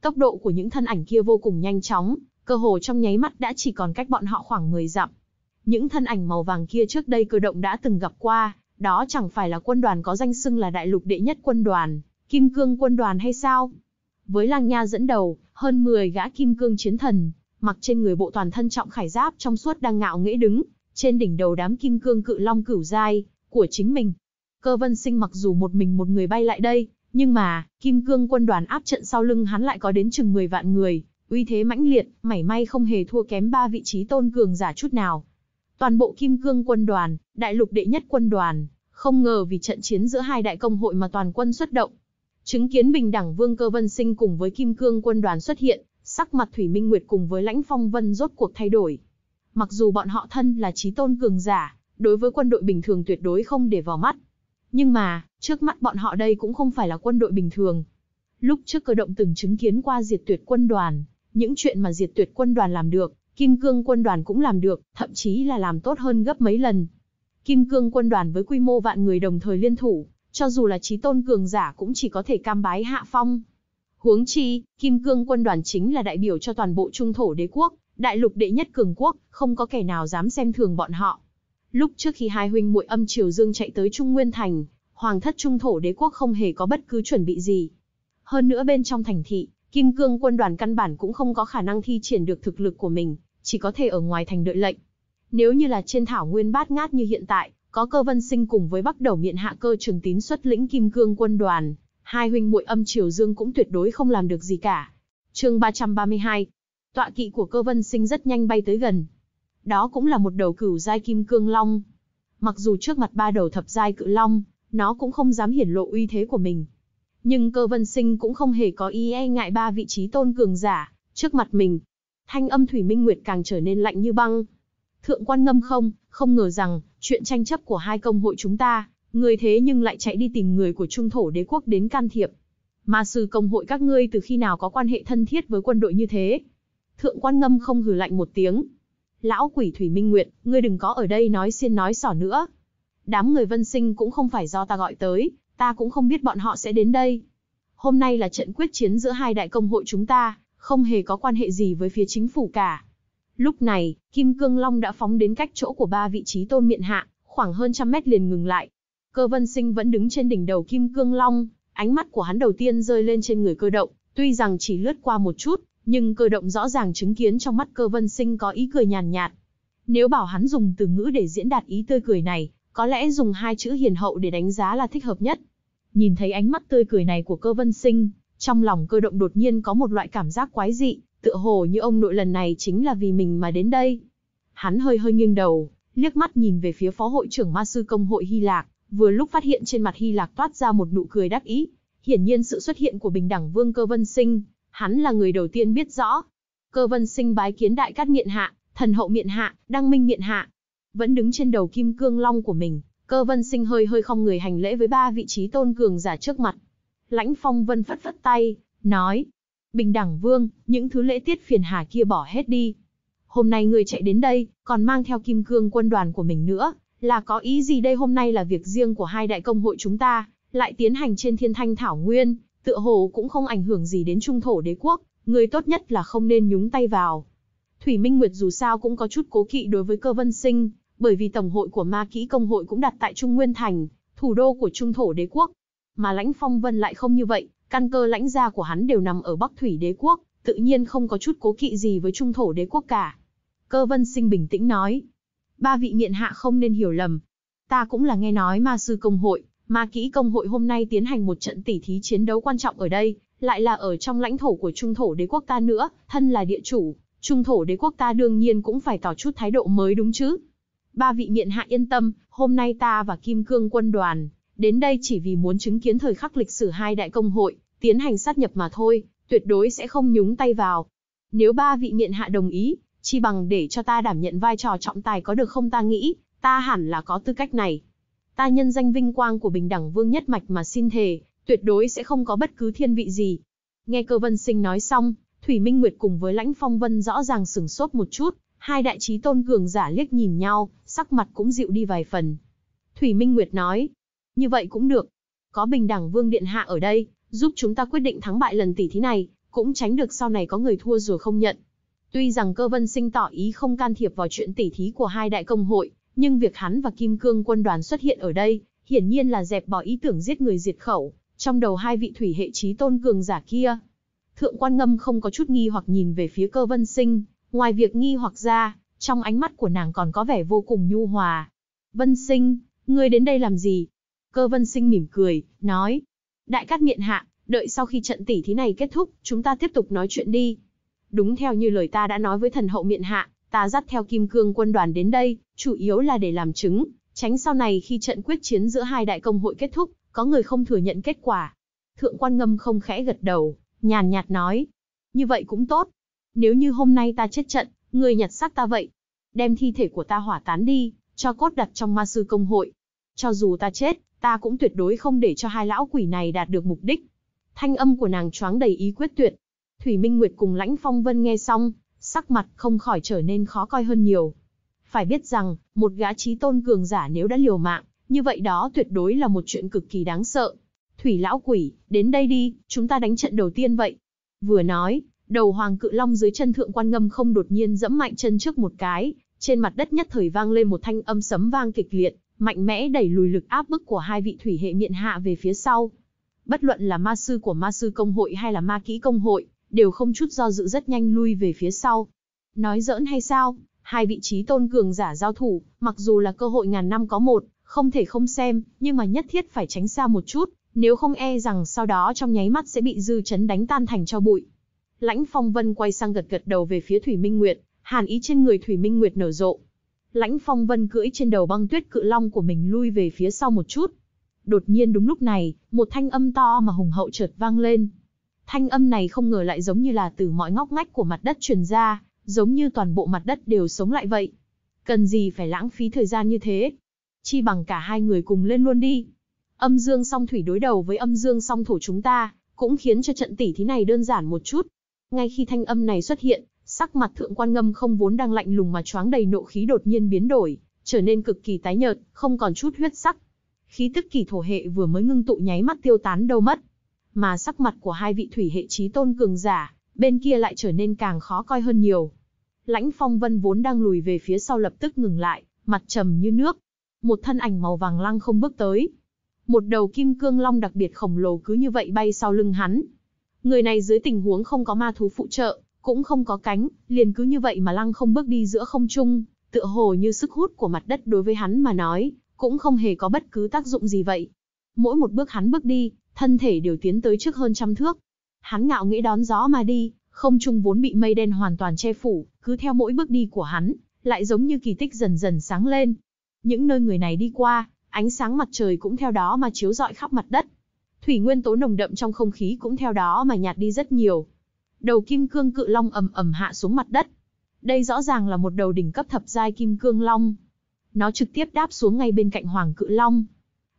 Tốc độ của những thân ảnh kia vô cùng nhanh chóng, cơ hồ trong nháy mắt đã chỉ còn cách bọn họ khoảng 10 dặm. Những thân ảnh màu vàng kia trước đây cơ động đã từng gặp qua, đó chẳng phải là quân đoàn có danh xưng là đại lục đệ nhất quân đoàn, kim cương quân đoàn hay sao? Với Lang Nha dẫn đầu, hơn 10 gã kim cương chiến thần, mặc trên người bộ toàn thân trọng khải giáp trong suốt đang ngạo nghễ đứng, trên đỉnh đầu đám kim cương cự long cửu giai của chính mình. Cơ Vân Sinh mặc dù một mình một người bay lại đây, nhưng mà, kim cương quân đoàn áp trận sau lưng hắn lại có đến chừng 10 vạn người, uy thế mãnh liệt, mảy may không hề thua kém ba vị trí tôn cường giả chút nào. Toàn bộ kim cương quân đoàn, đại lục đệ nhất quân đoàn, không ngờ vì trận chiến giữa hai đại công hội mà toàn quân xuất động, Chứng kiến Bình đẳng Vương Cơ Vân Sinh cùng với Kim Cương quân đoàn xuất hiện, sắc mặt Thủy Minh Nguyệt cùng với Lãnh Phong Vân rốt cuộc thay đổi. Mặc dù bọn họ thân là chí tôn cường giả, đối với quân đội bình thường tuyệt đối không để vào mắt. Nhưng mà, trước mắt bọn họ đây cũng không phải là quân đội bình thường. Lúc trước cơ động từng chứng kiến qua diệt tuyệt quân đoàn, những chuyện mà diệt tuyệt quân đoàn làm được, Kim Cương quân đoàn cũng làm được, thậm chí là làm tốt hơn gấp mấy lần. Kim Cương quân đoàn với quy mô vạn người đồng thời liên thủ, cho dù là trí tôn cường giả cũng chỉ có thể cam bái hạ phong. Huống chi, Kim Cương quân đoàn chính là đại biểu cho toàn bộ trung thổ đế quốc, đại lục đệ nhất cường quốc, không có kẻ nào dám xem thường bọn họ. Lúc trước khi hai huynh muội âm Triều Dương chạy tới Trung Nguyên Thành, hoàng thất trung thổ đế quốc không hề có bất cứ chuẩn bị gì. Hơn nữa bên trong thành thị, Kim Cương quân đoàn căn bản cũng không có khả năng thi triển được thực lực của mình, chỉ có thể ở ngoài thành đợi lệnh. Nếu như là trên thảo nguyên bát ngát như hiện tại, có cơ vân sinh cùng với bắc đầu miện hạ cơ trường tín xuất lĩnh kim cương quân đoàn, hai huynh muội âm triều dương cũng tuyệt đối không làm được gì cả. chương 332, tọa kỵ của cơ vân sinh rất nhanh bay tới gần. Đó cũng là một đầu cửu giai kim cương long. Mặc dù trước mặt ba đầu thập giai cự long, nó cũng không dám hiển lộ uy thế của mình. Nhưng cơ vân sinh cũng không hề có ý e ngại ba vị trí tôn cường giả, trước mặt mình. Thanh âm Thủy Minh Nguyệt càng trở nên lạnh như băng. Thượng quan ngâm không, không ngờ rằng, Chuyện tranh chấp của hai công hội chúng ta, người thế nhưng lại chạy đi tìm người của trung thổ đế quốc đến can thiệp. Ma sư công hội các ngươi từ khi nào có quan hệ thân thiết với quân đội như thế? Thượng quan ngâm không hừ lạnh một tiếng. Lão quỷ Thủy Minh Nguyệt, ngươi đừng có ở đây nói xiên nói sỏ nữa. Đám người vân sinh cũng không phải do ta gọi tới, ta cũng không biết bọn họ sẽ đến đây. Hôm nay là trận quyết chiến giữa hai đại công hội chúng ta, không hề có quan hệ gì với phía chính phủ cả. Lúc này, Kim Cương Long đã phóng đến cách chỗ của ba vị trí tôn miện hạ, khoảng hơn trăm mét liền ngừng lại. Cơ Vân Sinh vẫn đứng trên đỉnh đầu Kim Cương Long, ánh mắt của hắn đầu tiên rơi lên trên người cơ động, tuy rằng chỉ lướt qua một chút, nhưng cơ động rõ ràng chứng kiến trong mắt Cơ Vân Sinh có ý cười nhàn nhạt. Nếu bảo hắn dùng từ ngữ để diễn đạt ý tươi cười này, có lẽ dùng hai chữ hiền hậu để đánh giá là thích hợp nhất. Nhìn thấy ánh mắt tươi cười này của Cơ Vân Sinh, trong lòng cơ động đột nhiên có một loại cảm giác quái dị, tựa hồ như ông nội lần này chính là vì mình mà đến đây. Hắn hơi hơi nghiêng đầu, liếc mắt nhìn về phía phó hội trưởng ma sư công hội Hy lạc vừa lúc phát hiện trên mặt Hy lạc toát ra một nụ cười đắc ý. Hiển nhiên sự xuất hiện của bình đẳng vương cơ vân sinh, hắn là người đầu tiên biết rõ. Cơ vân sinh bái kiến đại cát miện hạ, thần hậu miện hạ, đăng minh miện hạ. Vẫn đứng trên đầu kim cương long của mình, cơ vân sinh hơi hơi không người hành lễ với ba vị trí tôn cường giả trước mặt. Lãnh phong vân phất phất tay, nói, bình đẳng vương, những thứ lễ tiết phiền hà kia bỏ hết đi. Hôm nay người chạy đến đây, còn mang theo kim cương quân đoàn của mình nữa, là có ý gì đây hôm nay là việc riêng của hai đại công hội chúng ta, lại tiến hành trên thiên thanh thảo nguyên, tựa hồ cũng không ảnh hưởng gì đến trung thổ đế quốc, người tốt nhất là không nên nhúng tay vào. Thủy Minh Nguyệt dù sao cũng có chút cố kỵ đối với cơ vân sinh, bởi vì tổng hội của ma kỹ công hội cũng đặt tại Trung Nguyên Thành, thủ đô của trung thổ đế quốc. Mà lãnh phong vân lại không như vậy, Căn cơ lãnh gia của hắn đều nằm ở Bắc Thủy đế quốc, tự nhiên không có chút cố kỵ gì với trung thổ đế quốc cả. Cơ vân sinh bình tĩnh nói. Ba vị miện hạ không nên hiểu lầm. Ta cũng là nghe nói ma sư công hội, ma kỹ công hội hôm nay tiến hành một trận tỉ thí chiến đấu quan trọng ở đây, lại là ở trong lãnh thổ của trung thổ đế quốc ta nữa, thân là địa chủ, trung thổ đế quốc ta đương nhiên cũng phải tỏ chút thái độ mới đúng chứ. Ba vị miện hạ yên tâm, hôm nay ta và Kim Cương quân đoàn, đến đây chỉ vì muốn chứng kiến thời khắc lịch sử hai đại công hội, tiến hành sát nhập mà thôi, tuyệt đối sẽ không nhúng tay vào. Nếu ba vị miện hạ đồng ý, chi bằng để cho ta đảm nhận vai trò trọng tài có được không ta nghĩ, ta hẳn là có tư cách này. Ta nhân danh vinh quang của bình đẳng vương nhất mạch mà xin thề, tuyệt đối sẽ không có bất cứ thiên vị gì. Nghe cơ vân sinh nói xong, Thủy Minh Nguyệt cùng với lãnh phong vân rõ ràng sửng sốt một chút, hai đại trí tôn cường giả liếc nhìn nhau, sắc mặt cũng dịu đi vài phần. Thủy Minh Nguyệt nói, như vậy cũng được. Có bình đẳng vương điện hạ ở đây, giúp chúng ta quyết định thắng bại lần tỷ thí này, cũng tránh được sau này có người thua rồi không nhận. Tuy rằng Cơ Vân Sinh tỏ ý không can thiệp vào chuyện tỷ thí của hai đại công hội, nhưng việc hắn và Kim Cương quân đoàn xuất hiện ở đây, hiển nhiên là dẹp bỏ ý tưởng giết người diệt khẩu, trong đầu hai vị thủy hệ trí tôn cường giả kia. Thượng quan ngâm không có chút nghi hoặc nhìn về phía Cơ Vân Sinh, ngoài việc nghi hoặc ra, trong ánh mắt của nàng còn có vẻ vô cùng nhu hòa. Vân Sinh, ngươi đến đây làm gì? Cơ Vân Sinh mỉm cười, nói, Đại Cát Miện Hạ, đợi sau khi trận tỉ thí này kết thúc, chúng ta tiếp tục nói chuyện đi. Đúng theo như lời ta đã nói với thần hậu Miện Hạ, ta dắt theo Kim Cương quân đoàn đến đây, chủ yếu là để làm chứng, tránh sau này khi trận quyết chiến giữa hai đại công hội kết thúc, có người không thừa nhận kết quả. Thượng quan ngâm không khẽ gật đầu, nhàn nhạt nói. Như vậy cũng tốt. Nếu như hôm nay ta chết trận, người nhặt xác ta vậy. Đem thi thể của ta hỏa tán đi, cho cốt đặt trong ma sư công hội. Cho dù ta chết, ta cũng tuyệt đối không để cho hai lão quỷ này đạt được mục đích. Thanh âm của nàng choáng đầy ý quyết tuyệt. Thủy Minh Nguyệt cùng Lãnh Phong Vân nghe xong, sắc mặt không khỏi trở nên khó coi hơn nhiều. Phải biết rằng, một gã trí tôn cường giả nếu đã liều mạng, như vậy đó tuyệt đối là một chuyện cực kỳ đáng sợ. Thủy lão quỷ, đến đây đi, chúng ta đánh trận đầu tiên vậy. Vừa nói, đầu hoàng cự long dưới chân thượng quan ngâm không đột nhiên dẫm mạnh chân trước một cái, trên mặt đất nhất thời vang lên một thanh âm sấm vang kịch liệt mạnh mẽ đẩy lùi lực áp bức của hai vị thủy hệ miện hạ về phía sau. Bất luận là ma sư của ma sư công hội hay là ma kỹ công hội, đều không chút do dự rất nhanh lui về phía sau. Nói giỡn hay sao, hai vị trí tôn cường giả giao thủ, mặc dù là cơ hội ngàn năm có một, không thể không xem, nhưng mà nhất thiết phải tránh xa một chút, nếu không e rằng sau đó trong nháy mắt sẽ bị dư chấn đánh tan thành cho bụi. Lãnh Phong Vân quay sang gật gật đầu về phía Thủy Minh Nguyệt, hàn ý trên người Thủy Minh Nguyệt nở rộ, Lãnh Phong Vân cưỡi trên đầu băng tuyết cự long của mình lui về phía sau một chút. Đột nhiên đúng lúc này, một thanh âm to mà hùng hậu chợt vang lên. Thanh âm này không ngờ lại giống như là từ mọi ngóc ngách của mặt đất truyền ra, giống như toàn bộ mặt đất đều sống lại vậy. Cần gì phải lãng phí thời gian như thế? Chi bằng cả hai người cùng lên luôn đi. Âm dương song thủy đối đầu với âm dương song thủ chúng ta, cũng khiến cho trận tỷ thí này đơn giản một chút. Ngay khi thanh âm này xuất hiện, Sắc mặt thượng quan ngâm không vốn đang lạnh lùng mà choáng đầy nộ khí đột nhiên biến đổi, trở nên cực kỳ tái nhợt, không còn chút huyết sắc. Khí tức kỳ thổ hệ vừa mới ngưng tụ nháy mắt tiêu tán đâu mất. Mà sắc mặt của hai vị thủy hệ trí tôn cường giả, bên kia lại trở nên càng khó coi hơn nhiều. Lãnh phong vân vốn đang lùi về phía sau lập tức ngừng lại, mặt trầm như nước. Một thân ảnh màu vàng lăng không bước tới. Một đầu kim cương long đặc biệt khổng lồ cứ như vậy bay sau lưng hắn. Người này dưới tình huống không có ma thú phụ trợ, cũng không có cánh, liền cứ như vậy mà lăng không bước đi giữa không trung, tựa hồ như sức hút của mặt đất đối với hắn mà nói, cũng không hề có bất cứ tác dụng gì vậy. Mỗi một bước hắn bước đi, thân thể đều tiến tới trước hơn trăm thước. Hắn ngạo nghĩ đón gió mà đi, không trung vốn bị mây đen hoàn toàn che phủ, cứ theo mỗi bước đi của hắn, lại giống như kỳ tích dần dần sáng lên. Những nơi người này đi qua, ánh sáng mặt trời cũng theo đó mà chiếu rọi khắp mặt đất. Thủy nguyên tố nồng đậm trong không khí cũng theo đó mà nhạt đi rất nhiều, đầu kim cương cự long ầm ầm hạ xuống mặt đất. Đây rõ ràng là một đầu đỉnh cấp thập giai kim cương long. Nó trực tiếp đáp xuống ngay bên cạnh hoàng cự long.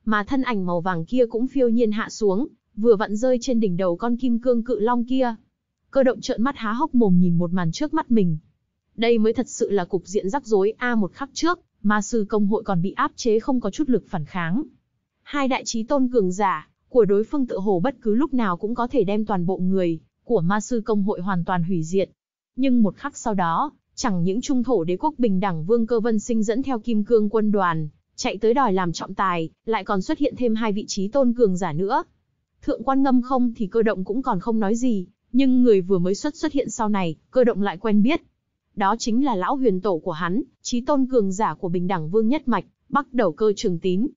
Mà thân ảnh màu vàng kia cũng phiêu nhiên hạ xuống, vừa vặn rơi trên đỉnh đầu con kim cương cự long kia. Cơ động trợn mắt há hốc mồm nhìn một màn trước mắt mình. Đây mới thật sự là cục diện rắc rối a một khắc trước, ma sư công hội còn bị áp chế không có chút lực phản kháng. Hai đại chí tôn cường giả của đối phương tự hồ bất cứ lúc nào cũng có thể đem toàn bộ người của ma sư công hội hoàn toàn hủy diệt. Nhưng một khắc sau đó, chẳng những trung thổ đế quốc bình đẳng vương cơ vân sinh dẫn theo kim cương quân đoàn, chạy tới đòi làm trọng tài, lại còn xuất hiện thêm hai vị trí tôn cường giả nữa. Thượng quan ngâm không thì cơ động cũng còn không nói gì, nhưng người vừa mới xuất xuất hiện sau này, cơ động lại quen biết. Đó chính là lão huyền tổ của hắn, trí tôn cường giả của bình đẳng vương nhất mạch, bắt đầu cơ trường tín.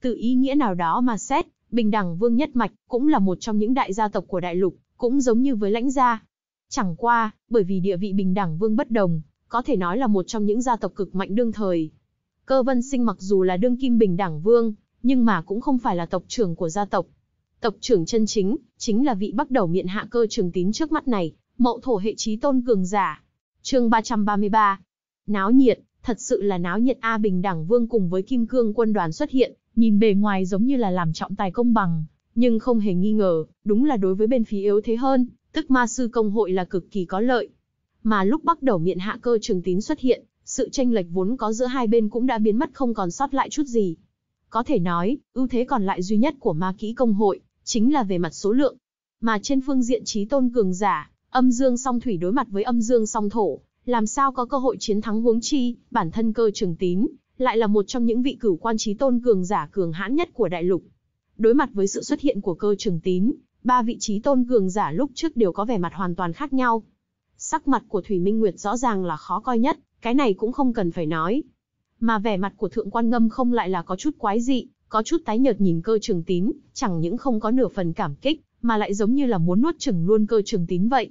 Từ ý nghĩa nào đó mà xét, bình đẳng vương nhất mạch cũng là một trong những đại gia tộc của đại lục, cũng giống như với lãnh gia. Chẳng qua, bởi vì địa vị bình đẳng vương bất đồng, có thể nói là một trong những gia tộc cực mạnh đương thời. Cơ vân sinh mặc dù là đương kim bình đẳng vương, nhưng mà cũng không phải là tộc trưởng của gia tộc. Tộc trưởng chân chính, chính là vị bắt đầu miệng hạ cơ trường tín trước mắt này, mậu thổ hệ trí tôn cường giả. chương 333, náo nhiệt, thật sự là náo nhiệt A bình đẳng vương cùng với kim cương quân đoàn xuất hiện, nhìn bề ngoài giống như là làm trọng tài công bằng, nhưng không hề nghi ngờ, đúng là đối với bên phía yếu thế hơn, tức ma sư công hội là cực kỳ có lợi. Mà lúc bắt đầu miệng hạ cơ trường tín xuất hiện, sự tranh lệch vốn có giữa hai bên cũng đã biến mất không còn sót lại chút gì. Có thể nói, ưu thế còn lại duy nhất của ma kỹ công hội, chính là về mặt số lượng. Mà trên phương diện trí tôn cường giả, âm dương song thủy đối mặt với âm dương song thổ, làm sao có cơ hội chiến thắng huống chi, bản thân cơ trường tín, lại là một trong những vị cửu quan trí tôn cường giả cường hãn nhất của đại lục. Đối mặt với sự xuất hiện của cơ trường tín, ba vị trí tôn cường giả lúc trước đều có vẻ mặt hoàn toàn khác nhau. Sắc mặt của Thủy Minh Nguyệt rõ ràng là khó coi nhất, cái này cũng không cần phải nói. Mà vẻ mặt của Thượng Quan Ngâm không lại là có chút quái dị, có chút tái nhợt nhìn cơ trường tín, chẳng những không có nửa phần cảm kích, mà lại giống như là muốn nuốt chừng luôn cơ trường tín vậy.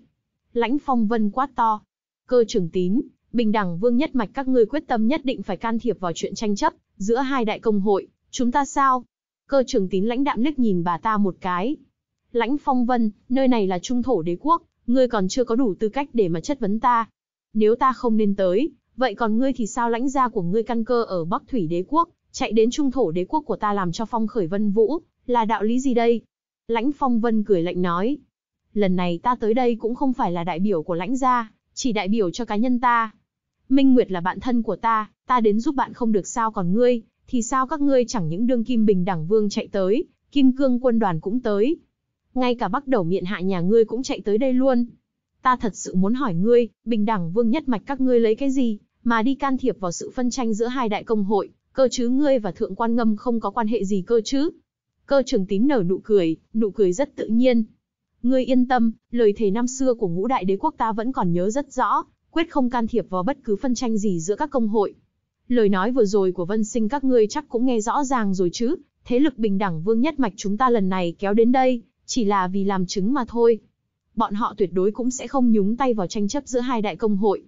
Lãnh phong vân quát to. Cơ trường tín, bình đẳng vương nhất mạch các ngươi quyết tâm nhất định phải can thiệp vào chuyện tranh chấp giữa hai đại công hội, chúng ta sao? cơ trường tín lãnh đạm liếc nhìn bà ta một cái. Lãnh phong vân, nơi này là trung thổ đế quốc, ngươi còn chưa có đủ tư cách để mà chất vấn ta. Nếu ta không nên tới, vậy còn ngươi thì sao lãnh gia của ngươi căn cơ ở Bắc Thủy đế quốc, chạy đến trung thổ đế quốc của ta làm cho phong khởi vân vũ, là đạo lý gì đây? Lãnh phong vân cười lạnh nói. Lần này ta tới đây cũng không phải là đại biểu của lãnh gia, chỉ đại biểu cho cá nhân ta. Minh Nguyệt là bạn thân của ta, ta đến giúp bạn không được sao còn ngươi, thì sao các ngươi chẳng những đương kim bình đẳng vương chạy tới, kim cương quân đoàn cũng tới. Ngay cả bắt đầu miện hạ nhà ngươi cũng chạy tới đây luôn. Ta thật sự muốn hỏi ngươi, bình đẳng vương nhất mạch các ngươi lấy cái gì, mà đi can thiệp vào sự phân tranh giữa hai đại công hội, cơ chứ ngươi và thượng quan ngâm không có quan hệ gì cơ chứ. Cơ trường tín nở nụ cười, nụ cười rất tự nhiên. Ngươi yên tâm, lời thề năm xưa của ngũ đại đế quốc ta vẫn còn nhớ rất rõ, quyết không can thiệp vào bất cứ phân tranh gì giữa các công hội. Lời nói vừa rồi của Vân Sinh các ngươi chắc cũng nghe rõ ràng rồi chứ, thế lực bình đẳng vương nhất mạch chúng ta lần này kéo đến đây, chỉ là vì làm chứng mà thôi. Bọn họ tuyệt đối cũng sẽ không nhúng tay vào tranh chấp giữa hai đại công hội.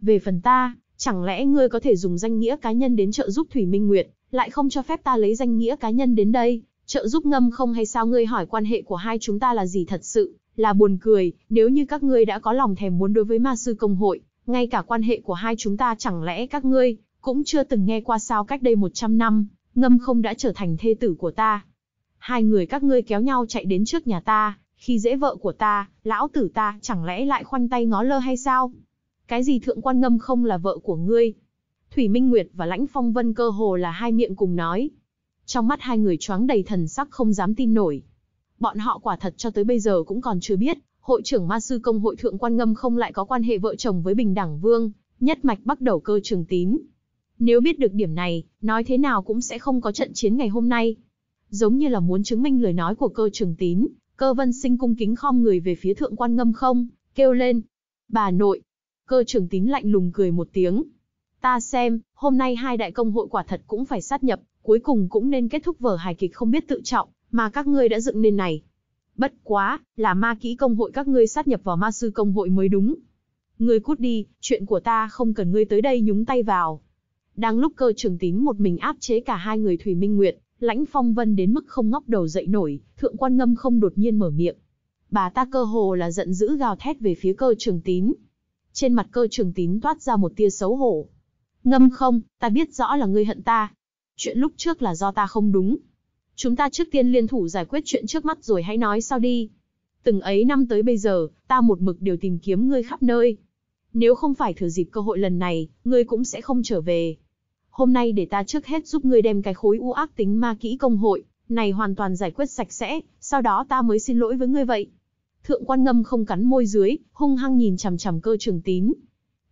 Về phần ta, chẳng lẽ ngươi có thể dùng danh nghĩa cá nhân đến trợ giúp Thủy Minh Nguyệt, lại không cho phép ta lấy danh nghĩa cá nhân đến đây, trợ giúp ngâm không hay sao ngươi hỏi quan hệ của hai chúng ta là gì thật sự, là buồn cười, nếu như các ngươi đã có lòng thèm muốn đối với ma sư công hội, ngay cả quan hệ của hai chúng ta chẳng lẽ các ngươi cũng chưa từng nghe qua sao cách đây 100 năm, ngâm không đã trở thành thê tử của ta. Hai người các ngươi kéo nhau chạy đến trước nhà ta, khi dễ vợ của ta, lão tử ta chẳng lẽ lại khoanh tay ngó lơ hay sao? Cái gì thượng quan ngâm không là vợ của ngươi? Thủy Minh Nguyệt và Lãnh Phong Vân cơ hồ là hai miệng cùng nói. Trong mắt hai người choáng đầy thần sắc không dám tin nổi. Bọn họ quả thật cho tới bây giờ cũng còn chưa biết, hội trưởng ma sư công hội thượng quan ngâm không lại có quan hệ vợ chồng với bình đẳng vương, nhất mạch bắt đầu cơ trường tín, nếu biết được điểm này, nói thế nào cũng sẽ không có trận chiến ngày hôm nay. Giống như là muốn chứng minh lời nói của cơ trường tín, cơ vân sinh cung kính khom người về phía thượng quan ngâm không, kêu lên. Bà nội! Cơ trường tín lạnh lùng cười một tiếng. Ta xem, hôm nay hai đại công hội quả thật cũng phải sát nhập, cuối cùng cũng nên kết thúc vở hài kịch không biết tự trọng, mà các ngươi đã dựng nên này. Bất quá, là ma kỹ công hội các ngươi sát nhập vào ma sư công hội mới đúng. Ngươi cút đi, chuyện của ta không cần ngươi tới đây nhúng tay vào. Đang lúc cơ trường tín một mình áp chế cả hai người Thủy Minh Nguyệt, lãnh phong vân đến mức không ngóc đầu dậy nổi, thượng quan ngâm không đột nhiên mở miệng. Bà ta cơ hồ là giận dữ gào thét về phía cơ trường tín. Trên mặt cơ trường tín toát ra một tia xấu hổ. Ngâm không, ta biết rõ là ngươi hận ta. Chuyện lúc trước là do ta không đúng. Chúng ta trước tiên liên thủ giải quyết chuyện trước mắt rồi hãy nói sau đi. Từng ấy năm tới bây giờ, ta một mực đều tìm kiếm ngươi khắp nơi. Nếu không phải thừa dịp cơ hội lần này, ngươi cũng sẽ không trở về hôm nay để ta trước hết giúp ngươi đem cái khối u ác tính ma kỹ công hội, này hoàn toàn giải quyết sạch sẽ, sau đó ta mới xin lỗi với ngươi vậy. Thượng quan ngâm không cắn môi dưới, hung hăng nhìn chằm chằm cơ trường tín.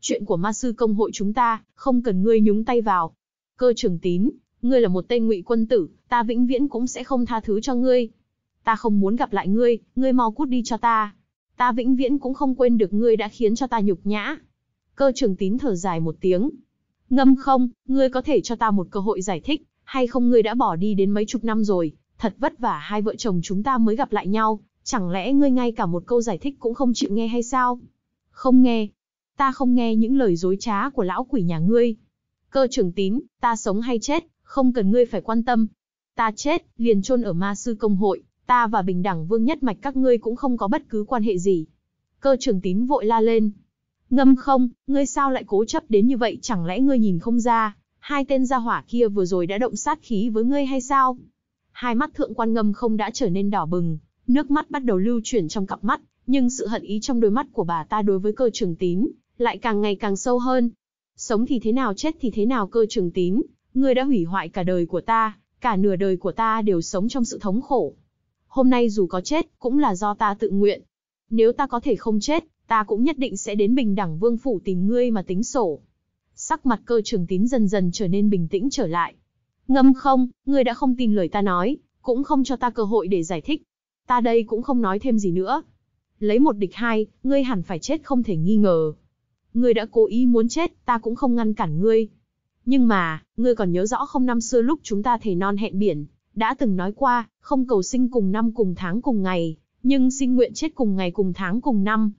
Chuyện của ma sư công hội chúng ta, không cần ngươi nhúng tay vào. Cơ trường tín, ngươi là một tên ngụy quân tử, ta vĩnh viễn cũng sẽ không tha thứ cho ngươi. Ta không muốn gặp lại ngươi, ngươi mau cút đi cho ta. Ta vĩnh viễn cũng không quên được ngươi đã khiến cho ta nhục nhã. Cơ trường tín thở dài một tiếng, Ngâm không, ngươi có thể cho ta một cơ hội giải thích, hay không ngươi đã bỏ đi đến mấy chục năm rồi, thật vất vả hai vợ chồng chúng ta mới gặp lại nhau, chẳng lẽ ngươi ngay cả một câu giải thích cũng không chịu nghe hay sao? Không nghe. Ta không nghe những lời dối trá của lão quỷ nhà ngươi. Cơ trưởng tín, ta sống hay chết, không cần ngươi phải quan tâm. Ta chết, liền chôn ở ma sư công hội, ta và bình đẳng vương nhất mạch các ngươi cũng không có bất cứ quan hệ gì. Cơ trưởng tín vội la lên, Ngâm không, ngươi sao lại cố chấp đến như vậy chẳng lẽ ngươi nhìn không ra, hai tên gia hỏa kia vừa rồi đã động sát khí với ngươi hay sao? Hai mắt thượng quan ngâm không đã trở nên đỏ bừng, nước mắt bắt đầu lưu chuyển trong cặp mắt, nhưng sự hận ý trong đôi mắt của bà ta đối với cơ trường tín, lại càng ngày càng sâu hơn. Sống thì thế nào chết thì thế nào cơ trường tín, ngươi đã hủy hoại cả đời của ta, cả nửa đời của ta đều sống trong sự thống khổ. Hôm nay dù có chết, cũng là do ta tự nguyện. Nếu ta có thể không chết, ta cũng nhất định sẽ đến bình đẳng vương phủ tìm ngươi mà tính sổ. Sắc mặt cơ trường tín dần dần trở nên bình tĩnh trở lại. Ngâm không, ngươi đã không tin lời ta nói, cũng không cho ta cơ hội để giải thích. Ta đây cũng không nói thêm gì nữa. Lấy một địch hai, ngươi hẳn phải chết không thể nghi ngờ. Ngươi đã cố ý muốn chết, ta cũng không ngăn cản ngươi. Nhưng mà, ngươi còn nhớ rõ không năm xưa lúc chúng ta thề non hẹn biển, đã từng nói qua, không cầu sinh cùng năm cùng tháng cùng ngày, nhưng xin nguyện chết cùng ngày cùng tháng cùng năm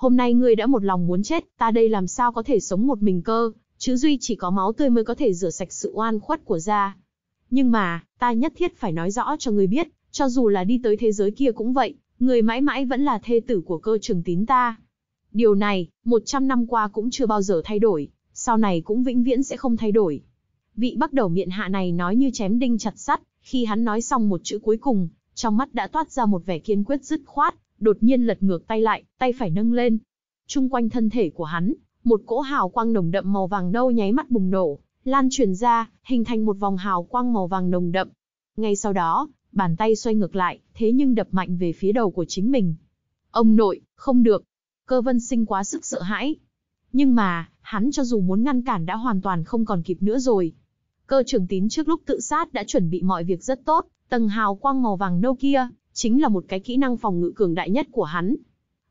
hôm nay ngươi đã một lòng muốn chết, ta đây làm sao có thể sống một mình cơ, chứ duy chỉ có máu tươi mới có thể rửa sạch sự oan khuất của gia. Nhưng mà, ta nhất thiết phải nói rõ cho ngươi biết, cho dù là đi tới thế giới kia cũng vậy, ngươi mãi mãi vẫn là thê tử của cơ trường tín ta. Điều này, 100 năm qua cũng chưa bao giờ thay đổi, sau này cũng vĩnh viễn sẽ không thay đổi. Vị bắt đầu miệng hạ này nói như chém đinh chặt sắt, khi hắn nói xong một chữ cuối cùng, trong mắt đã toát ra một vẻ kiên quyết dứt khoát, đột nhiên lật ngược tay lại, tay phải nâng lên. Trung quanh thân thể của hắn, một cỗ hào quang nồng đậm màu vàng nâu nháy mắt bùng nổ, lan truyền ra, hình thành một vòng hào quang màu vàng nồng đậm. Ngay sau đó, bàn tay xoay ngược lại, thế nhưng đập mạnh về phía đầu của chính mình. Ông nội, không được. Cơ vân sinh quá sức sợ hãi. Nhưng mà, hắn cho dù muốn ngăn cản đã hoàn toàn không còn kịp nữa rồi. Cơ trưởng tín trước lúc tự sát đã chuẩn bị mọi việc rất tốt, tầng hào quang màu vàng nâu kia, chính là một cái kỹ năng phòng ngự cường đại nhất của hắn.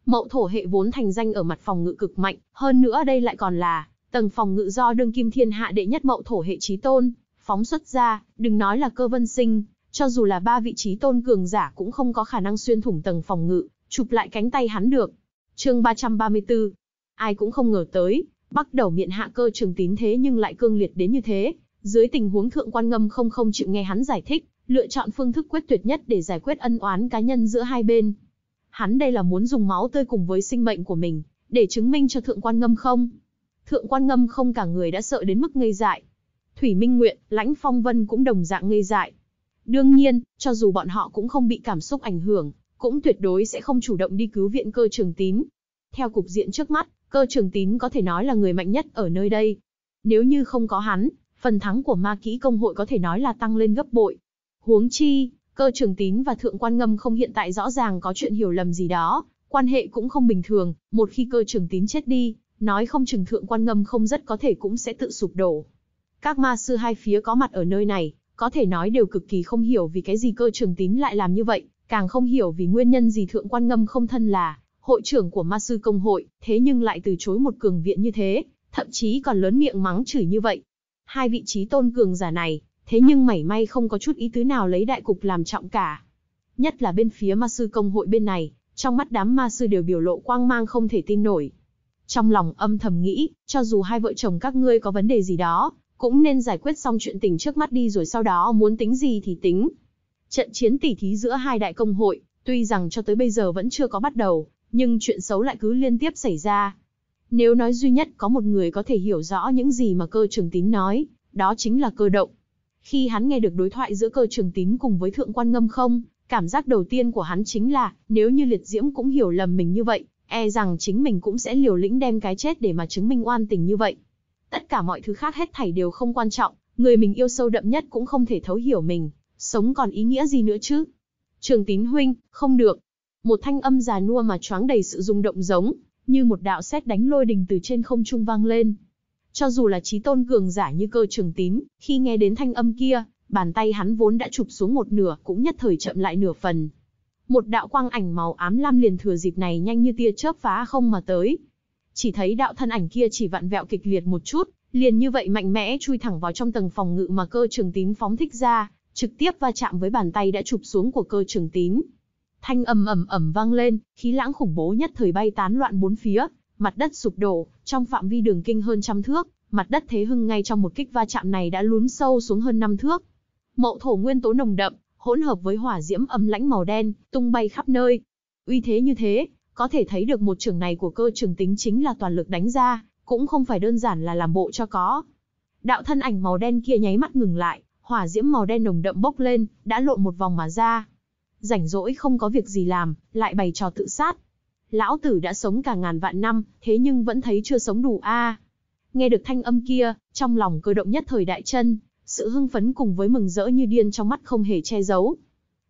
Mậu thổ hệ vốn thành danh ở mặt phòng ngự cực mạnh, hơn nữa đây lại còn là tầng phòng ngự do đương kim thiên hạ đệ nhất mậu thổ hệ trí tôn, phóng xuất ra, đừng nói là cơ vân sinh, cho dù là ba vị trí tôn cường giả cũng không có khả năng xuyên thủng tầng phòng ngự, chụp lại cánh tay hắn được. chương 334, ai cũng không ngờ tới, bắt đầu miệng hạ cơ trường tín thế nhưng lại cương liệt đến như thế, dưới tình huống thượng quan ngâm không không chịu nghe hắn giải thích, lựa chọn phương thức quyết tuyệt nhất để giải quyết ân oán cá nhân giữa hai bên. Hắn đây là muốn dùng máu tươi cùng với sinh mệnh của mình, để chứng minh cho thượng quan ngâm không. Thượng quan ngâm không cả người đã sợ đến mức ngây dại. Thủy Minh Nguyện, Lãnh Phong Vân cũng đồng dạng ngây dại. Đương nhiên, cho dù bọn họ cũng không bị cảm xúc ảnh hưởng, cũng tuyệt đối sẽ không chủ động đi cứu viện cơ trường tín. Theo cục diện trước mắt, cơ trường tín có thể nói là người mạnh nhất ở nơi đây. Nếu như không có hắn, phần thắng của ma kỹ công hội có thể nói là tăng lên gấp bội. Huống chi, cơ trường tín và thượng quan ngâm không hiện tại rõ ràng có chuyện hiểu lầm gì đó, quan hệ cũng không bình thường, một khi cơ trường tín chết đi, nói không chừng thượng quan ngâm không rất có thể cũng sẽ tự sụp đổ. Các ma sư hai phía có mặt ở nơi này, có thể nói đều cực kỳ không hiểu vì cái gì cơ trường tín lại làm như vậy, càng không hiểu vì nguyên nhân gì thượng quan ngâm không thân là hội trưởng của ma sư công hội, thế nhưng lại từ chối một cường viện như thế, thậm chí còn lớn miệng mắng chửi như vậy. Hai vị trí tôn cường giả này, thế nhưng mảy may không có chút ý tứ nào lấy đại cục làm trọng cả. Nhất là bên phía ma sư công hội bên này, trong mắt đám ma sư đều biểu lộ quang mang không thể tin nổi. Trong lòng âm thầm nghĩ, cho dù hai vợ chồng các ngươi có vấn đề gì đó, cũng nên giải quyết xong chuyện tình trước mắt đi rồi sau đó muốn tính gì thì tính. Trận chiến tỉ thí giữa hai đại công hội, tuy rằng cho tới bây giờ vẫn chưa có bắt đầu, nhưng chuyện xấu lại cứ liên tiếp xảy ra. Nếu nói duy nhất có một người có thể hiểu rõ những gì mà cơ trường tín nói, đó chính là cơ động. Khi hắn nghe được đối thoại giữa cơ trường tín cùng với thượng quan ngâm không, cảm giác đầu tiên của hắn chính là, nếu như liệt diễm cũng hiểu lầm mình như vậy, e rằng chính mình cũng sẽ liều lĩnh đem cái chết để mà chứng minh oan tình như vậy. Tất cả mọi thứ khác hết thảy đều không quan trọng, người mình yêu sâu đậm nhất cũng không thể thấu hiểu mình, sống còn ý nghĩa gì nữa chứ? Trường tín huynh, không được. Một thanh âm già nua mà choáng đầy sự rung động giống, như một đạo sét đánh lôi đình từ trên không trung vang lên, cho dù là trí tôn cường giả như cơ trường tín, khi nghe đến thanh âm kia, bàn tay hắn vốn đã chụp xuống một nửa cũng nhất thời chậm lại nửa phần. Một đạo quang ảnh màu ám lam liền thừa dịp này nhanh như tia chớp phá không mà tới. Chỉ thấy đạo thân ảnh kia chỉ vặn vẹo kịch liệt một chút, liền như vậy mạnh mẽ chui thẳng vào trong tầng phòng ngự mà cơ trường tín phóng thích ra, trực tiếp va chạm với bàn tay đã chụp xuống của cơ trường tín. Thanh âm ầm ầm vang lên, khí lãng khủng bố nhất thời bay tán loạn bốn phía, mặt đất sụp đổ, trong phạm vi đường kinh hơn trăm thước, mặt đất Thế Hưng ngay trong một kích va chạm này đã lún sâu xuống hơn năm thước. Mậu thổ nguyên tố nồng đậm, hỗn hợp với hỏa diễm âm lãnh màu đen, tung bay khắp nơi. Uy thế như thế, có thể thấy được một trường này của cơ trường tính chính là toàn lực đánh ra, cũng không phải đơn giản là làm bộ cho có. Đạo thân ảnh màu đen kia nháy mắt ngừng lại, hỏa diễm màu đen nồng đậm bốc lên, đã lộn một vòng mà ra. Rảnh rỗi không có việc gì làm, lại bày trò tự sát, lão tử đã sống cả ngàn vạn năm, thế nhưng vẫn thấy chưa sống đủ a. Nghe được thanh âm kia, trong lòng cơ động nhất thời đại chân, sự hưng phấn cùng với mừng rỡ như điên trong mắt không hề che giấu.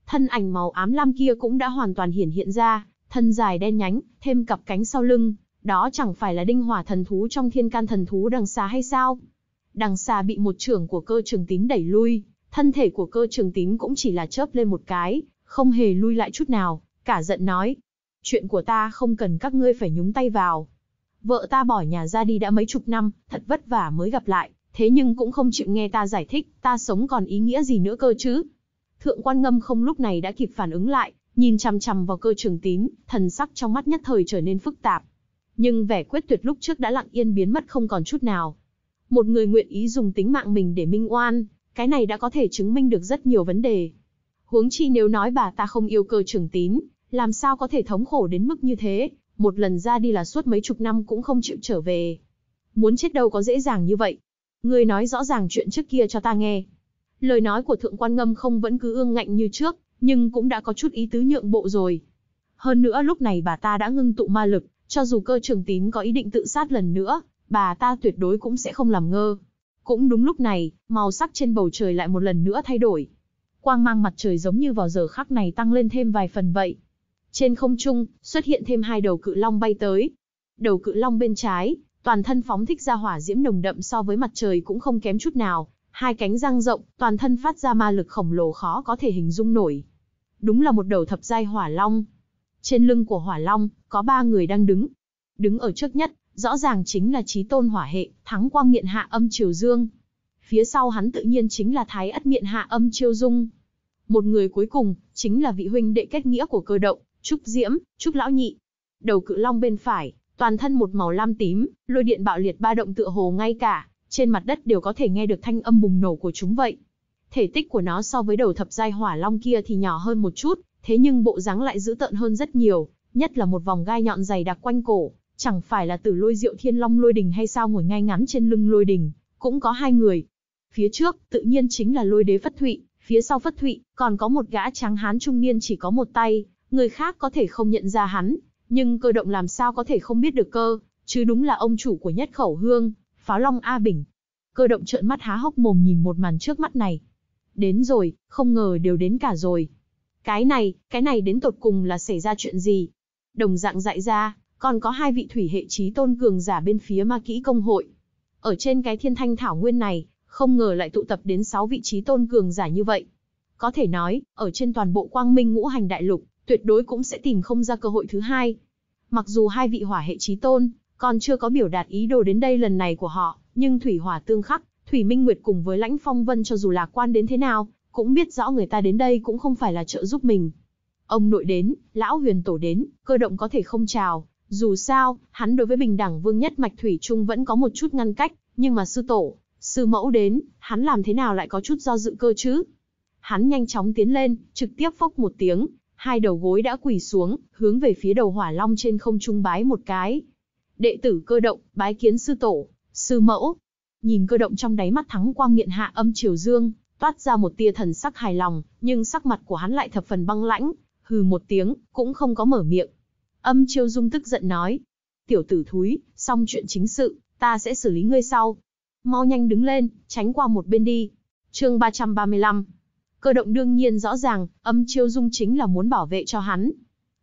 Thân ảnh màu ám lam kia cũng đã hoàn toàn hiển hiện ra, thân dài đen nhánh, thêm cặp cánh sau lưng, đó chẳng phải là đinh hỏa thần thú trong thiên can thần thú đằng xa hay sao? Đằng xa bị một trưởng của cơ trường tín đẩy lui, thân thể của cơ trường tín cũng chỉ là chớp lên một cái, không hề lui lại chút nào, cả giận nói, Chuyện của ta không cần các ngươi phải nhúng tay vào. Vợ ta bỏ nhà ra đi đã mấy chục năm, thật vất vả mới gặp lại, thế nhưng cũng không chịu nghe ta giải thích, ta sống còn ý nghĩa gì nữa cơ chứ. Thượng quan ngâm không lúc này đã kịp phản ứng lại, nhìn chằm chằm vào cơ trường tín, thần sắc trong mắt nhất thời trở nên phức tạp. Nhưng vẻ quyết tuyệt lúc trước đã lặng yên biến mất không còn chút nào. Một người nguyện ý dùng tính mạng mình để minh oan, cái này đã có thể chứng minh được rất nhiều vấn đề. Huống chi nếu nói bà ta không yêu cơ trường tín, làm sao có thể thống khổ đến mức như thế, một lần ra đi là suốt mấy chục năm cũng không chịu trở về. Muốn chết đâu có dễ dàng như vậy. Ngươi nói rõ ràng chuyện trước kia cho ta nghe. Lời nói của thượng quan ngâm không vẫn cứ ương ngạnh như trước, nhưng cũng đã có chút ý tứ nhượng bộ rồi. Hơn nữa lúc này bà ta đã ngưng tụ ma lực, cho dù cơ trường tín có ý định tự sát lần nữa, bà ta tuyệt đối cũng sẽ không làm ngơ. Cũng đúng lúc này, màu sắc trên bầu trời lại một lần nữa thay đổi. Quang mang mặt trời giống như vào giờ khắc này tăng lên thêm vài phần vậy. Trên không trung, xuất hiện thêm hai đầu cự long bay tới. Đầu cự long bên trái, toàn thân phóng thích ra hỏa diễm nồng đậm so với mặt trời cũng không kém chút nào, hai cánh răng rộng, toàn thân phát ra ma lực khổng lồ khó có thể hình dung nổi. Đúng là một đầu thập giai hỏa long. Trên lưng của hỏa long, có ba người đang đứng. Đứng ở trước nhất, rõ ràng chính là chí tôn hỏa hệ, thắng quang Miện hạ âm triều dương. Phía sau hắn tự nhiên chính là thái ất miện hạ âm chiêu dung. Một người cuối cùng, chính là vị huynh đệ kết nghĩa của cơ động, Trúc Diễm, Trúc Lão Nhị. Đầu cự long bên phải, toàn thân một màu lam tím, lôi điện bạo liệt ba động tựa hồ ngay cả, trên mặt đất đều có thể nghe được thanh âm bùng nổ của chúng vậy. Thể tích của nó so với đầu thập giai hỏa long kia thì nhỏ hơn một chút, thế nhưng bộ dáng lại dữ tợn hơn rất nhiều, nhất là một vòng gai nhọn dày đặc quanh cổ, chẳng phải là tử lôi diệu thiên long lôi đình hay sao ngồi ngay ngắn trên lưng lôi đình, cũng có hai người. Phía trước, tự nhiên chính là lôi đế phất thụy, phía sau phất thụy, còn có một gã tráng hán trung niên chỉ có một tay, người khác có thể không nhận ra hắn, nhưng cơ động làm sao có thể không biết được cơ, chứ đúng là ông chủ của nhất khẩu hương, pháo long A Bình. Cơ động trợn mắt há hốc mồm nhìn một màn trước mắt này. Đến rồi, không ngờ đều đến cả rồi. Cái này, cái này đến tột cùng là xảy ra chuyện gì? Đồng dạng dại ra, còn có hai vị thủy hệ trí tôn cường giả bên phía ma kỹ công hội. Ở trên cái thiên thanh thảo nguyên này, không ngờ lại tụ tập đến sáu vị trí tôn cường giả như vậy. Có thể nói, ở trên toàn bộ quang minh ngũ hành đại lục, tuyệt đối cũng sẽ tìm không ra cơ hội thứ hai. Mặc dù hai vị hỏa hệ trí tôn, còn chưa có biểu đạt ý đồ đến đây lần này của họ, nhưng thủy hỏa tương khắc, Thủy Minh Nguyệt cùng với Lãnh Phong Vân cho dù lạc quan đến thế nào, cũng biết rõ người ta đến đây cũng không phải là trợ giúp mình. Ông nội đến, lão huyền tổ đến, cơ động có thể không chào, dù sao, hắn đối với bình đẳng vương nhất mạch Thủy Trung vẫn có một chút ngăn cách, nhưng mà sư tổ, sư mẫu đến, hắn làm thế nào lại có chút do dự cơ chứ? Hắn nhanh chóng tiến lên, trực tiếp phốc một tiếng, hai đầu gối đã quỳ xuống, hướng về phía đầu hỏa long trên không trung bái một cái. Đệ tử cơ động, bái kiến sư tổ, sư mẫu. Nhìn cơ động trong đáy mắt thắng quang nghiện hạ âm triều dương, toát ra một tia thần sắc hài lòng, nhưng sắc mặt của hắn lại thập phần băng lãnh, hừ một tiếng, cũng không có mở miệng. Âm triều dung tức giận nói, tiểu tử thúi, xong chuyện chính sự, ta sẽ xử lý ngươi sau. Mau nhanh đứng lên, tránh qua một bên đi. Chương 335, Cơ động đương nhiên rõ ràng, âm chiêu dung chính là muốn bảo vệ cho hắn.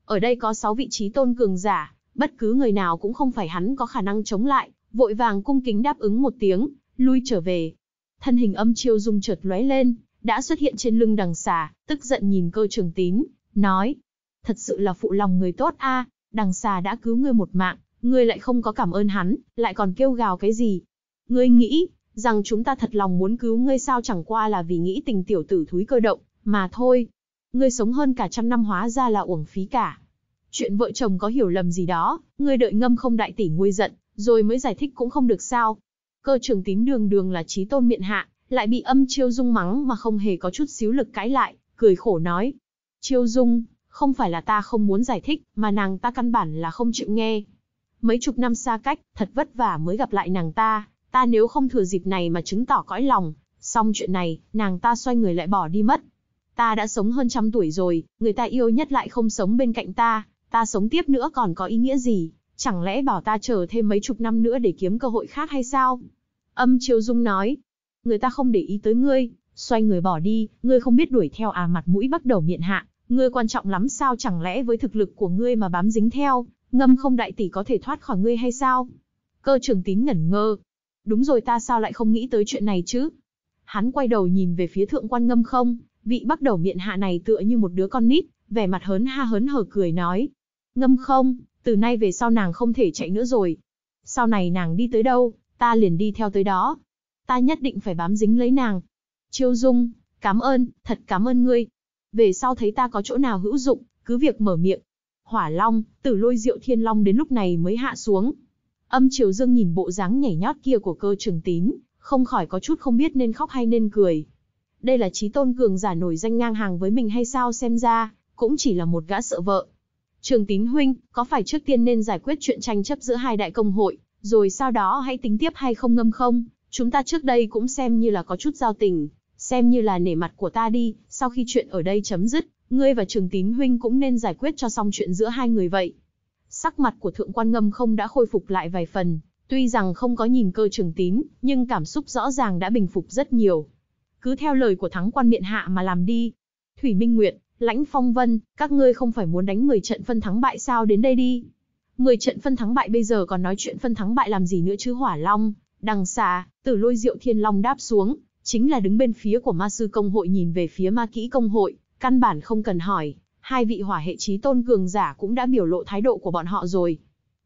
Ở đây có 6 vị trí tôn cường giả, bất cứ người nào cũng không phải hắn có khả năng chống lại, vội vàng cung kính đáp ứng một tiếng, lui trở về. Thân hình âm chiêu dung chợt lóe lên, đã xuất hiện trên lưng đằng xà, tức giận nhìn cơ trường tín, nói. Thật sự là phụ lòng người tốt a, đằng xà đã cứu ngươi một mạng, ngươi lại không có cảm ơn hắn, lại còn kêu gào cái gì. Ngươi nghĩ, rằng chúng ta thật lòng muốn cứu ngươi sao chẳng qua là vì nghĩ tình tiểu tử thúi cơ động, mà thôi. Ngươi sống hơn cả trăm năm hóa ra là uổng phí cả. Chuyện vợ chồng có hiểu lầm gì đó, ngươi đợi ngâm không đại tỷ nguôi giận, rồi mới giải thích cũng không được sao. Cơ trường tín đường đường là trí tôn miệng hạ, lại bị âm chiêu dung mắng mà không hề có chút xíu lực cãi lại, cười khổ nói. Chiêu dung, không phải là ta không muốn giải thích, mà nàng ta căn bản là không chịu nghe. Mấy chục năm xa cách, thật vất vả mới gặp lại nàng ta, ta nếu không thừa dịp này mà chứng tỏ cõi lòng, xong chuyện này, nàng ta xoay người lại bỏ đi mất. Ta đã sống hơn trăm tuổi rồi, người ta yêu nhất lại không sống bên cạnh ta, ta sống tiếp nữa còn có ý nghĩa gì, chẳng lẽ bảo ta chờ thêm mấy chục năm nữa để kiếm cơ hội khác hay sao? Âm Chiêu Dung nói, người ta không để ý tới ngươi, xoay người bỏ đi, ngươi không biết đuổi theo à mặt mũi bắt đầu miệng hạ, ngươi quan trọng lắm sao chẳng lẽ với thực lực của ngươi mà bám dính theo, ngâm không đại tỷ có thể thoát khỏi ngươi hay sao? Cơ trường tín ngẩn ngơ, Đúng rồi ta sao lại không nghĩ tới chuyện này chứ? Hắn quay đầu nhìn về phía thượng quan ngâm không, vị bắt đầu miệng hạ này tựa như một đứa con nít, vẻ mặt hớn ha hớn hở cười nói. Ngâm không, từ nay về sau nàng không thể chạy nữa rồi. Sau này nàng đi tới đâu, ta liền đi theo tới đó. Ta nhất định phải bám dính lấy nàng. Chiêu Dung, cảm ơn, thật cảm ơn ngươi. Về sau thấy ta có chỗ nào hữu dụng, cứ việc mở miệng. Hỏa Long, Tử Lôi Diệu Thiên Long đến lúc này mới hạ xuống, Âm Triều Dương nhìn bộ dáng nhảy nhót kia của cơ trường tín, không khỏi có chút không biết nên khóc hay nên cười. Đây là trí tôn cường giả nổi danh ngang hàng với mình hay sao xem ra, cũng chỉ là một gã sợ vợ. Trường tín huynh, có phải trước tiên nên giải quyết chuyện tranh chấp giữa hai đại công hội, rồi sau đó hãy tính tiếp hay không ngâm không? Chúng ta trước đây cũng xem như là có chút giao tình, xem như là nể mặt của ta đi, sau khi chuyện ở đây chấm dứt, ngươi và trường tín huynh cũng nên giải quyết cho xong chuyện giữa hai người vậy sắc mặt của thượng quan ngâm không đã khôi phục lại vài phần, tuy rằng không có nhìn cơ trường tín, nhưng cảm xúc rõ ràng đã bình phục rất nhiều. Cứ theo lời của thắng quan miện hạ mà làm đi. Thủy Minh Nguyệt, Lãnh Phong Vân, các ngươi không phải muốn đánh 10 trận phân thắng bại sao đến đây đi. 10 trận phân thắng bại bây giờ còn nói chuyện phân thắng bại làm gì nữa chứ hỏa long, đằng xà, tử lôi diệu thiên long đáp xuống, chính là đứng bên phía của ma sư công hội nhìn về phía ma kỹ công hội, căn bản không cần hỏi, hai vị hỏa hệ trí tôn cường giả cũng đã biểu lộ thái độ của bọn họ rồi.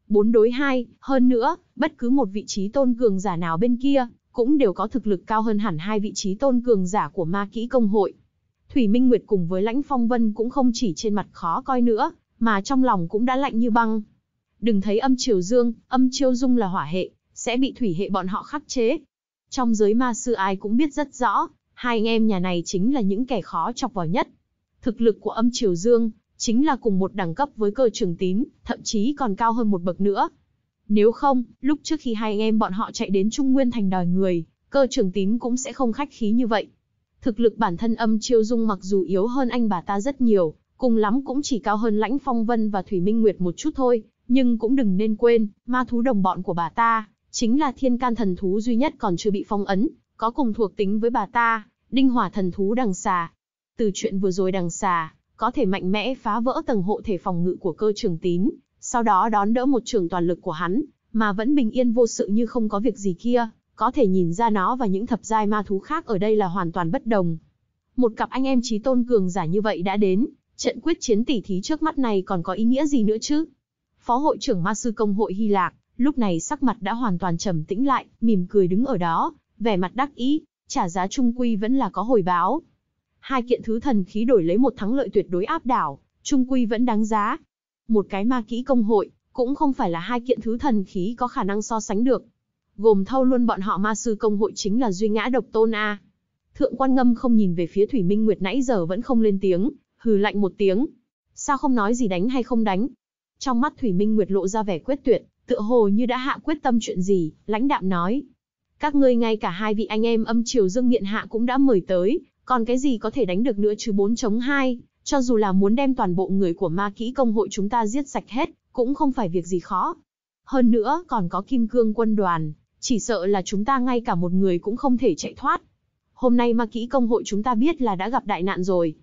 bốn đối hai, hơn nữa, bất cứ một vị trí tôn cường giả nào bên kia, cũng đều có thực lực cao hơn hẳn hai vị trí tôn cường giả của ma kỹ công hội. Thủy Minh Nguyệt cùng với Lãnh Phong Vân cũng không chỉ trên mặt khó coi nữa, mà trong lòng cũng đã lạnh như băng. Đừng thấy âm triều dương, âm chiêu dung là hỏa hệ, sẽ bị thủy hệ bọn họ khắc chế. Trong giới ma sư ai cũng biết rất rõ, hai anh em nhà này chính là những kẻ khó chọc vào nhất, Thực lực của âm Triều Dương chính là cùng một đẳng cấp với cơ trường tín, thậm chí còn cao hơn một bậc nữa. Nếu không, lúc trước khi hai anh em bọn họ chạy đến Trung Nguyên thành đòi người, cơ trường tín cũng sẽ không khách khí như vậy. Thực lực bản thân âm Triều Dung mặc dù yếu hơn anh bà ta rất nhiều, cùng lắm cũng chỉ cao hơn Lãnh Phong Vân và Thủy Minh Nguyệt một chút thôi, nhưng cũng đừng nên quên, ma thú đồng bọn của bà ta, chính là thiên can thần thú duy nhất còn chưa bị phong ấn, có cùng thuộc tính với bà ta, đinh hỏa thần thú đằng xà, từ chuyện vừa rồi đằng xà, có thể mạnh mẽ phá vỡ tầng hộ thể phòng ngự của cơ trường tín, sau đó đón đỡ một trường toàn lực của hắn, mà vẫn bình yên vô sự như không có việc gì kia, có thể nhìn ra nó và những thập giai ma thú khác ở đây là hoàn toàn bất đồng. Một cặp anh em trí tôn cường giả như vậy đã đến, trận quyết chiến tỉ thí trước mắt này còn có ý nghĩa gì nữa chứ? Phó hội trưởng ma sư công hội Hy lạc, lúc này sắc mặt đã hoàn toàn trầm tĩnh lại, mỉm cười đứng ở đó, vẻ mặt đắc ý, trả giá trung quy vẫn là có hồi báo, hai kiện thứ thần khí đổi lấy một thắng lợi tuyệt đối áp đảo, trung quy vẫn đáng giá. Một cái ma kỹ công hội, cũng không phải là hai kiện thứ thần khí có khả năng so sánh được. Gồm thâu luôn bọn họ ma sư công hội chính là Duy Ngã Độc Tôn A. Thượng quan ngâm không nhìn về phía Thủy Minh Nguyệt nãy giờ vẫn không lên tiếng, hừ lạnh một tiếng. Sao không nói gì đánh hay không đánh? Trong mắt Thủy Minh Nguyệt lộ ra vẻ quyết tuyệt, tựa hồ như đã hạ quyết tâm chuyện gì, lãnh đạm nói. Các ngươi ngay cả hai vị anh em âm triều dương nghiện hạ cũng đã mời tới, còn cái gì có thể đánh được nữa chứ 4 chống 2, cho dù là muốn đem toàn bộ người của ma kỹ công hội chúng ta giết sạch hết, cũng không phải việc gì khó. Hơn nữa, còn có kim cương quân đoàn, chỉ sợ là chúng ta ngay cả một người cũng không thể chạy thoát. Hôm nay ma kỹ công hội chúng ta biết là đã gặp đại nạn rồi.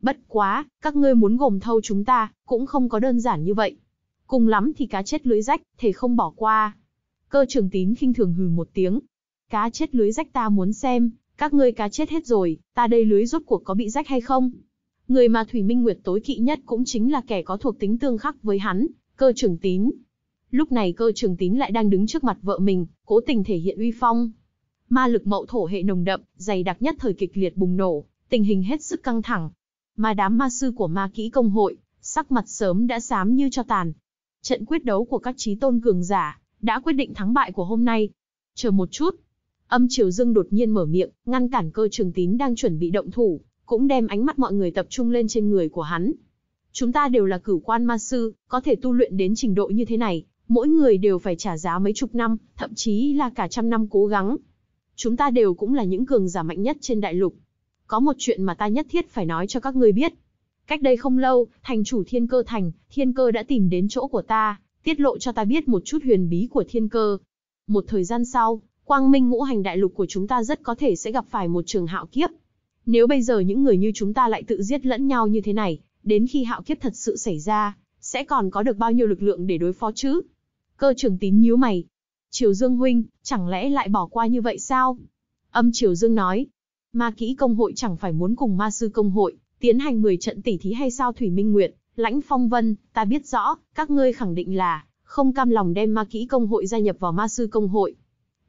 Bất quá, các ngươi muốn gồm thâu chúng ta, cũng không có đơn giản như vậy. Cùng lắm thì cá chết lưới rách, thể không bỏ qua. Cơ trường tín khinh thường hừ một tiếng. Cá chết lưới rách ta muốn xem, các ngươi cá chết hết rồi, ta đây lưới rốt cuộc có bị rách hay không? Người mà Thủy Minh Nguyệt tối kỵ nhất cũng chính là kẻ có thuộc tính tương khắc với hắn, cơ trường tín. Lúc này cơ trường tín lại đang đứng trước mặt vợ mình, cố tình thể hiện uy phong. Ma lực mậu thổ hệ nồng đậm, dày đặc nhất thời kịch liệt bùng nổ, tình hình hết sức căng thẳng. Mà đám ma sư của ma kỹ công hội, sắc mặt sớm đã xám như cho tàn. Trận quyết đấu của các trí tôn cường giả, đã quyết định thắng bại của hôm nay. Chờ một chút, Âm Triều Dương đột nhiên mở miệng, ngăn cản cơ trường tín đang chuẩn bị động thủ, cũng đem ánh mắt mọi người tập trung lên trên người của hắn. Chúng ta đều là cử quan ma sư, có thể tu luyện đến trình độ như thế này, mỗi người đều phải trả giá mấy chục năm, thậm chí là cả trăm năm cố gắng. Chúng ta đều cũng là những cường giả mạnh nhất trên đại lục. Có một chuyện mà ta nhất thiết phải nói cho các ngươi biết. Cách đây không lâu, thành chủ thiên cơ thành, thiên cơ đã tìm đến chỗ của ta, tiết lộ cho ta biết một chút huyền bí của thiên cơ. Một thời gian sau, quang minh ngũ hành đại lục của chúng ta rất có thể sẽ gặp phải một trường hạo kiếp. Nếu bây giờ những người như chúng ta lại tự giết lẫn nhau như thế này, đến khi hạo kiếp thật sự xảy ra, sẽ còn có được bao nhiêu lực lượng để đối phó chứ? Cơ trưởng tín nhíu mày. Triều Dương huynh, chẳng lẽ lại bỏ qua như vậy sao? Âm Triều Dương nói. Ma kỹ công hội chẳng phải muốn cùng ma sư công hội, tiến hành 10 trận tỉ thí hay sao Thủy Minh Nguyệt, Lãnh Phong Vân, ta biết rõ, các ngươi khẳng định là, không cam lòng đem ma kỹ công hội gia nhập vào ma sư công hội,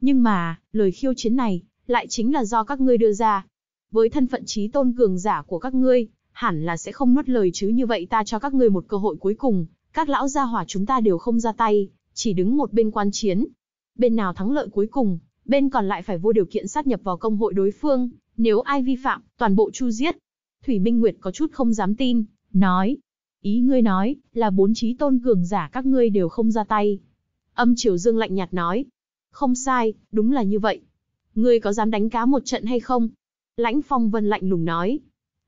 nhưng mà, lời khiêu chiến này, lại chính là do các ngươi đưa ra. Với thân phận trí tôn cường giả của các ngươi, hẳn là sẽ không nuốt lời chứ như vậy ta cho các ngươi một cơ hội cuối cùng, các lão gia hỏa chúng ta đều không ra tay, chỉ đứng một bên quan chiến. Bên nào thắng lợi cuối cùng, bên còn lại phải vô điều kiện sát nhập vào công hội đối phương, nếu ai vi phạm, toàn bộ chu giết. Thủy Minh Nguyệt có chút không dám tin, nói. Ý ngươi nói, là bốn trí tôn cường giả các ngươi đều không ra tay. Âm Triều Dương lạnh nhạt nói. Không sai, đúng là như vậy. Ngươi có dám đánh cá một trận hay không? Lãnh Phong Vân lạnh lùng nói.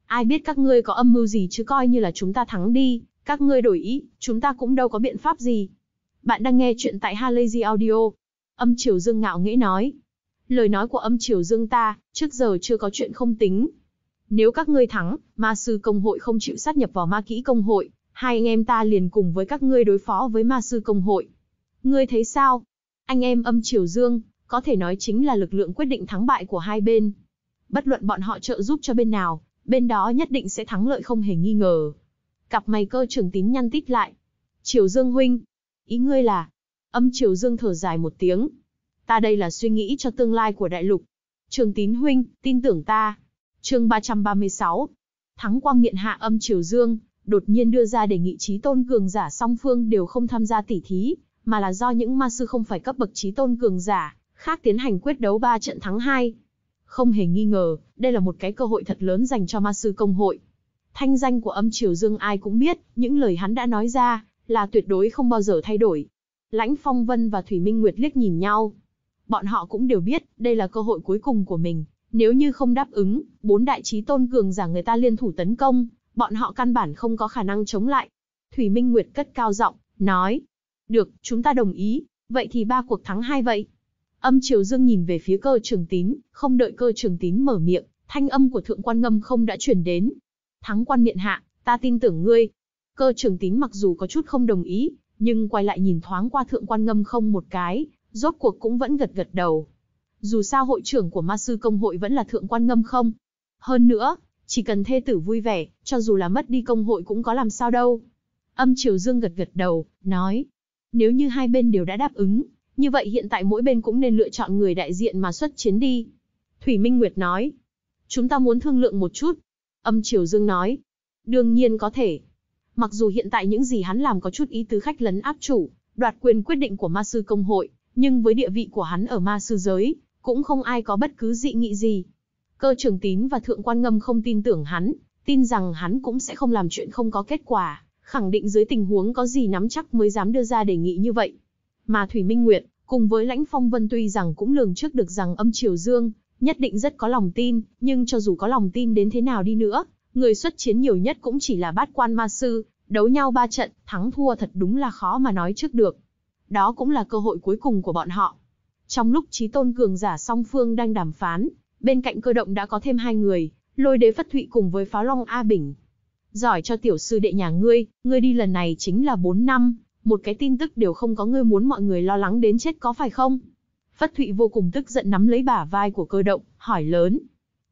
Ai biết các ngươi có âm mưu gì chứ coi như là chúng ta thắng đi, các ngươi đổi ý, chúng ta cũng đâu có biện pháp gì. Bạn đang nghe chuyện tại Halazy Audio. Âm Triều Dương ngạo nghễ nói. Lời nói của âm Triều Dương ta, trước giờ chưa có chuyện không tính. Nếu các ngươi thắng, ma sư công hội không chịu sát nhập vào ma kỹ công hội, hai anh em ta liền cùng với các ngươi đối phó với ma sư công hội. Ngươi thấy sao? Anh em âm Triều Dương, có thể nói chính là lực lượng quyết định thắng bại của hai bên. Bất luận bọn họ trợ giúp cho bên nào, bên đó nhất định sẽ thắng lợi không hề nghi ngờ. Cặp mày cơ Trường tín nhăn tít lại. Triều Dương huynh, ý ngươi là... Âm Triều Dương thở dài một tiếng. Ta đây là suy nghĩ cho tương lai của đại lục. Trường tín huynh, tin tưởng ta. chương 336. Thắng quang nghiện hạ âm Triều Dương, đột nhiên đưa ra đề nghị trí tôn cường giả song phương đều không tham gia tỉ thí, mà là do những ma sư không phải cấp bậc trí tôn cường giả, khác tiến hành quyết đấu 3 trận thắng 2. Không hề nghi ngờ, đây là một cái cơ hội thật lớn dành cho ma sư công hội. Thanh danh của âm triều dương ai cũng biết, những lời hắn đã nói ra, là tuyệt đối không bao giờ thay đổi. Lãnh Phong Vân và Thủy Minh Nguyệt liếc nhìn nhau. Bọn họ cũng đều biết, đây là cơ hội cuối cùng của mình. Nếu như không đáp ứng, bốn đại trí tôn cường giả người ta liên thủ tấn công, bọn họ căn bản không có khả năng chống lại. Thủy Minh Nguyệt cất cao giọng, nói, được, chúng ta đồng ý, vậy thì ba cuộc thắng hai vậy. Âm Triều Dương nhìn về phía cơ trường tín, không đợi cơ trường tín mở miệng, thanh âm của thượng quan ngâm không đã chuyển đến. Thắng quan miệng hạ, ta tin tưởng ngươi. Cơ trường tín mặc dù có chút không đồng ý, nhưng quay lại nhìn thoáng qua thượng quan ngâm không một cái, rốt cuộc cũng vẫn gật gật đầu. Dù sao hội trưởng của ma sư công hội vẫn là thượng quan ngâm không. Hơn nữa, chỉ cần thê tử vui vẻ, cho dù là mất đi công hội cũng có làm sao đâu. Âm Triều Dương gật gật đầu, nói, nếu như hai bên đều đã đáp ứng, như vậy hiện tại mỗi bên cũng nên lựa chọn người đại diện mà xuất chiến đi. Thủy Minh Nguyệt nói, chúng ta muốn thương lượng một chút. Âm Triều Dương nói, đương nhiên có thể. Mặc dù hiện tại những gì hắn làm có chút ý tứ khách lấn áp chủ, đoạt quyền quyết định của ma sư công hội, nhưng với địa vị của hắn ở ma sư giới, cũng không ai có bất cứ dị nghị gì. Cơ Trường tín và thượng quan ngâm không tin tưởng hắn, tin rằng hắn cũng sẽ không làm chuyện không có kết quả khẳng định dưới tình huống có gì nắm chắc mới dám đưa ra đề nghị như vậy. Mà Thủy Minh Nguyệt, cùng với Lãnh Phong Vân tuy rằng cũng lường trước được rằng âm Triều Dương, nhất định rất có lòng tin, nhưng cho dù có lòng tin đến thế nào đi nữa, người xuất chiến nhiều nhất cũng chỉ là bát quan ma sư, đấu nhau ba trận, thắng thua thật đúng là khó mà nói trước được. Đó cũng là cơ hội cuối cùng của bọn họ. Trong lúc trí tôn cường giả song phương đang đàm phán, bên cạnh cơ động đã có thêm hai người, lôi đế phất thụy cùng với pháo long A Bình, giỏi cho tiểu sư đệ nhà ngươi, ngươi đi lần này chính là 4 năm, một cái tin tức đều không có ngươi muốn mọi người lo lắng đến chết có phải không? Phất Thụy vô cùng tức giận nắm lấy bả vai của cơ động, hỏi lớn.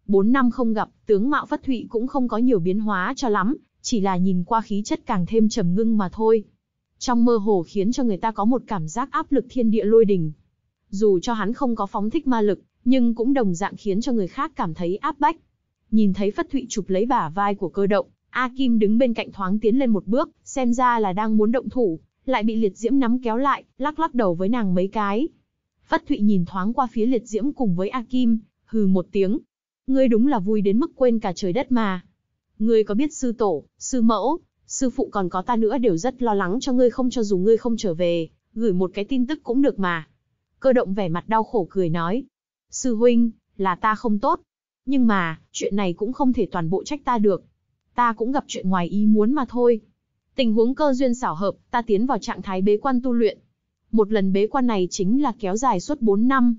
4 năm không gặp, tướng mạo Phất Thụy cũng không có nhiều biến hóa cho lắm, chỉ là nhìn qua khí chất càng thêm trầm ngưng mà thôi. Trong mơ hồ khiến cho người ta có một cảm giác áp lực thiên địa lôi đình. Dù cho hắn không có phóng thích ma lực, nhưng cũng đồng dạng khiến cho người khác cảm thấy áp bách. Nhìn thấy Phất Thụy chụp lấy bả vai của cơ động, A Kim đứng bên cạnh thoáng tiến lên một bước, xem ra là đang muốn động thủ, lại bị liệt diễm nắm kéo lại, lắc lắc đầu với nàng mấy cái. Phất Thụy nhìn thoáng qua phía liệt diễm cùng với A Kim, hừ một tiếng. Ngươi đúng là vui đến mức quên cả trời đất mà. Ngươi có biết sư tổ, sư mẫu, sư phụ còn có ta nữa đều rất lo lắng cho ngươi không cho dù ngươi không trở về, gửi một cái tin tức cũng được mà. Cơ động vẻ mặt đau khổ cười nói. Sư huynh, là ta không tốt. Nhưng mà, chuyện này cũng không thể toàn bộ trách ta được, ta cũng gặp chuyện ngoài ý muốn mà thôi. Tình huống cơ duyên xảo hợp, ta tiến vào trạng thái bế quan tu luyện. Một lần bế quan này chính là kéo dài suốt 4 năm.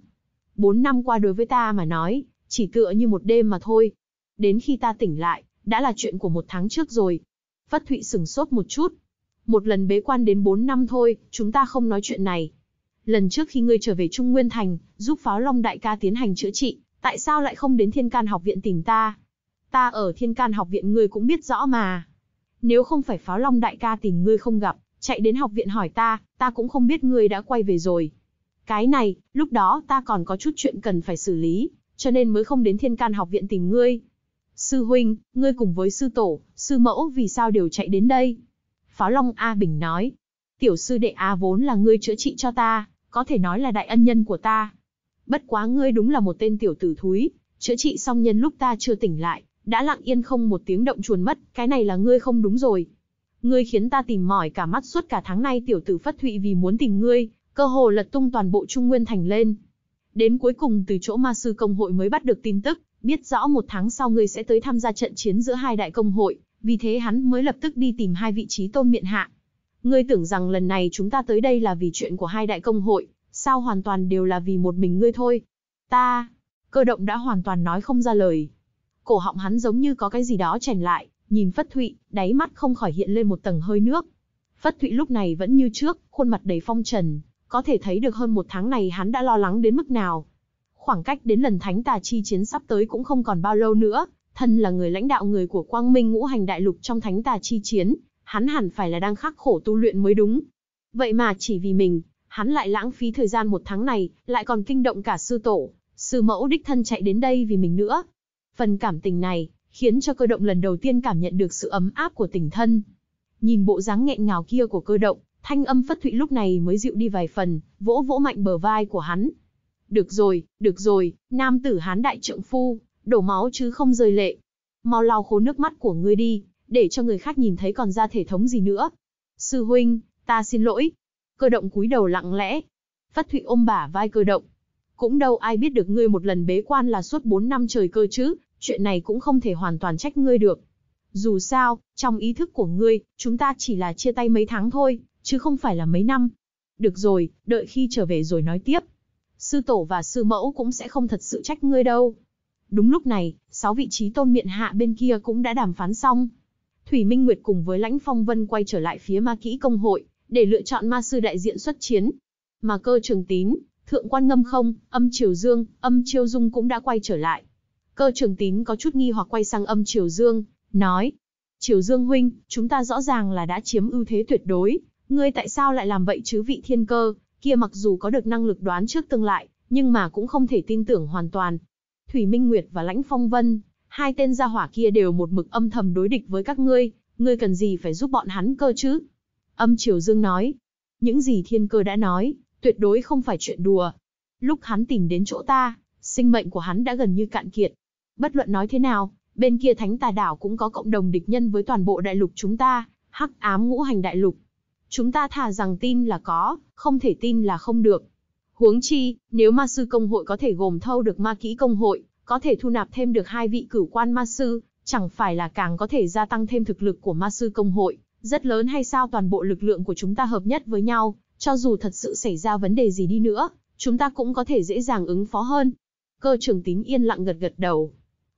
4 năm qua đối với ta mà nói, chỉ tựa như một đêm mà thôi. Đến khi ta tỉnh lại, đã là chuyện của một tháng trước rồi. Phất Thụy sửng sốt một chút. Một lần bế quan đến 4 năm thôi, chúng ta không nói chuyện này. Lần trước khi ngươi trở về Trung Nguyên Thành, giúp Pháo Long Đại ca tiến hành chữa trị, tại sao lại không đến Thiên Can Học Viện tìm ta? Ta ở thiên can học viện ngươi cũng biết rõ mà. Nếu không phải pháo long đại ca tìm ngươi không gặp, chạy đến học viện hỏi ta, ta cũng không biết ngươi đã quay về rồi. Cái này, lúc đó ta còn có chút chuyện cần phải xử lý, cho nên mới không đến thiên can học viện tìm ngươi. Sư huynh, ngươi cùng với sư tổ, sư mẫu vì sao đều chạy đến đây? Pháo Long A Bình nói, tiểu sư đệ A vốn là ngươi chữa trị cho ta, có thể nói là đại ân nhân của ta. Bất quá ngươi đúng là một tên tiểu tử thúi, chữa trị xong nhân lúc ta chưa tỉnh lại, đã lặng yên không một tiếng động chuồn mất, cái này là ngươi không đúng rồi. Ngươi khiến ta tìm mỏi cả mắt suốt cả tháng nay tiểu tử Phất Thụy vì muốn tìm ngươi, cơ hồ lật tung toàn bộ Trung Nguyên Thành lên. Đến cuối cùng từ chỗ ma sư công hội mới bắt được tin tức, biết rõ một tháng sau ngươi sẽ tới tham gia trận chiến giữa hai đại công hội, vì thế hắn mới lập tức đi tìm hai vị trí tôn miện hạ. Ngươi tưởng rằng lần này chúng ta tới đây là vì chuyện của hai đại công hội, sao hoàn toàn đều là vì một mình ngươi thôi. Ta, cơ động đã hoàn toàn nói không ra lời, cổ họng hắn giống như có cái gì đó chèn lại, nhìn Phất Thụy, đáy mắt không khỏi hiện lên một tầng hơi nước. Phất Thụy lúc này vẫn như trước, khuôn mặt đầy phong trần, có thể thấy được hơn một tháng này hắn đã lo lắng đến mức nào. Khoảng cách đến lần thánh tà chi chiến sắp tới cũng không còn bao lâu nữa, thân là người lãnh đạo người của Quang Minh ngũ hành đại lục trong thánh tà chi chiến, hắn hẳn phải là đang khắc khổ tu luyện mới đúng. Vậy mà chỉ vì mình, hắn lại lãng phí thời gian một tháng này, lại còn kinh động cả sư tổ, sư mẫu đích thân chạy đến đây vì mình nữa, Phần cảm tình này, khiến cho cơ động lần đầu tiên cảm nhận được sự ấm áp của tình thân. Nhìn bộ dáng nghẹn ngào kia của cơ động, thanh âm phất thụy lúc này mới dịu đi vài phần, vỗ vỗ mạnh bờ vai của hắn. Được rồi, được rồi, nam tử hán đại trượng phu, đổ máu chứ không rơi lệ. Mau lau khô nước mắt của ngươi đi, để cho người khác nhìn thấy còn ra thể thống gì nữa. Sư huynh, ta xin lỗi. Cơ động cúi đầu lặng lẽ. Phất thụy ôm bả vai cơ động. Cũng đâu ai biết được ngươi một lần bế quan là suốt 4 năm trời cơ chứ, chuyện này cũng không thể hoàn toàn trách ngươi được. Dù sao, trong ý thức của ngươi, chúng ta chỉ là chia tay mấy tháng thôi, chứ không phải là mấy năm. Được rồi, đợi khi trở về rồi nói tiếp. Sư tổ và sư mẫu cũng sẽ không thật sự trách ngươi đâu. Đúng lúc này, sáu vị trí tôn miện hạ bên kia cũng đã đàm phán xong. Thủy Minh Nguyệt cùng với Lãnh Phong Vân quay trở lại phía ma kỹ công hội, để lựa chọn ma sư đại diện xuất chiến. Mà cơ trường tín, thượng quan ngâm không, âm triều dương, âm chiêu dung cũng đã quay trở lại. Cơ trường tín có chút nghi hoặc quay sang âm Triều Dương, nói. Triều Dương huynh, chúng ta rõ ràng là đã chiếm ưu thế tuyệt đối. Ngươi tại sao lại làm vậy chứ vị thiên cơ, kia mặc dù có được năng lực đoán trước tương lại, nhưng mà cũng không thể tin tưởng hoàn toàn. Thủy Minh Nguyệt và Lãnh Phong Vân, hai tên gia hỏa kia đều một mực âm thầm đối địch với các ngươi, ngươi cần gì phải giúp bọn hắn cơ chứ? Âm Triều Dương nói, những gì thiên cơ đã nói, tuyệt đối không phải chuyện đùa. Lúc hắn tìm đến chỗ ta, sinh mệnh của hắn đã gần như cạn kiệt, Bất luận nói thế nào, bên kia thánh tà đảo cũng có cộng đồng địch nhân với toàn bộ đại lục chúng ta, hắc ám ngũ hành đại lục. Chúng ta thà rằng tin là có, không thể tin là không được. Huống chi, nếu ma sư công hội có thể gồm thâu được ma kỹ công hội, có thể thu nạp thêm được hai vị cửu quan ma sư, chẳng phải là càng có thể gia tăng thêm thực lực của ma sư công hội, rất lớn hay sao toàn bộ lực lượng của chúng ta hợp nhất với nhau, cho dù thật sự xảy ra vấn đề gì đi nữa, chúng ta cũng có thể dễ dàng ứng phó hơn. Cơ trưởng tín yên lặng gật gật đầu,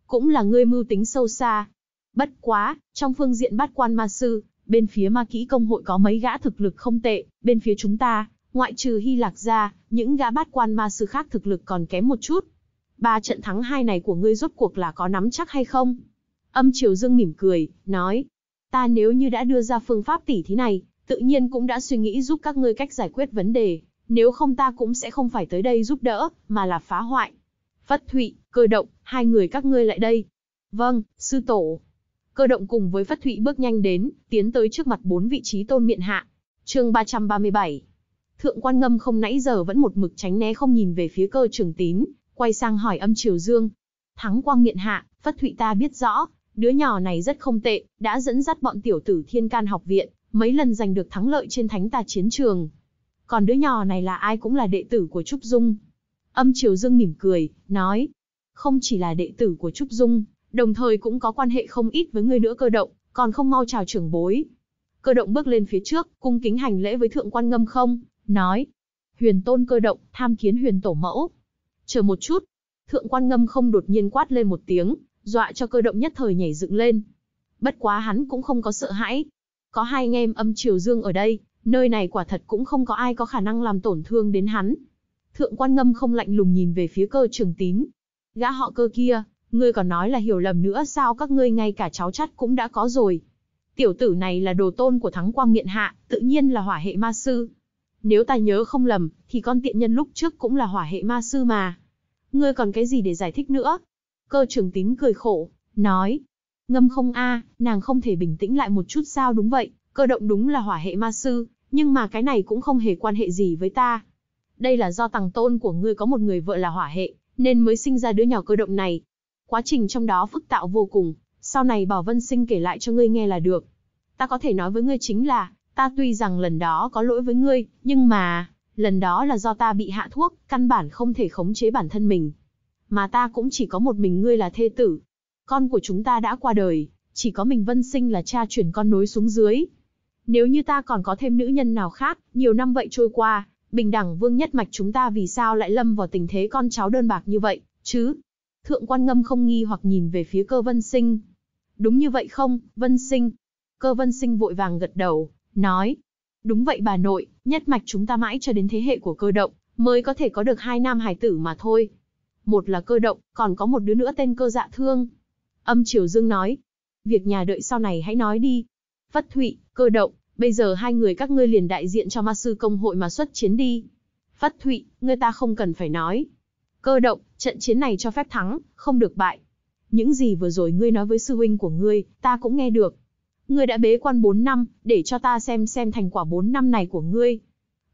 cũng là ngươi mưu tính sâu xa. Bất quá, trong phương diện bát quan ma sư, bên phía ma kỹ công hội có mấy gã thực lực không tệ, bên phía chúng ta, ngoại trừ Hy Lạc ra, những gã bát quan ma sư khác thực lực còn kém một chút. Ba trận thắng hai này của ngươi rốt cuộc là có nắm chắc hay không? Âm Triều Dương mỉm cười, nói, ta nếu như đã đưa ra phương pháp tỉ thí này, tự nhiên cũng đã suy nghĩ giúp các ngươi cách giải quyết vấn đề, nếu không ta cũng sẽ không phải tới đây giúp đỡ, mà là phá hoại. Phất Thụy, Cơ động, hai người các ngươi lại đây. Vâng, sư tổ. Cơ động cùng với phát Thụy bước nhanh đến, tiến tới trước mặt bốn vị trí tôn miện hạ. chương 337. Thượng quan ngâm không nãy giờ vẫn một mực tránh né không nhìn về phía cơ trường tín, quay sang hỏi âm triều dương. Thắng quang miện hạ, phát Thụy ta biết rõ, đứa nhỏ này rất không tệ, đã dẫn dắt bọn tiểu tử thiên can học viện, mấy lần giành được thắng lợi trên thánh ta chiến trường. Còn đứa nhỏ này là ai cũng là đệ tử của Trúc Dung. Âm Triều Dương mỉm cười, nói, không chỉ là đệ tử của Trúc Dung, đồng thời cũng có quan hệ không ít với người nữa cơ động, còn không mau chào trưởng bối. Cơ động bước lên phía trước, cung kính hành lễ với thượng quan ngâm không, nói. Huyền tôn cơ động, tham kiến huyền tổ mẫu. Chờ một chút. Thượng quan ngâm không đột nhiên quát lên một tiếng, dọa cho cơ động nhất thời nhảy dựng lên. Bất quá hắn cũng không có sợ hãi. Có hai anh em âm triều dương ở đây, nơi này quả thật cũng không có ai có khả năng làm tổn thương đến hắn. Thượng quan ngâm không lạnh lùng nhìn về phía cơ trường tín, Gã họ cơ kia, ngươi còn nói là hiểu lầm nữa sao các ngươi ngay cả cháu chắt cũng đã có rồi. Tiểu tử này là đồ tôn của thắng quang miện hạ, tự nhiên là hỏa hệ ma sư. Nếu ta nhớ không lầm, thì con tiện nhân lúc trước cũng là hỏa hệ ma sư mà. Ngươi còn cái gì để giải thích nữa? Cơ trưởng tín cười khổ, nói. Ngâm không a, nàng không thể bình tĩnh lại một chút sao đúng vậy, cơ động đúng là hỏa hệ ma sư, nhưng mà cái này cũng không hề quan hệ gì với ta. Đây là do tàng tôn của ngươi có một người vợ là hỏa hệ, nên mới sinh ra đứa nhỏ cơ động này. Quá trình trong đó phức tạo vô cùng, sau này Bảo Vân Sinh kể lại cho ngươi nghe là được. Ta có thể nói với ngươi chính là, ta tuy rằng lần đó có lỗi với ngươi, nhưng mà, lần đó là do ta bị hạ thuốc, căn bản không thể khống chế bản thân mình. Mà ta cũng chỉ có một mình ngươi là thê tử. Con của chúng ta đã qua đời, chỉ có mình Vân Sinh là cha chuyển con nối xuống dưới. Nếu như ta còn có thêm nữ nhân nào khác, nhiều năm vậy trôi qua, bình đẳng vương nhất mạch chúng ta vì sao lại lâm vào tình thế con cháu đơn bạc như vậy, chứ? Thượng quan ngâm không nghi hoặc nhìn về phía cơ vân sinh. Đúng như vậy không, vân sinh? Cơ vân sinh vội vàng gật đầu, nói. Đúng vậy bà nội, nhất mạch chúng ta mãi cho đến thế hệ của cơ động, mới có thể có được hai nam hải tử mà thôi. Một là cơ động, còn có một đứa nữa tên cơ dạ thương. Âm Triều Dương nói, việc nhà đợi sau này hãy nói đi. Phất Thụy, cơ động, bây giờ hai người các ngươi liền đại diện cho ma sư công hội mà xuất chiến đi. Phất Thụy, ngươi ta không cần phải nói. Cơ động, trận chiến này cho phép thắng, không được bại. Những gì vừa rồi ngươi nói với sư huynh của ngươi, ta cũng nghe được. Ngươi đã bế quan 4 năm, để cho ta xem xem thành quả 4 năm này của ngươi.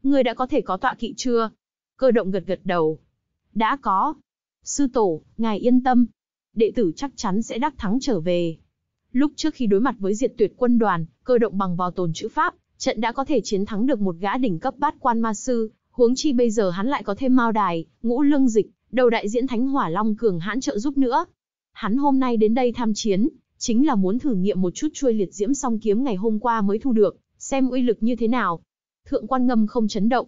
Ngươi đã có thể có tọa kỵ chưa? Cơ động gật gật đầu. Đã có. Sư tổ, ngài yên tâm. Đệ tử chắc chắn sẽ đắc thắng trở về. Lúc trước khi đối mặt với diệt tuyệt quân đoàn, cơ động bằng vào tồn chữ pháp, trận đã có thể chiến thắng được một gã đỉnh cấp bát quan ma sư, huống chi bây giờ hắn lại có thêm Mao Đài, Ngũ Lương Dịch, đầu đại diễn Thánh Hỏa Long cường hãn trợ giúp nữa. Hắn hôm nay đến đây tham chiến, chính là muốn thử nghiệm một chút chuôi liệt diễm song kiếm ngày hôm qua mới thu được, xem uy lực như thế nào. Thượng quan ngâm không chấn động.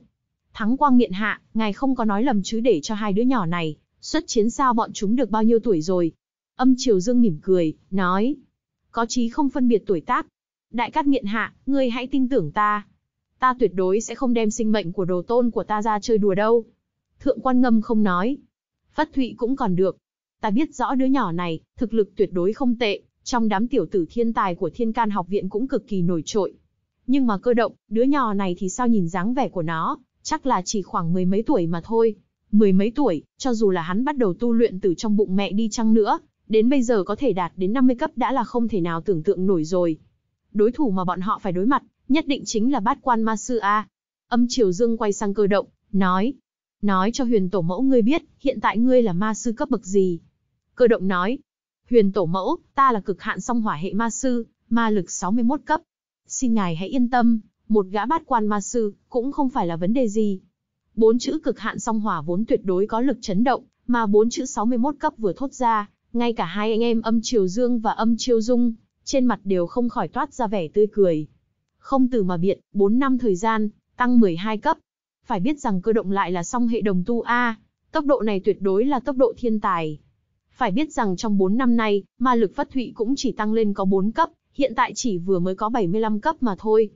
Thắng quang nghiện hạ, ngài không có nói lầm chứ để cho hai đứa nhỏ này, xuất chiến sao bọn chúng được bao nhiêu tuổi rồi. Âm Triều Dương mỉm cười, nói. Có chí không phân biệt tuổi tác, Đại Cát Nghiện Hạ, ngươi hãy tin tưởng ta. Ta tuyệt đối sẽ không đem sinh mệnh của đồ tôn của ta ra chơi đùa đâu. Thượng quan ngâm không nói. Phất Thụy cũng còn được. Ta biết rõ đứa nhỏ này, thực lực tuyệt đối không tệ, trong đám tiểu tử thiên tài của thiên can học viện cũng cực kỳ nổi trội. Nhưng mà cơ động, đứa nhỏ này thì sao nhìn dáng vẻ của nó, chắc là chỉ khoảng mười mấy tuổi mà thôi. Mười mấy tuổi, cho dù là hắn bắt đầu tu luyện từ trong bụng mẹ đi chăng nữa, đến bây giờ có thể đạt đến 50 cấp đã là không thể nào tưởng tượng nổi rồi đối thủ mà bọn họ phải đối mặt, nhất định chính là bát quan ma sư A. Âm Triều Dương quay sang cơ động, nói. Nói cho huyền tổ mẫu ngươi biết, hiện tại ngươi là ma sư cấp bậc gì. Cơ động nói. Huyền tổ mẫu, ta là cực hạn song hỏa hệ ma sư, ma lực 61 cấp. Xin ngài hãy yên tâm, một gã bát quan ma sư, cũng không phải là vấn đề gì. Bốn chữ cực hạn song hỏa vốn tuyệt đối có lực chấn động, mà bốn chữ 61 cấp vừa thốt ra, ngay cả hai anh em âm Triều Dương và âm Triều Dung trên mặt đều không khỏi toát ra vẻ tươi cười. Không từ mà biện, 4 năm thời gian, tăng 12 cấp. Phải biết rằng cơ động lại là song hệ đồng tu A, tốc độ này tuyệt đối là tốc độ thiên tài. Phải biết rằng trong 4 năm nay, ma lực phát thụy cũng chỉ tăng lên có 4 cấp, hiện tại chỉ vừa mới có 75 cấp mà thôi.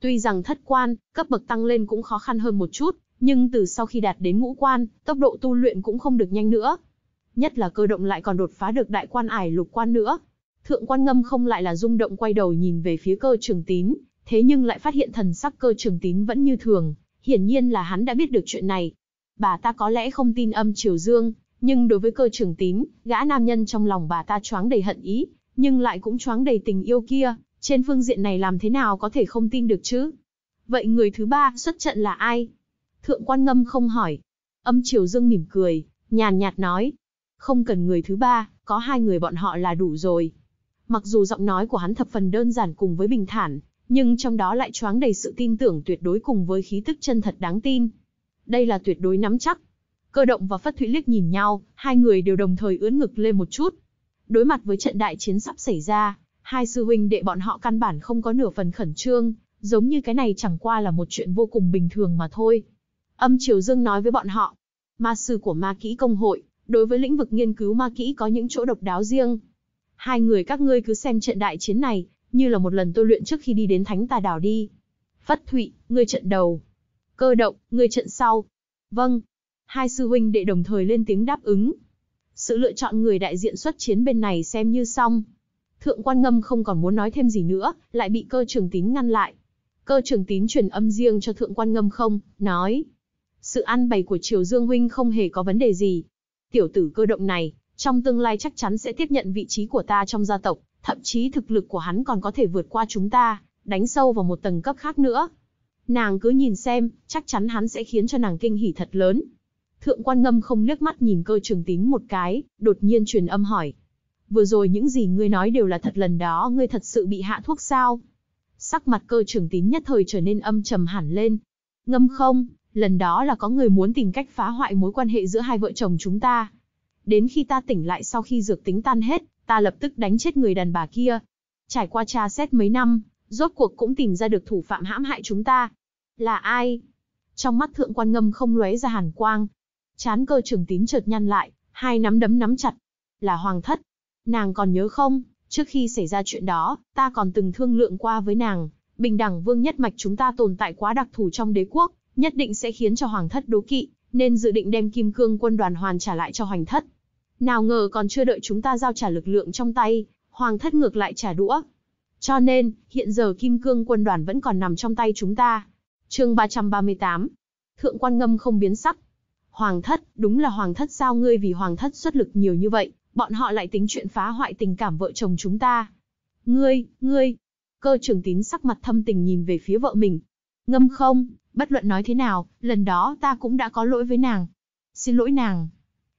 Tuy rằng thất quan, cấp bậc tăng lên cũng khó khăn hơn một chút, nhưng từ sau khi đạt đến ngũ quan, tốc độ tu luyện cũng không được nhanh nữa. Nhất là cơ động lại còn đột phá được đại quan ải lục quan nữa, Thượng quan ngâm không lại là rung động quay đầu nhìn về phía cơ trường tín, thế nhưng lại phát hiện thần sắc cơ trường tín vẫn như thường, hiển nhiên là hắn đã biết được chuyện này. Bà ta có lẽ không tin âm triều dương, nhưng đối với cơ trường tín, gã nam nhân trong lòng bà ta choáng đầy hận ý, nhưng lại cũng choáng đầy tình yêu kia, trên phương diện này làm thế nào có thể không tin được chứ? Vậy người thứ ba xuất trận là ai? Thượng quan ngâm không hỏi. Âm triều dương mỉm cười, nhàn nhạt nói. Không cần người thứ ba, có hai người bọn họ là đủ rồi. Mặc dù giọng nói của hắn thập phần đơn giản cùng với bình thản, nhưng trong đó lại choáng đầy sự tin tưởng tuyệt đối cùng với khí tức chân thật đáng tin. Đây là tuyệt đối nắm chắc. Cơ động và Phất Thụy liếc nhìn nhau, hai người đều đồng thời ưỡn ngực lên một chút. Đối mặt với trận đại chiến sắp xảy ra, hai sư huynh đệ bọn họ căn bản không có nửa phần khẩn trương, giống như cái này chẳng qua là một chuyện vô cùng bình thường mà thôi. Âm Triều Dương nói với bọn họ, ma sư của ma kỹ công hội, đối với lĩnh vực nghiên cứu ma kỹ có những chỗ độc đáo riêng, Hai người các ngươi cứ xem trận đại chiến này, như là một lần tôi luyện trước khi đi đến Thánh Tà Đảo đi. Phất Thụy, ngươi trận đầu. Cơ động, ngươi trận sau. Vâng. Hai sư huynh đệ đồng thời lên tiếng đáp ứng. Sự lựa chọn người đại diện xuất chiến bên này xem như xong. Thượng quan ngâm không còn muốn nói thêm gì nữa, lại bị cơ trường tín ngăn lại. Cơ trường tín truyền âm riêng cho thượng quan ngâm không, nói. Sự ăn bày của triều dương huynh không hề có vấn đề gì. Tiểu tử cơ động này, trong tương lai chắc chắn sẽ tiếp nhận vị trí của ta trong gia tộc, thậm chí thực lực của hắn còn có thể vượt qua chúng ta, đánh sâu vào một tầng cấp khác nữa. Nàng cứ nhìn xem, chắc chắn hắn sẽ khiến cho nàng kinh hỉ thật lớn. Thượng quan ngâm không nước mắt nhìn cơ trường tín một cái, đột nhiên truyền âm hỏi. Vừa rồi những gì ngươi nói đều là thật lần đó ngươi thật sự bị hạ thuốc sao? Sắc mặt cơ trường tín nhất thời trở nên âm trầm hẳn lên. Ngâm không, lần đó là có người muốn tìm cách phá hoại mối quan hệ giữa hai vợ chồng chúng ta, đến khi ta tỉnh lại sau khi dược tính tan hết, ta lập tức đánh chết người đàn bà kia. Trải qua tra xét mấy năm, rốt cuộc cũng tìm ra được thủ phạm hãm hại chúng ta. Là ai? Trong mắt thượng quan ngâm không lóe ra hàn quang. Chán cơ trường tín chợt nhăn lại, hai nắm đấm nắm chặt. Là hoàng thất. Nàng còn nhớ không, trước khi xảy ra chuyện đó, ta còn từng thương lượng qua với nàng. Bình đẳng vương nhất mạch chúng ta tồn tại quá đặc thù trong đế quốc, nhất định sẽ khiến cho hoàng thất đố kỵ, nên dự định đem kim cương quân đoàn hoàn trả lại cho Hoành Thất. Nào ngờ còn chưa đợi chúng ta giao trả lực lượng trong tay, Hoàng Thất ngược lại trả đũa. Cho nên, hiện giờ kim cương quân đoàn vẫn còn nằm trong tay chúng ta. chương 338 Thượng quan ngâm không biến sắc. Hoàng Thất, đúng là Hoàng Thất sao ngươi vì Hoàng Thất xuất lực nhiều như vậy, bọn họ lại tính chuyện phá hoại tình cảm vợ chồng chúng ta. Ngươi, ngươi, cơ trường tín sắc mặt thâm tình nhìn về phía vợ mình. Ngâm không, Bất luận nói thế nào, lần đó ta cũng đã có lỗi với nàng. Xin lỗi nàng.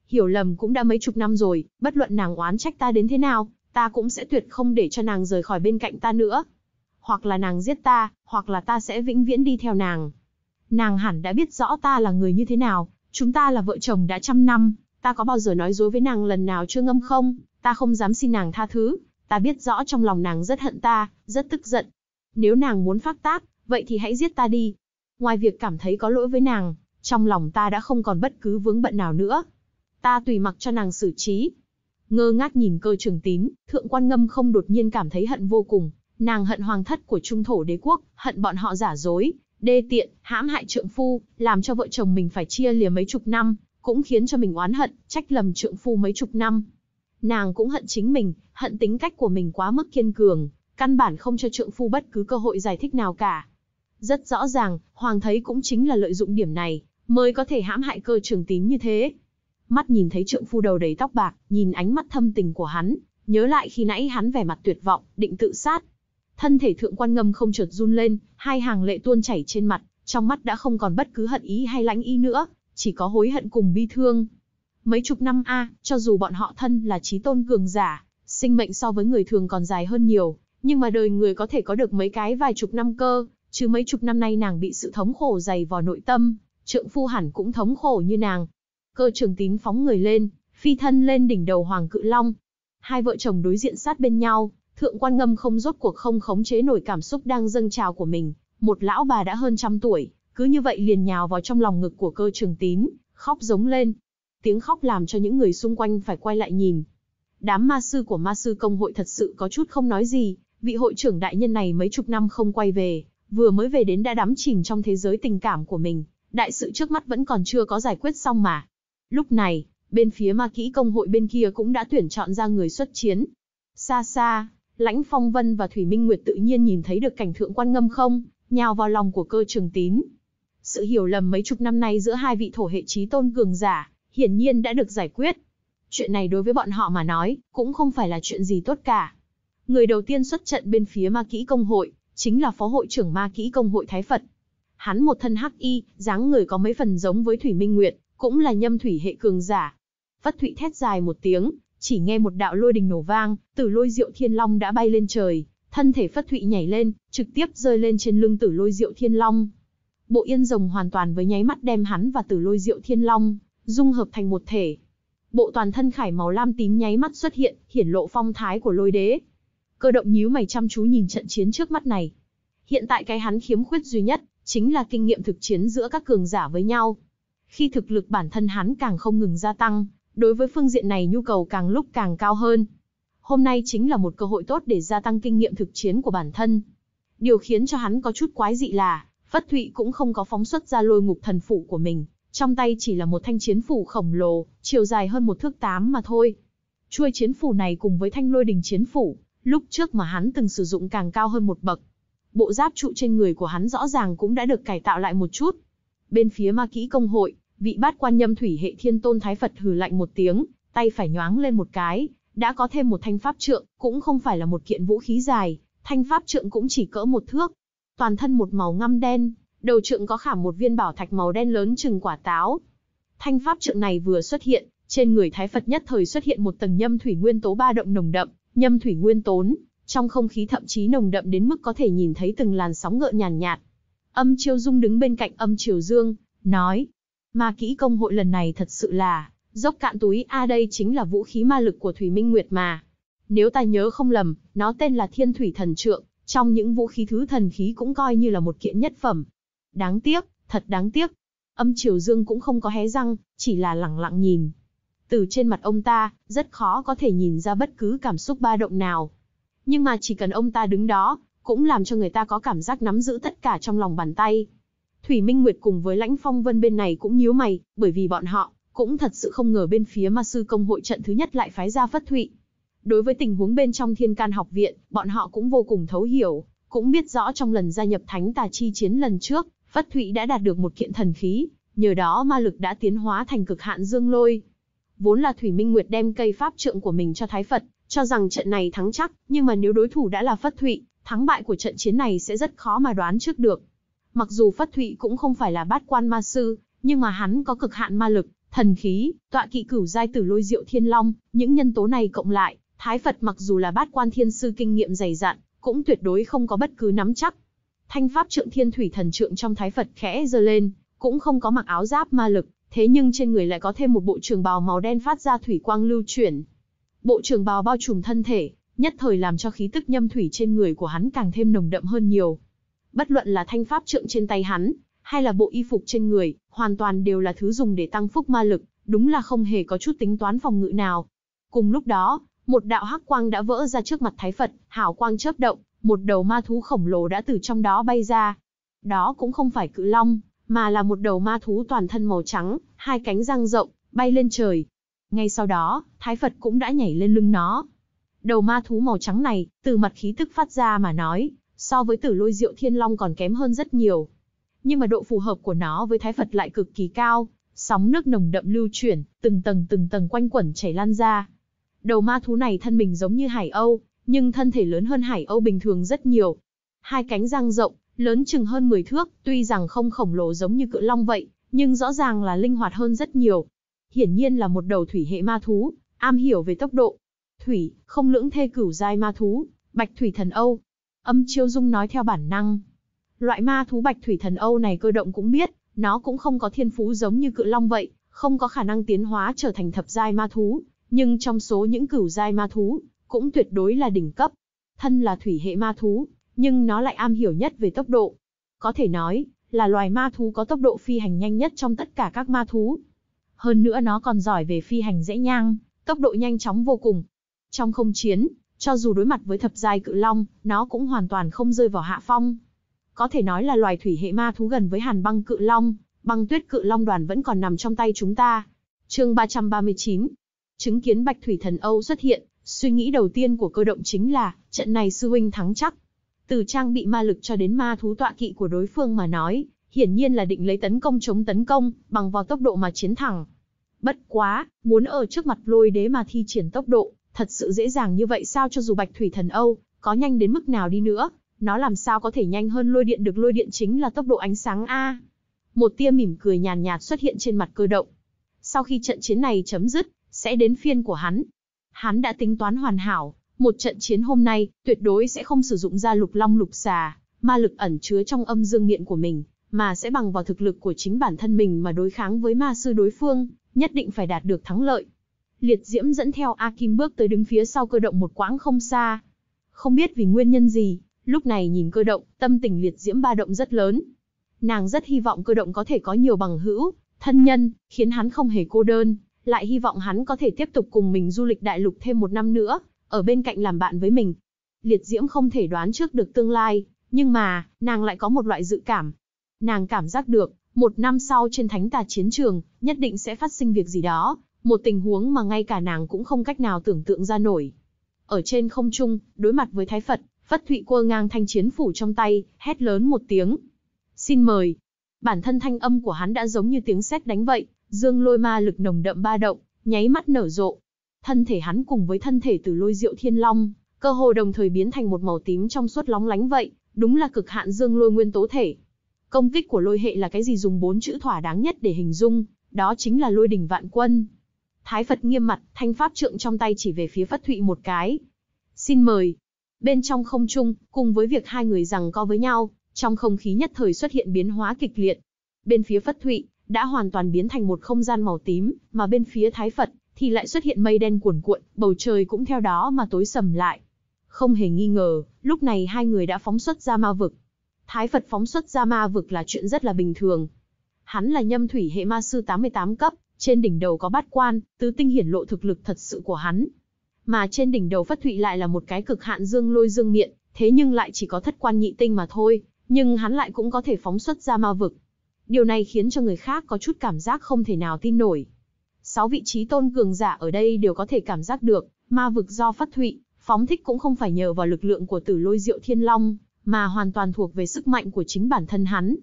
Hiểu lầm cũng đã mấy chục năm rồi, bất luận nàng oán trách ta đến thế nào, ta cũng sẽ tuyệt không để cho nàng rời khỏi bên cạnh ta nữa. Hoặc là nàng giết ta, hoặc là ta sẽ vĩnh viễn đi theo nàng. Nàng hẳn đã biết rõ ta là người như thế nào, chúng ta là vợ chồng đã trăm năm, ta có bao giờ nói dối với nàng lần nào chưa ngâm không, ta không dám xin nàng tha thứ, ta biết rõ trong lòng nàng rất hận ta, rất tức giận. Nếu nàng muốn phát tác, vậy thì hãy giết ta đi, Ngoài việc cảm thấy có lỗi với nàng, trong lòng ta đã không còn bất cứ vướng bận nào nữa. Ta tùy mặc cho nàng xử trí. Ngơ ngác nhìn cơ trường tín, thượng quan ngâm không đột nhiên cảm thấy hận vô cùng. Nàng hận hoàng thất của trung thổ đế quốc, hận bọn họ giả dối, đê tiện, hãm hại trượng phu, làm cho vợ chồng mình phải chia lìa mấy chục năm, cũng khiến cho mình oán hận, trách lầm trượng phu mấy chục năm. Nàng cũng hận chính mình, hận tính cách của mình quá mức kiên cường, căn bản không cho trượng phu bất cứ cơ hội giải thích nào cả. Rất rõ ràng, Hoàng thấy cũng chính là lợi dụng điểm này, mới có thể hãm hại cơ trường tín như thế. Mắt nhìn thấy trượng phu đầu đầy tóc bạc, nhìn ánh mắt thâm tình của hắn, nhớ lại khi nãy hắn vẻ mặt tuyệt vọng, định tự sát. Thân thể thượng quan ngâm không chợt run lên, hai hàng lệ tuôn chảy trên mặt, trong mắt đã không còn bất cứ hận ý hay lãnh ý nữa, chỉ có hối hận cùng bi thương. Mấy chục năm a, cho dù bọn họ thân là trí tôn cường giả, sinh mệnh so với người thường còn dài hơn nhiều, nhưng mà đời người có thể có được mấy cái vài chục năm cơ, Chứ mấy chục năm nay nàng bị sự thống khổ dày vò nội tâm, trượng phu hẳn cũng thống khổ như nàng. Cơ trường tín phóng người lên, phi thân lên đỉnh đầu Hoàng Cự Long. Hai vợ chồng đối diện sát bên nhau, thượng quan ngâm không rốt cuộc không khống chế nổi cảm xúc đang dâng trào của mình. Một lão bà đã hơn trăm tuổi, cứ như vậy liền nhào vào trong lòng ngực của cơ trường tín, khóc giống lên. Tiếng khóc làm cho những người xung quanh phải quay lại nhìn. Đám ma sư của ma sư công hội thật sự có chút không nói gì, vị hội trưởng đại nhân này mấy chục năm không quay về, vừa mới về đến đã đắm chìm trong thế giới tình cảm của mình, đại sự trước mắt vẫn còn chưa có giải quyết xong mà. Lúc này, bên phía ma kỹ công hội bên kia cũng đã tuyển chọn ra người xuất chiến. Xa xa, Lãnh Phong Vân và Thủy Minh Nguyệt tự nhiên nhìn thấy được cảnh thượng quan ngâm không, nhào vào lòng của cơ trường tín. Sự hiểu lầm mấy chục năm nay giữa hai vị thổ hệ trí tôn cường giả, hiển nhiên đã được giải quyết. Chuyện này đối với bọn họ mà nói, cũng không phải là chuyện gì tốt cả. Người đầu tiên xuất trận bên phía ma kỹ công hội, chính là phó hội trưởng ma kỹ công hội Thái Phật. Hắn một thân hắc y, dáng người có mấy phần giống với Thủy Minh Nguyệt, cũng là nhâm thủy hệ cường giả. Phất Thụy thét dài một tiếng, chỉ nghe một đạo lôi đình nổ vang, Tử Lôi Diệu Thiên Long đã bay lên trời, thân thể Phất Thụy nhảy lên, trực tiếp rơi lên trên lưng Tử Lôi Diệu Thiên Long. Bộ yên rồng hoàn toàn với nháy mắt đem hắn và Tử Lôi Diệu Thiên Long dung hợp thành một thể. Bộ toàn thân khải màu lam tím nháy mắt xuất hiện, hiển lộ phong thái của Lôi Đế, Cơ động nhíu mày chăm chú nhìn trận chiến trước mắt này. Hiện tại cái hắn khiếm khuyết duy nhất, chính là kinh nghiệm thực chiến giữa các cường giả với nhau. Khi thực lực bản thân hắn càng không ngừng gia tăng, đối với phương diện này nhu cầu càng lúc càng cao hơn. Hôm nay chính là một cơ hội tốt để gia tăng kinh nghiệm thực chiến của bản thân. Điều khiến cho hắn có chút quái dị là, Phất Thụy cũng không có phóng xuất ra lôi ngục thần phủ của mình, trong tay chỉ là một thanh chiến phủ khổng lồ, chiều dài hơn một thước tám mà thôi. Chuôi chiến phủ này cùng với thanh lôi đình chiến phủ, lúc trước mà hắn từng sử dụng càng cao hơn một bậc. Bộ giáp trụ trên người của hắn rõ ràng cũng đã được cải tạo lại một chút. Bên phía ma kỹ công hội, vị bát quan nhâm thủy hệ thiên tôn thái Phật hừ lạnh một tiếng, tay phải nhoáng lên một cái, đã có thêm một thanh pháp trượng, cũng không phải là một kiện vũ khí dài, thanh pháp trượng cũng chỉ cỡ một thước. Toàn thân một màu ngăm đen, đầu trượng có khảm một viên bảo thạch màu đen lớn chừng quả táo. Thanh pháp trượng này vừa xuất hiện, trên người Thái Phật nhất thời xuất hiện một tầng nhâm thủy nguyên tố ba động nồng đậm, nhâm thủy nguyên tốn, trong không khí thậm chí nồng đậm đến mức có thể nhìn thấy từng làn sóng ngợn nhàn nhạt, Âm Chiêu Dung đứng bên cạnh Âm Triều Dương, nói: "Ma kỹ công hội lần này thật sự là dốc cạn túi a đây chính là vũ khí ma lực của Thủy Minh Nguyệt mà. Nếu ta nhớ không lầm, nó tên là Thiên Thủy Thần Trượng, trong những vũ khí thứ thần khí cũng coi như là một kiện nhất phẩm. Đáng tiếc, thật đáng tiếc." Âm Triều Dương cũng không có hé răng, chỉ là lặng lặng nhìn, từ trên mặt ông ta, rất khó có thể nhìn ra bất cứ cảm xúc ba động nào. Nhưng mà chỉ cần ông ta đứng đó, cũng làm cho người ta có cảm giác nắm giữ tất cả trong lòng bàn tay. Thủy Minh Nguyệt cùng với Lãnh Phong Vân bên này cũng nhíu mày, bởi vì bọn họ cũng thật sự không ngờ bên phía ma sư công hội trận thứ nhất lại phái ra phất thụy. Đối với tình huống bên trong thiên can học viện, bọn họ cũng vô cùng thấu hiểu, cũng biết rõ trong lần gia nhập thánh tà chi chiến lần trước, phất thụy đã đạt được một kiện thần khí, nhờ đó ma lực đã tiến hóa thành cực hạn dương lôi, Vốn là Thủy Minh Nguyệt đem cây pháp trượng của mình cho Thái Phật, cho rằng trận này thắng chắc, nhưng mà nếu đối thủ đã là Phất Thụy, thắng bại của trận chiến này sẽ rất khó mà đoán trước được. Mặc dù Phất Thụy cũng không phải là bát quan ma sư, nhưng mà hắn có cực hạn ma lực, thần khí, tọa kỵ cửu giai tử lôi diệu thiên long, những nhân tố này cộng lại, Thái Phật mặc dù là bát quan thiên sư kinh nghiệm dày dặn, cũng tuyệt đối không có bất cứ nắm chắc. Thanh pháp trượng thiên thủy thần trượng trong Thái Phật khẽ giơ lên, cũng không có mặc áo giáp ma lực, thế nhưng trên người lại có thêm một bộ trường bào màu đen phát ra thủy quang lưu chuyển. Bộ trường bào bao trùm thân thể, nhất thời làm cho khí tức nhâm thủy trên người của hắn càng thêm nồng đậm hơn nhiều. Bất luận là thanh pháp trượng trên tay hắn, hay là bộ y phục trên người, hoàn toàn đều là thứ dùng để tăng phúc ma lực, đúng là không hề có chút tính toán phòng ngự nào. Cùng lúc đó, một đạo hắc quang đã vỡ ra trước mặt Thái Phật, hào quang chớp động, một đầu ma thú khổng lồ đã từ trong đó bay ra. Đó cũng không phải cự long, mà là một đầu ma thú toàn thân màu trắng, hai cánh răng rộng, bay lên trời. Ngay sau đó, Thái Phật cũng đã nhảy lên lưng nó. Đầu ma thú màu trắng này, từ mặt khí tức phát ra mà nói, so với tử lôi diệu thiên long còn kém hơn rất nhiều. Nhưng mà độ phù hợp của nó với Thái Phật lại cực kỳ cao, sóng nước nồng đậm lưu chuyển, từng tầng từng tầng quanh quẩn chảy lan ra. Đầu ma thú này thân mình giống như hải âu, nhưng thân thể lớn hơn hải âu bình thường rất nhiều. Hai cánh răng rộng, lớn chừng hơn 10 thước, tuy rằng không khổng lồ giống như cự long vậy, nhưng rõ ràng là linh hoạt hơn rất nhiều. Hiển nhiên là một đầu thủy hệ ma thú, am hiểu về tốc độ. Thủy, không lưỡng thê cửu giai ma thú, bạch thủy thần Âu. Âm chiêu dung nói theo bản năng. Loại ma thú bạch thủy thần Âu này cơ động cũng biết, nó cũng không có thiên phú giống như cự long vậy, không có khả năng tiến hóa trở thành thập giai ma thú, nhưng trong số những cửu giai ma thú, cũng tuyệt đối là đỉnh cấp. Thân là thủy hệ ma thú, nhưng nó lại am hiểu nhất về tốc độ. Có thể nói, là loài ma thú có tốc độ phi hành nhanh nhất trong tất cả các ma thú. Hơn nữa nó còn giỏi về phi hành dễ nhang, tốc độ nhanh chóng vô cùng. Trong không chiến, cho dù đối mặt với thập giai cự long, nó cũng hoàn toàn không rơi vào hạ phong. Có thể nói là loài thủy hệ ma thú gần với hàn băng cự long, băng tuyết cự long đoàn vẫn còn nằm trong tay chúng ta. Chương 339. Chứng kiến Bạch Thủy Thần Âu xuất hiện, suy nghĩ đầu tiên của cơ động chính là, trận này sư huynh thắng chắc. Từ trang bị ma lực cho đến ma thú tọa kỵ của đối phương mà nói, hiển nhiên là định lấy tấn công chống tấn công, bằng vào tốc độ mà chiến thẳng. Bất quá, muốn ở trước mặt lôi đế mà thi triển tốc độ, thật sự dễ dàng như vậy sao cho dù bạch thủy thần Âu, có nhanh đến mức nào đi nữa, nó làm sao có thể nhanh hơn lôi điện được lôi điện chính là tốc độ ánh sáng A. Một tia mỉm cười nhàn nhạt xuất hiện trên mặt cơ động. Sau khi trận chiến này chấm dứt, sẽ đến phiên của hắn. Hắn đã tính toán hoàn hảo, một trận chiến hôm nay, tuyệt đối sẽ không sử dụng ra lục long lục xà, ma lực ẩn chứa trong âm dương miện của mình, mà sẽ bằng vào thực lực của chính bản thân mình mà đối kháng với ma sư đối phương, nhất định phải đạt được thắng lợi. Liệt Diễm dẫn theo A Kim bước tới đứng phía sau cơ động một quãng không xa. Không biết vì nguyên nhân gì, lúc này nhìn cơ động, tâm tình Liệt Diễm ba động rất lớn. Nàng rất hy vọng cơ động có thể có nhiều bằng hữu, thân nhân, khiến hắn không hề cô đơn, lại hy vọng hắn có thể tiếp tục cùng mình du lịch đại lục thêm một năm nữa, ở bên cạnh làm bạn với mình. Liệt Diễm không thể đoán trước được tương lai, nhưng mà, nàng lại có một loại dự cảm. Nàng cảm giác được, một năm sau trên thánh tà chiến trường, nhất định sẽ phát sinh việc gì đó, một tình huống mà ngay cả nàng cũng không cách nào tưởng tượng ra nổi. Ở trên không trung, đối mặt với Thái Phật, Phất Thụy quơ ngang thanh chiến phủ trong tay, hét lớn một tiếng. Xin mời. Bản thân thanh âm của hắn đã giống như tiếng sét đánh vậy, dương lôi ma lực nồng đậm ba động, nháy mắt nở rộ, thân thể hắn cùng với thân thể từ lôi diệu thiên long, cơ hồ đồng thời biến thành một màu tím trong suốt lóng lánh vậy, đúng là cực hạn dương lôi nguyên tố thể. Công kích của lôi hệ là cái gì dùng bốn chữ thỏa đáng nhất để hình dung, đó chính là lôi đỉnh vạn quân. Thái Phật nghiêm mặt, thanh pháp trượng trong tay chỉ về phía Phất Thụy một cái. Xin mời. Bên trong không trung, cùng với việc hai người rằng co với nhau, trong không khí nhất thời xuất hiện biến hóa kịch liệt. Bên phía Phất Thụy, đã hoàn toàn biến thành một không gian màu tím, mà bên phía Thái Phật, thì lại xuất hiện mây đen cuồn cuộn, bầu trời cũng theo đó mà tối sầm lại. Không hề nghi ngờ, lúc này hai người đã phóng xuất ra ma vực. Thái Phật phóng xuất ra ma vực là chuyện rất là bình thường. Hắn là nhâm thủy hệ ma sư 88 cấp, trên đỉnh đầu có bát quan, tứ tinh hiển lộ thực lực thật sự của hắn. Mà trên đỉnh đầu Phất Thụy lại là một cái cực hạn dương lôi dương miện, thế nhưng lại chỉ có thất quan nhị tinh mà thôi, nhưng hắn lại cũng có thể phóng xuất ra ma vực. Điều này khiến cho người khác có chút cảm giác không thể nào tin nổi sáu vị trí tôn cường giả ở đây đều có thể cảm giác được, ma vực do phát thụy, phóng thích cũng không phải nhờ vào lực lượng của tử lôi diệu thiên long, mà hoàn toàn thuộc về sức mạnh của chính bản thân hắn.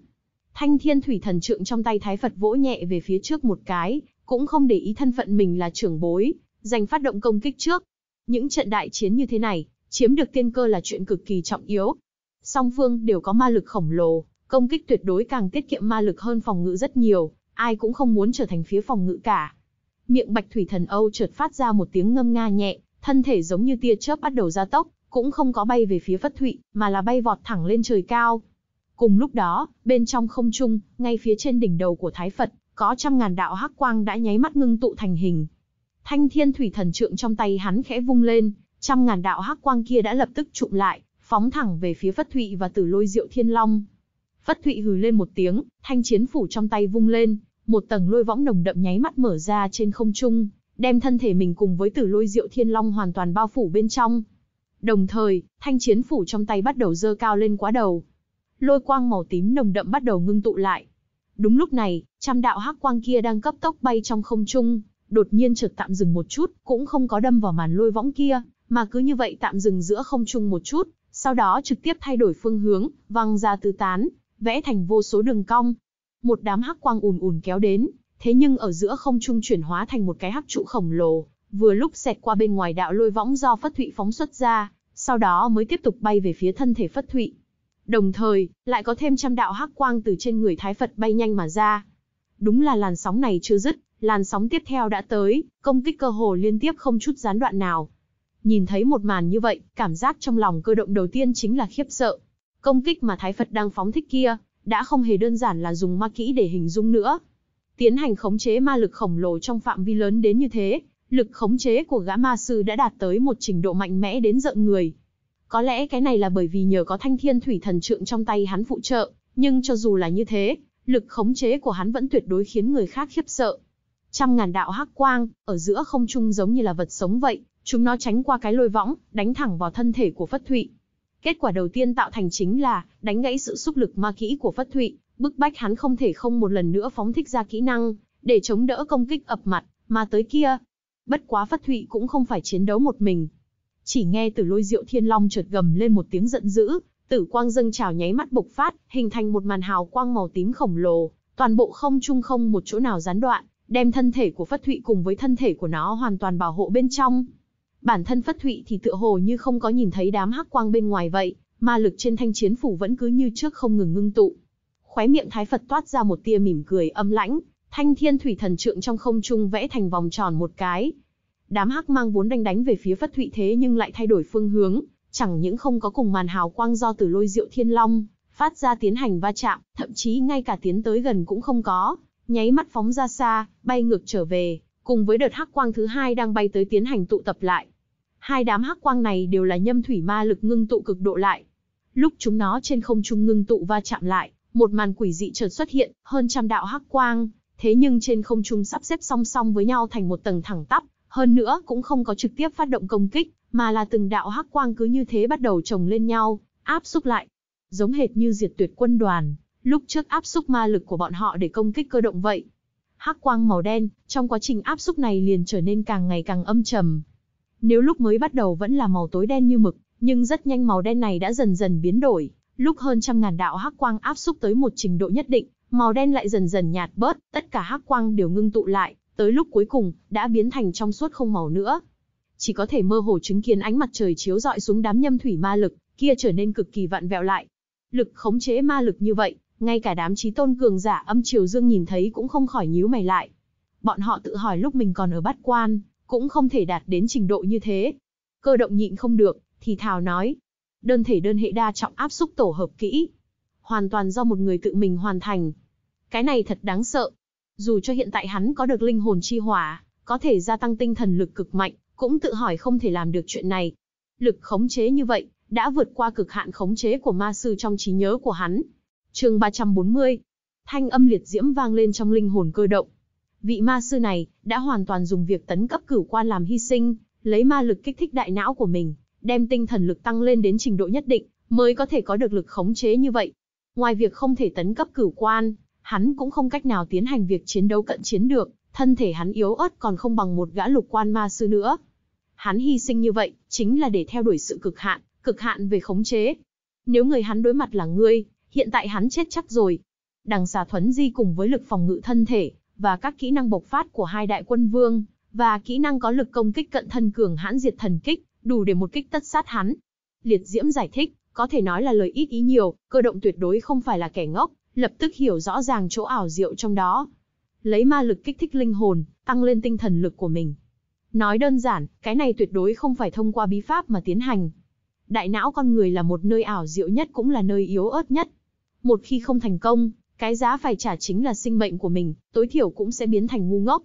Thanh thiên thủy thần trượng trong tay thái Phật vỗ nhẹ về phía trước một cái, cũng không để ý thân phận mình là trưởng bối, dành phát động công kích trước. Những trận đại chiến như thế này, chiếm được tiên cơ là chuyện cực kỳ trọng yếu. Song phương đều có ma lực khổng lồ, công kích tuyệt đối càng tiết kiệm ma lực hơn phòng ngự rất nhiều, ai cũng không muốn trở thành phía phòng ngự cả miệng Bạch Thủy Thần Âu chợt phát ra một tiếng ngâm nga nhẹ, thân thể giống như tia chớp bắt đầu gia tốc, cũng không có bay về phía Phất Thụy, mà là bay vọt thẳng lên trời cao. Cùng lúc đó, bên trong không trung, ngay phía trên đỉnh đầu của Thái Phật, có trăm ngàn đạo hắc quang đã nháy mắt ngưng tụ thành hình. Thanh Thiên Thủy Thần Trượng trong tay hắn khẽ vung lên, trăm ngàn đạo hắc quang kia đã lập tức trụm lại, phóng thẳng về phía Phất Thụy và Tử Lôi Diệu Thiên Long. Phất Thụy hừ lên một tiếng, thanh chiến phủ trong tay vung lên, một tầng lôi võng nồng đậm nháy mắt mở ra trên không trung, đem thân thể mình cùng với tử lôi diệu thiên long hoàn toàn bao phủ bên trong. Đồng thời, thanh chiến phủ trong tay bắt đầu dơ cao lên quá đầu. Lôi quang màu tím nồng đậm bắt đầu ngưng tụ lại. Đúng lúc này, trăm đạo hắc quang kia đang cấp tốc bay trong không trung, đột nhiên chợt tạm dừng một chút, cũng không có đâm vào màn lôi võng kia, mà cứ như vậy tạm dừng giữa không trung một chút, sau đó trực tiếp thay đổi phương hướng, văng ra tứ tán, vẽ thành vô số đường cong, một đám hắc quang ùn ùn kéo đến, thế nhưng ở giữa không trung chuyển hóa thành một cái hắc trụ khổng lồ, vừa lúc xẹt qua bên ngoài đạo lôi võng do Phất Thụy phóng xuất ra, sau đó mới tiếp tục bay về phía thân thể Phất Thụy. Đồng thời, lại có thêm trăm đạo hắc quang từ trên người Thái Phật bay nhanh mà ra. Đúng là làn sóng này chưa dứt, làn sóng tiếp theo đã tới, công kích cơ hồ liên tiếp không chút gián đoạn nào. Nhìn thấy một màn như vậy, cảm giác trong lòng cơ động đầu tiên chính là khiếp sợ. Công kích mà Thái Phật đang phóng thích kia, đã không hề đơn giản là dùng ma kỹ để hình dung nữa. Tiến hành khống chế ma lực khổng lồ trong phạm vi lớn đến như thế, lực khống chế của gã ma sư đã đạt tới một trình độ mạnh mẽ đến giận người. Có lẽ cái này là bởi vì nhờ có thanh thiên thủy thần trượng trong tay hắn phụ trợ, nhưng cho dù là như thế, lực khống chế của hắn vẫn tuyệt đối khiến người khác khiếp sợ. Trăm ngàn đạo hắc quang, ở giữa không trung giống như là vật sống vậy, chúng nó tránh qua cái lôi võng, đánh thẳng vào thân thể của Phất Thụy. Kết quả đầu tiên tạo thành chính là đánh gãy sự xúc lực ma kỹ của Phất Thụy, bức bách hắn không thể không một lần nữa phóng thích ra kỹ năng để chống đỡ công kích ập mặt mà tới kia. Bất quá Phất Thụy cũng không phải chiến đấu một mình. Chỉ nghe từ lôi diệu thiên long trượt gầm lên một tiếng giận dữ, tử quang dâng trào nháy mắt bộc phát, hình thành một màn hào quang màu tím khổng lồ, toàn bộ không trung không một chỗ nào gián đoạn, đem thân thể của Phất Thụy cùng với thân thể của nó hoàn toàn bảo hộ bên trong bản thân Phất Thụy thì tựa hồ như không có nhìn thấy đám hắc quang bên ngoài vậy, ma lực trên thanh chiến phủ vẫn cứ như trước không ngừng ngưng tụ. Khóe miệng Thái Phật toát ra một tia mỉm cười âm lãnh, thanh thiên thủy thần trượng trong không trung vẽ thành vòng tròn một cái. Đám hắc mang vốn đánh đánh về phía Phất Thụy thế nhưng lại thay đổi phương hướng, chẳng những không có cùng màn hào quang do từ lôi diệu thiên long, phát ra tiến hành va chạm, thậm chí ngay cả tiến tới gần cũng không có, nháy mắt phóng ra xa, bay ngược trở về, cùng với đợt hắc quang thứ hai đang bay tới tiến hành tụ tập lại. Hai đám hắc quang này đều là nhâm thủy ma lực ngưng tụ cực độ lại. Lúc chúng nó trên không trung ngưng tụ va chạm lại, một màn quỷ dị chợt xuất hiện, hơn trăm đạo hắc quang, thế nhưng trên không trung sắp xếp song song với nhau thành một tầng thẳng tắp, hơn nữa cũng không có trực tiếp phát động công kích, mà là từng đạo hắc quang cứ như thế bắt đầu chồng lên nhau, áp xúc lại. Giống hệt như diệt tuyệt quân đoàn, lúc trước áp xúc ma lực của bọn họ để công kích cơ động vậy hắc quang màu đen, trong quá trình áp xúc này liền trở nên càng ngày càng âm trầm. Nếu lúc mới bắt đầu vẫn là màu tối đen như mực, nhưng rất nhanh màu đen này đã dần dần biến đổi, lúc hơn trăm ngàn đạo hắc quang áp xúc tới một trình độ nhất định, màu đen lại dần dần nhạt bớt, tất cả hắc quang đều ngưng tụ lại, tới lúc cuối cùng đã biến thành trong suốt không màu nữa. Chỉ có thể mơ hồ chứng kiến ánh mặt trời chiếu rọi xuống đám nhâm thủy ma lực, kia trở nên cực kỳ vặn vẹo lại. Lực khống chế ma lực như vậy, ngay cả đám trí tôn cường giả âm triều dương nhìn thấy cũng không khỏi nhíu mày lại. Bọn họ tự hỏi lúc mình còn ở bát quan, cũng không thể đạt đến trình độ như thế. Cơ động nhịn không được, thì thào nói. Đơn thể đơn hệ đa trọng áp xúc tổ hợp kỹ. Hoàn toàn do một người tự mình hoàn thành. Cái này thật đáng sợ. Dù cho hiện tại hắn có được linh hồn chi hỏa, có thể gia tăng tinh thần lực cực mạnh, cũng tự hỏi không thể làm được chuyện này. Lực khống chế như vậy, đã vượt qua cực hạn khống chế của ma sư trong trí nhớ của hắn. Chương 340. Thanh âm liệt diễm vang lên trong linh hồn cơ động. Vị ma sư này đã hoàn toàn dùng việc tấn cấp cửu quan làm hy sinh, lấy ma lực kích thích đại não của mình, đem tinh thần lực tăng lên đến trình độ nhất định, mới có thể có được lực khống chế như vậy. Ngoài việc không thể tấn cấp cửu quan, hắn cũng không cách nào tiến hành việc chiến đấu cận chiến được, thân thể hắn yếu ớt còn không bằng một gã lục quan ma sư nữa. Hắn hy sinh như vậy, chính là để theo đuổi sự cực hạn, cực hạn về khống chế. Nếu người hắn đối mặt là ngươi, hiện tại hắn chết chắc rồi. Đằng xà thuấn di cùng với lực phòng ngự thân thể, và các kỹ năng bộc phát của hai đại quân vương, và kỹ năng có lực công kích cận thân cường hãn diệt thần kích, đủ để một kích tất sát hắn. Liệt Diễm giải thích, có thể nói là lời ít ý nhiều, cơ động tuyệt đối không phải là kẻ ngốc, lập tức hiểu rõ ràng chỗ ảo diệu trong đó. Lấy ma lực kích thích linh hồn, tăng lên tinh thần lực của mình. Nói đơn giản, cái này tuyệt đối không phải thông qua bí pháp mà tiến hành. Đại não con người là một nơi ảo diệu nhất cũng là nơi yếu ớt nhất. Một khi không thành công, cái giá phải trả chính là sinh mệnh của mình, tối thiểu cũng sẽ biến thành ngu ngốc.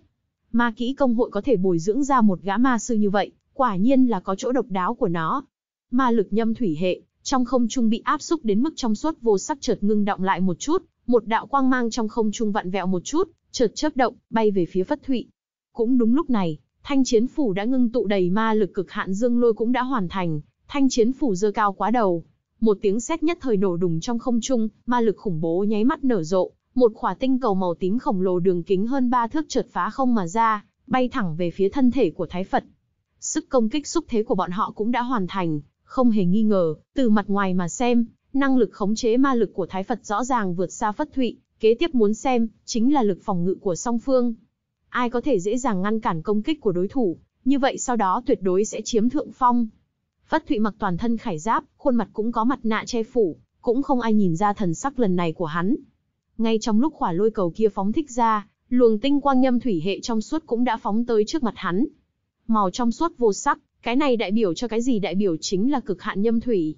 Ma kỹ công hội có thể bồi dưỡng ra một gã ma sư như vậy, quả nhiên là có chỗ độc đáo của nó. Ma lực nhâm thủy hệ, trong không trung bị áp xúc đến mức trong suốt vô sắc chợt ngưng động lại một chút, một đạo quang mang trong không trung vặn vẹo một chút, chợt chớp động, bay về phía Phất Thụy. Cũng đúng lúc này, thanh chiến phủ đã ngưng tụ đầy ma lực cực hạn dương lôi cũng đã hoàn thành, thanh chiến phủ dơ cao quá đầu, một tiếng sét nhất thời nổ đùng trong không trung, ma lực khủng bố nháy mắt nở rộ, một khỏa tinh cầu màu tím khổng lồ đường kính hơn ba thước trượt phá không mà ra, bay thẳng về phía thân thể của Thái Phật. Sức công kích xúc thế của bọn họ cũng đã hoàn thành, không hề nghi ngờ, từ mặt ngoài mà xem, năng lực khống chế ma lực của Thái Phật rõ ràng vượt xa Phất Thụy, kế tiếp muốn xem, chính là lực phòng ngự của song phương. Ai có thể dễ dàng ngăn cản công kích của đối thủ, như vậy sau đó tuyệt đối sẽ chiếm thượng phong. Phất Thụy mặc toàn thân khải giáp, khuôn mặt cũng có mặt nạ che phủ, cũng không ai nhìn ra thần sắc lần này của hắn. Ngay trong lúc khỏa lôi cầu kia phóng thích ra, luồng tinh quang nhâm thủy hệ trong suốt cũng đã phóng tới trước mặt hắn. Màu trong suốt vô sắc, cái này đại biểu cho cái gì đại biểu chính là cực hạn nhâm thủy.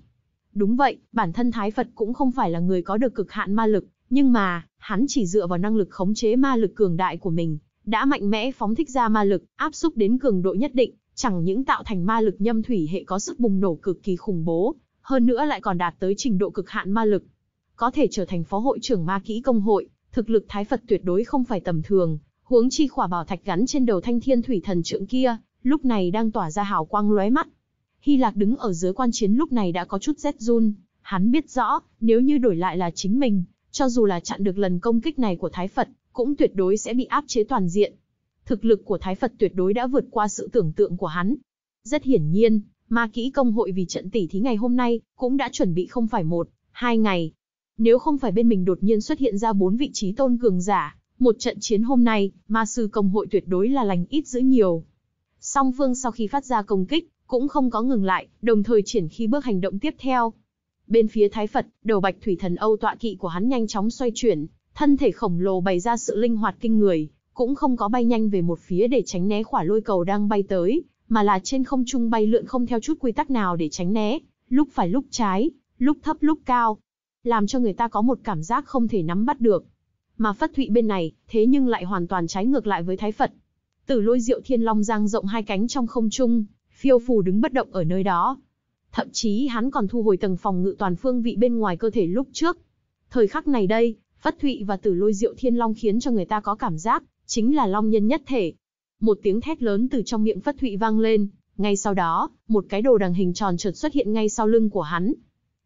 Đúng vậy, bản thân Thái Phật cũng không phải là người có được cực hạn ma lực, nhưng mà, hắn chỉ dựa vào năng lực khống chế ma lực cường đại của mình, đã mạnh mẽ phóng thích ra ma lực, áp xúc đến cường độ nhất định, chẳng những tạo thành ma lực nhâm thủy hệ có sức bùng nổ cực kỳ khủng bố, hơn nữa lại còn đạt tới trình độ cực hạn ma lực. Có thể trở thành phó hội trưởng ma kỹ công hội, thực lực thái Phật tuyệt đối không phải tầm thường, huống chi khỏa bảo thạch gắn trên đầu thanh thiên thủy thần trượng kia, lúc này đang tỏa ra hào quang lóe mắt. Hy Lạc đứng ở dưới quan chiến lúc này đã có chút rét run, hắn biết rõ, nếu như đổi lại là chính mình, cho dù là chặn được lần công kích này của Thái Phật, cũng tuyệt đối sẽ bị áp chế toàn diện, thực lực của Thái Phật tuyệt đối đã vượt qua sự tưởng tượng của hắn. Rất hiển nhiên, ma kỹ công hội vì trận tỷ thí ngày hôm nay, cũng đã chuẩn bị không phải một, hai ngày. Nếu không phải bên mình đột nhiên xuất hiện ra bốn vị trí tôn cường giả, một trận chiến hôm nay, ma sư công hội tuyệt đối là lành ít giữ nhiều. Song phương sau khi phát ra công kích, cũng không có ngừng lại, đồng thời triển khi bước hành động tiếp theo. Bên phía Thái Phật, đầu bạch thủy thần Âu tọa kỵ của hắn nhanh chóng xoay chuyển, thân thể khổng lồ bày ra sự linh hoạt kinh người, cũng không có bay nhanh về một phía để tránh né khỏa lôi cầu đang bay tới, mà là trên không trung bay lượn không theo chút quy tắc nào để tránh né, lúc phải lúc trái, lúc thấp lúc cao, làm cho người ta có một cảm giác không thể nắm bắt được. Mà Phất Thụy bên này, thế nhưng lại hoàn toàn trái ngược lại với Thái Phật. Tử lôi diệu thiên long giang rộng hai cánh trong không trung, phiêu phù đứng bất động ở nơi đó. Thậm chí hắn còn thu hồi tầng phòng ngự toàn phương vị bên ngoài cơ thể lúc trước. Thời khắc này đây, Phất Thụy và tử lôi diệu thiên long khiến cho người ta có cảm giác chính là long nhân nhất thể. Một tiếng thét lớn từ trong miệng Phất Thụy vang lên, ngay sau đó, một cái đồ đằng hình tròn chợt xuất hiện ngay sau lưng của hắn.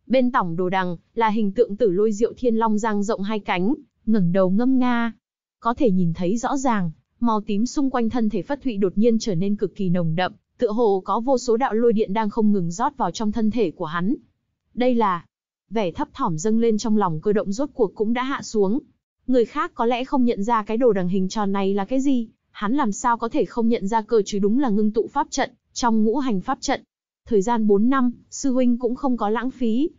Bên tổng đồ đằng là hình tượng tử lôi diệu thiên long giang rộng hai cánh, ngẩng đầu ngâm nga. Có thể nhìn thấy rõ ràng, màu tím xung quanh thân thể Phất Thụy đột nhiên trở nên cực kỳ nồng đậm, tựa hồ có vô số đạo lôi điện đang không ngừng rót vào trong thân thể của hắn. Đây là vẻ thấp thỏm dâng lên trong lòng cơ động rốt cuộc cũng đã hạ xuống, Người khác có lẽ không nhận ra cái đồ đằng hình tròn này là cái gì, hắn làm sao có thể không nhận ra cơ chứ đúng là ngưng tụ pháp trận, trong ngũ hành pháp trận. Thời gian 4 năm, sư huynh cũng không có lãng phí.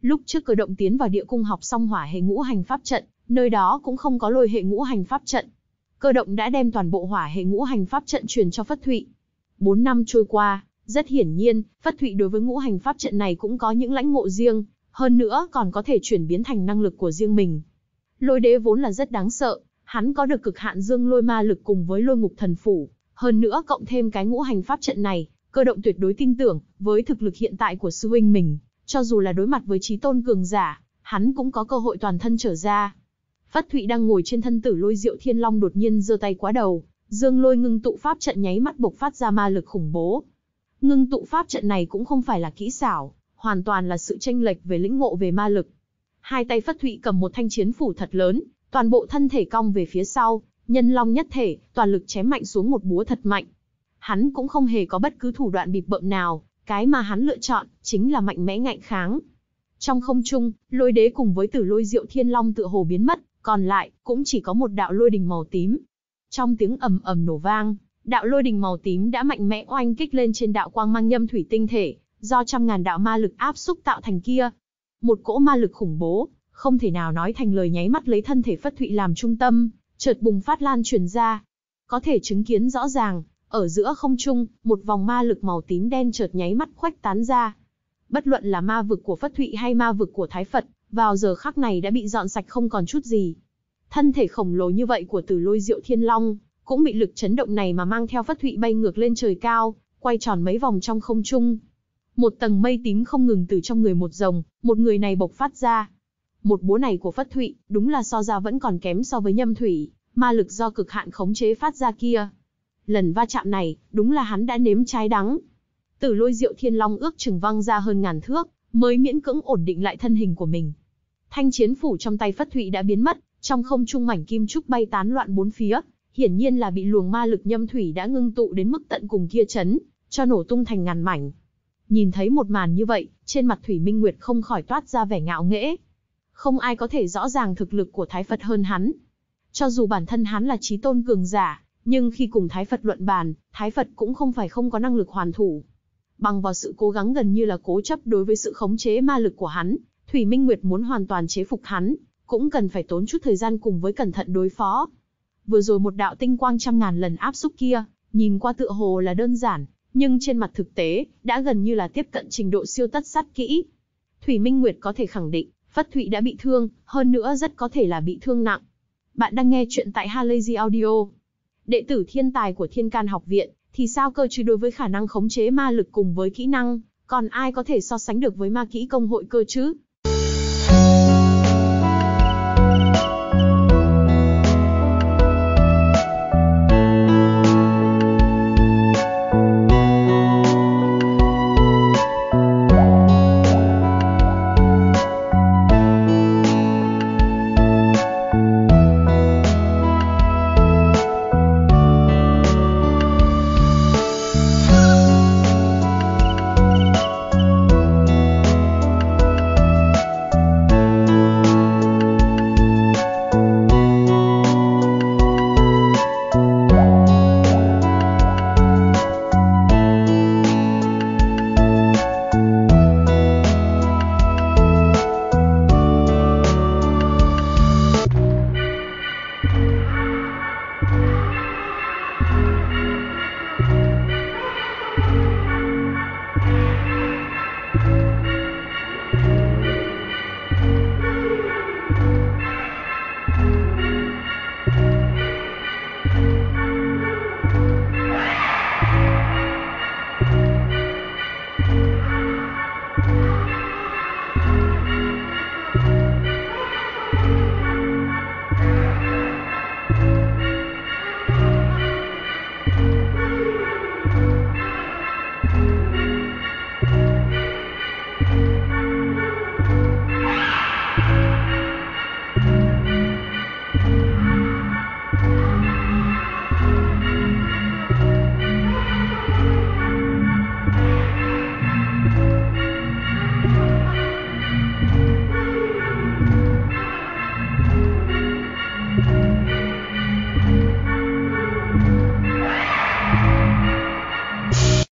Lúc trước cơ động tiến vào địa cung học xong hỏa hệ ngũ hành pháp trận, nơi đó cũng không có lôi hệ ngũ hành pháp trận. Cơ động đã đem toàn bộ hỏa hệ ngũ hành pháp trận truyền cho Phất Thụy. 4 năm trôi qua, rất hiển nhiên, Phất Thụy đối với ngũ hành pháp trận này cũng có những lãnh ngộ riêng, hơn nữa còn có thể chuyển biến thành năng lực của riêng mình, Lôi đế vốn là rất đáng sợ, hắn có được cực hạn dương lôi ma lực cùng với lôi ngục thần phủ, hơn nữa cộng thêm cái ngũ hành pháp trận này, cơ động tuyệt đối tin tưởng, với thực lực hiện tại của sư huynh mình, cho dù là đối mặt với trí tôn cường giả, hắn cũng có cơ hội toàn thân trở ra. Phất Thụy đang ngồi trên thân tử lôi diệu thiên long đột nhiên giơ tay quá đầu, dương lôi ngưng tụ pháp trận nháy mắt bộc phát ra ma lực khủng bố. Ngưng tụ pháp trận này cũng không phải là kỹ xảo, hoàn toàn là sự tranh lệch về lĩnh ngộ về ma lực, hai tay Phất Thụy cầm một thanh chiến phủ thật lớn, toàn bộ thân thể cong về phía sau, nhân long nhất thể, toàn lực chém mạnh xuống một búa thật mạnh. Hắn cũng không hề có bất cứ thủ đoạn bịp bợm nào, cái mà hắn lựa chọn chính là mạnh mẽ ngạnh kháng. Trong không trung, lôi đế cùng với tử lôi diệu thiên long tựa hồ biến mất, còn lại cũng chỉ có một đạo lôi đình màu tím. Trong tiếng ầm ầm nổ vang, đạo lôi đình màu tím đã mạnh mẽ oanh kích lên trên đạo quang mang nhâm thủy tinh thể, do trăm ngàn đạo ma lực áp xúc tạo thành kia, một cỗ ma lực khủng bố, không thể nào nói thành lời nháy mắt lấy thân thể Phất Thụy làm trung tâm, chợt bùng phát lan truyền ra. Có thể chứng kiến rõ ràng, ở giữa không trung, một vòng ma lực màu tím đen chợt nháy mắt khoách tán ra. Bất luận là ma vực của Phất Thụy hay ma vực của Thái Phật, vào giờ khắc này đã bị dọn sạch không còn chút gì. Thân thể khổng lồ như vậy của Tử Lôi Diệu Thiên Long, cũng bị lực chấn động này mà mang theo Phất Thụy bay ngược lên trời cao, quay tròn mấy vòng trong không trung, một tầng mây tím không ngừng từ trong người một rồng, một người này bộc phát ra. Một búa này của Phất Thụy, đúng là so ra vẫn còn kém so với nhâm thủy, ma lực do cực hạn khống chế phát ra kia. Lần va chạm này, đúng là hắn đã nếm trái đắng. Tử lôi diệu thiên long ước chừng văng ra hơn ngàn thước, mới miễn cưỡng ổn định lại thân hình của mình. Thanh chiến phủ trong tay Phất Thụy đã biến mất, trong không trung mảnh kim trúc bay tán loạn bốn phía, hiển nhiên là bị luồng ma lực nhâm thủy đã ngưng tụ đến mức tận cùng kia chấn, cho nổ tung thành ngàn mảnh. Nhìn thấy một màn như vậy, trên mặt Thủy Minh Nguyệt không khỏi toát ra vẻ ngạo nghễ. Không ai có thể rõ ràng thực lực của Thái Phật hơn hắn. Cho dù bản thân hắn là trí tôn cường giả, nhưng khi cùng Thái Phật luận bàn, Thái Phật cũng không phải không có năng lực hoàn thủ. Bằng vào sự cố gắng gần như là cố chấp đối với sự khống chế ma lực của hắn, Thủy Minh Nguyệt muốn hoàn toàn chế phục hắn, cũng cần phải tốn chút thời gian cùng với cẩn thận đối phó. Vừa rồi một đạo tinh quang trăm ngàn lần áp xúc kia, nhìn qua tựa hồ là đơn giản, nhưng trên mặt thực tế, đã gần như là tiếp cận trình độ siêu tất sát kỹ. Thủy Minh Nguyệt có thể khẳng định, Phất Thụy đã bị thương, hơn nữa rất có thể là bị thương nặng. Bạn đang nghe chuyện tại Halazy Audio. Đệ tử thiên tài của Thiên Can Học Viện, thì sao cơ chứ đối với khả năng khống chế ma lực cùng với kỹ năng, còn ai có thể so sánh được với ma kỹ công hội cơ chứ?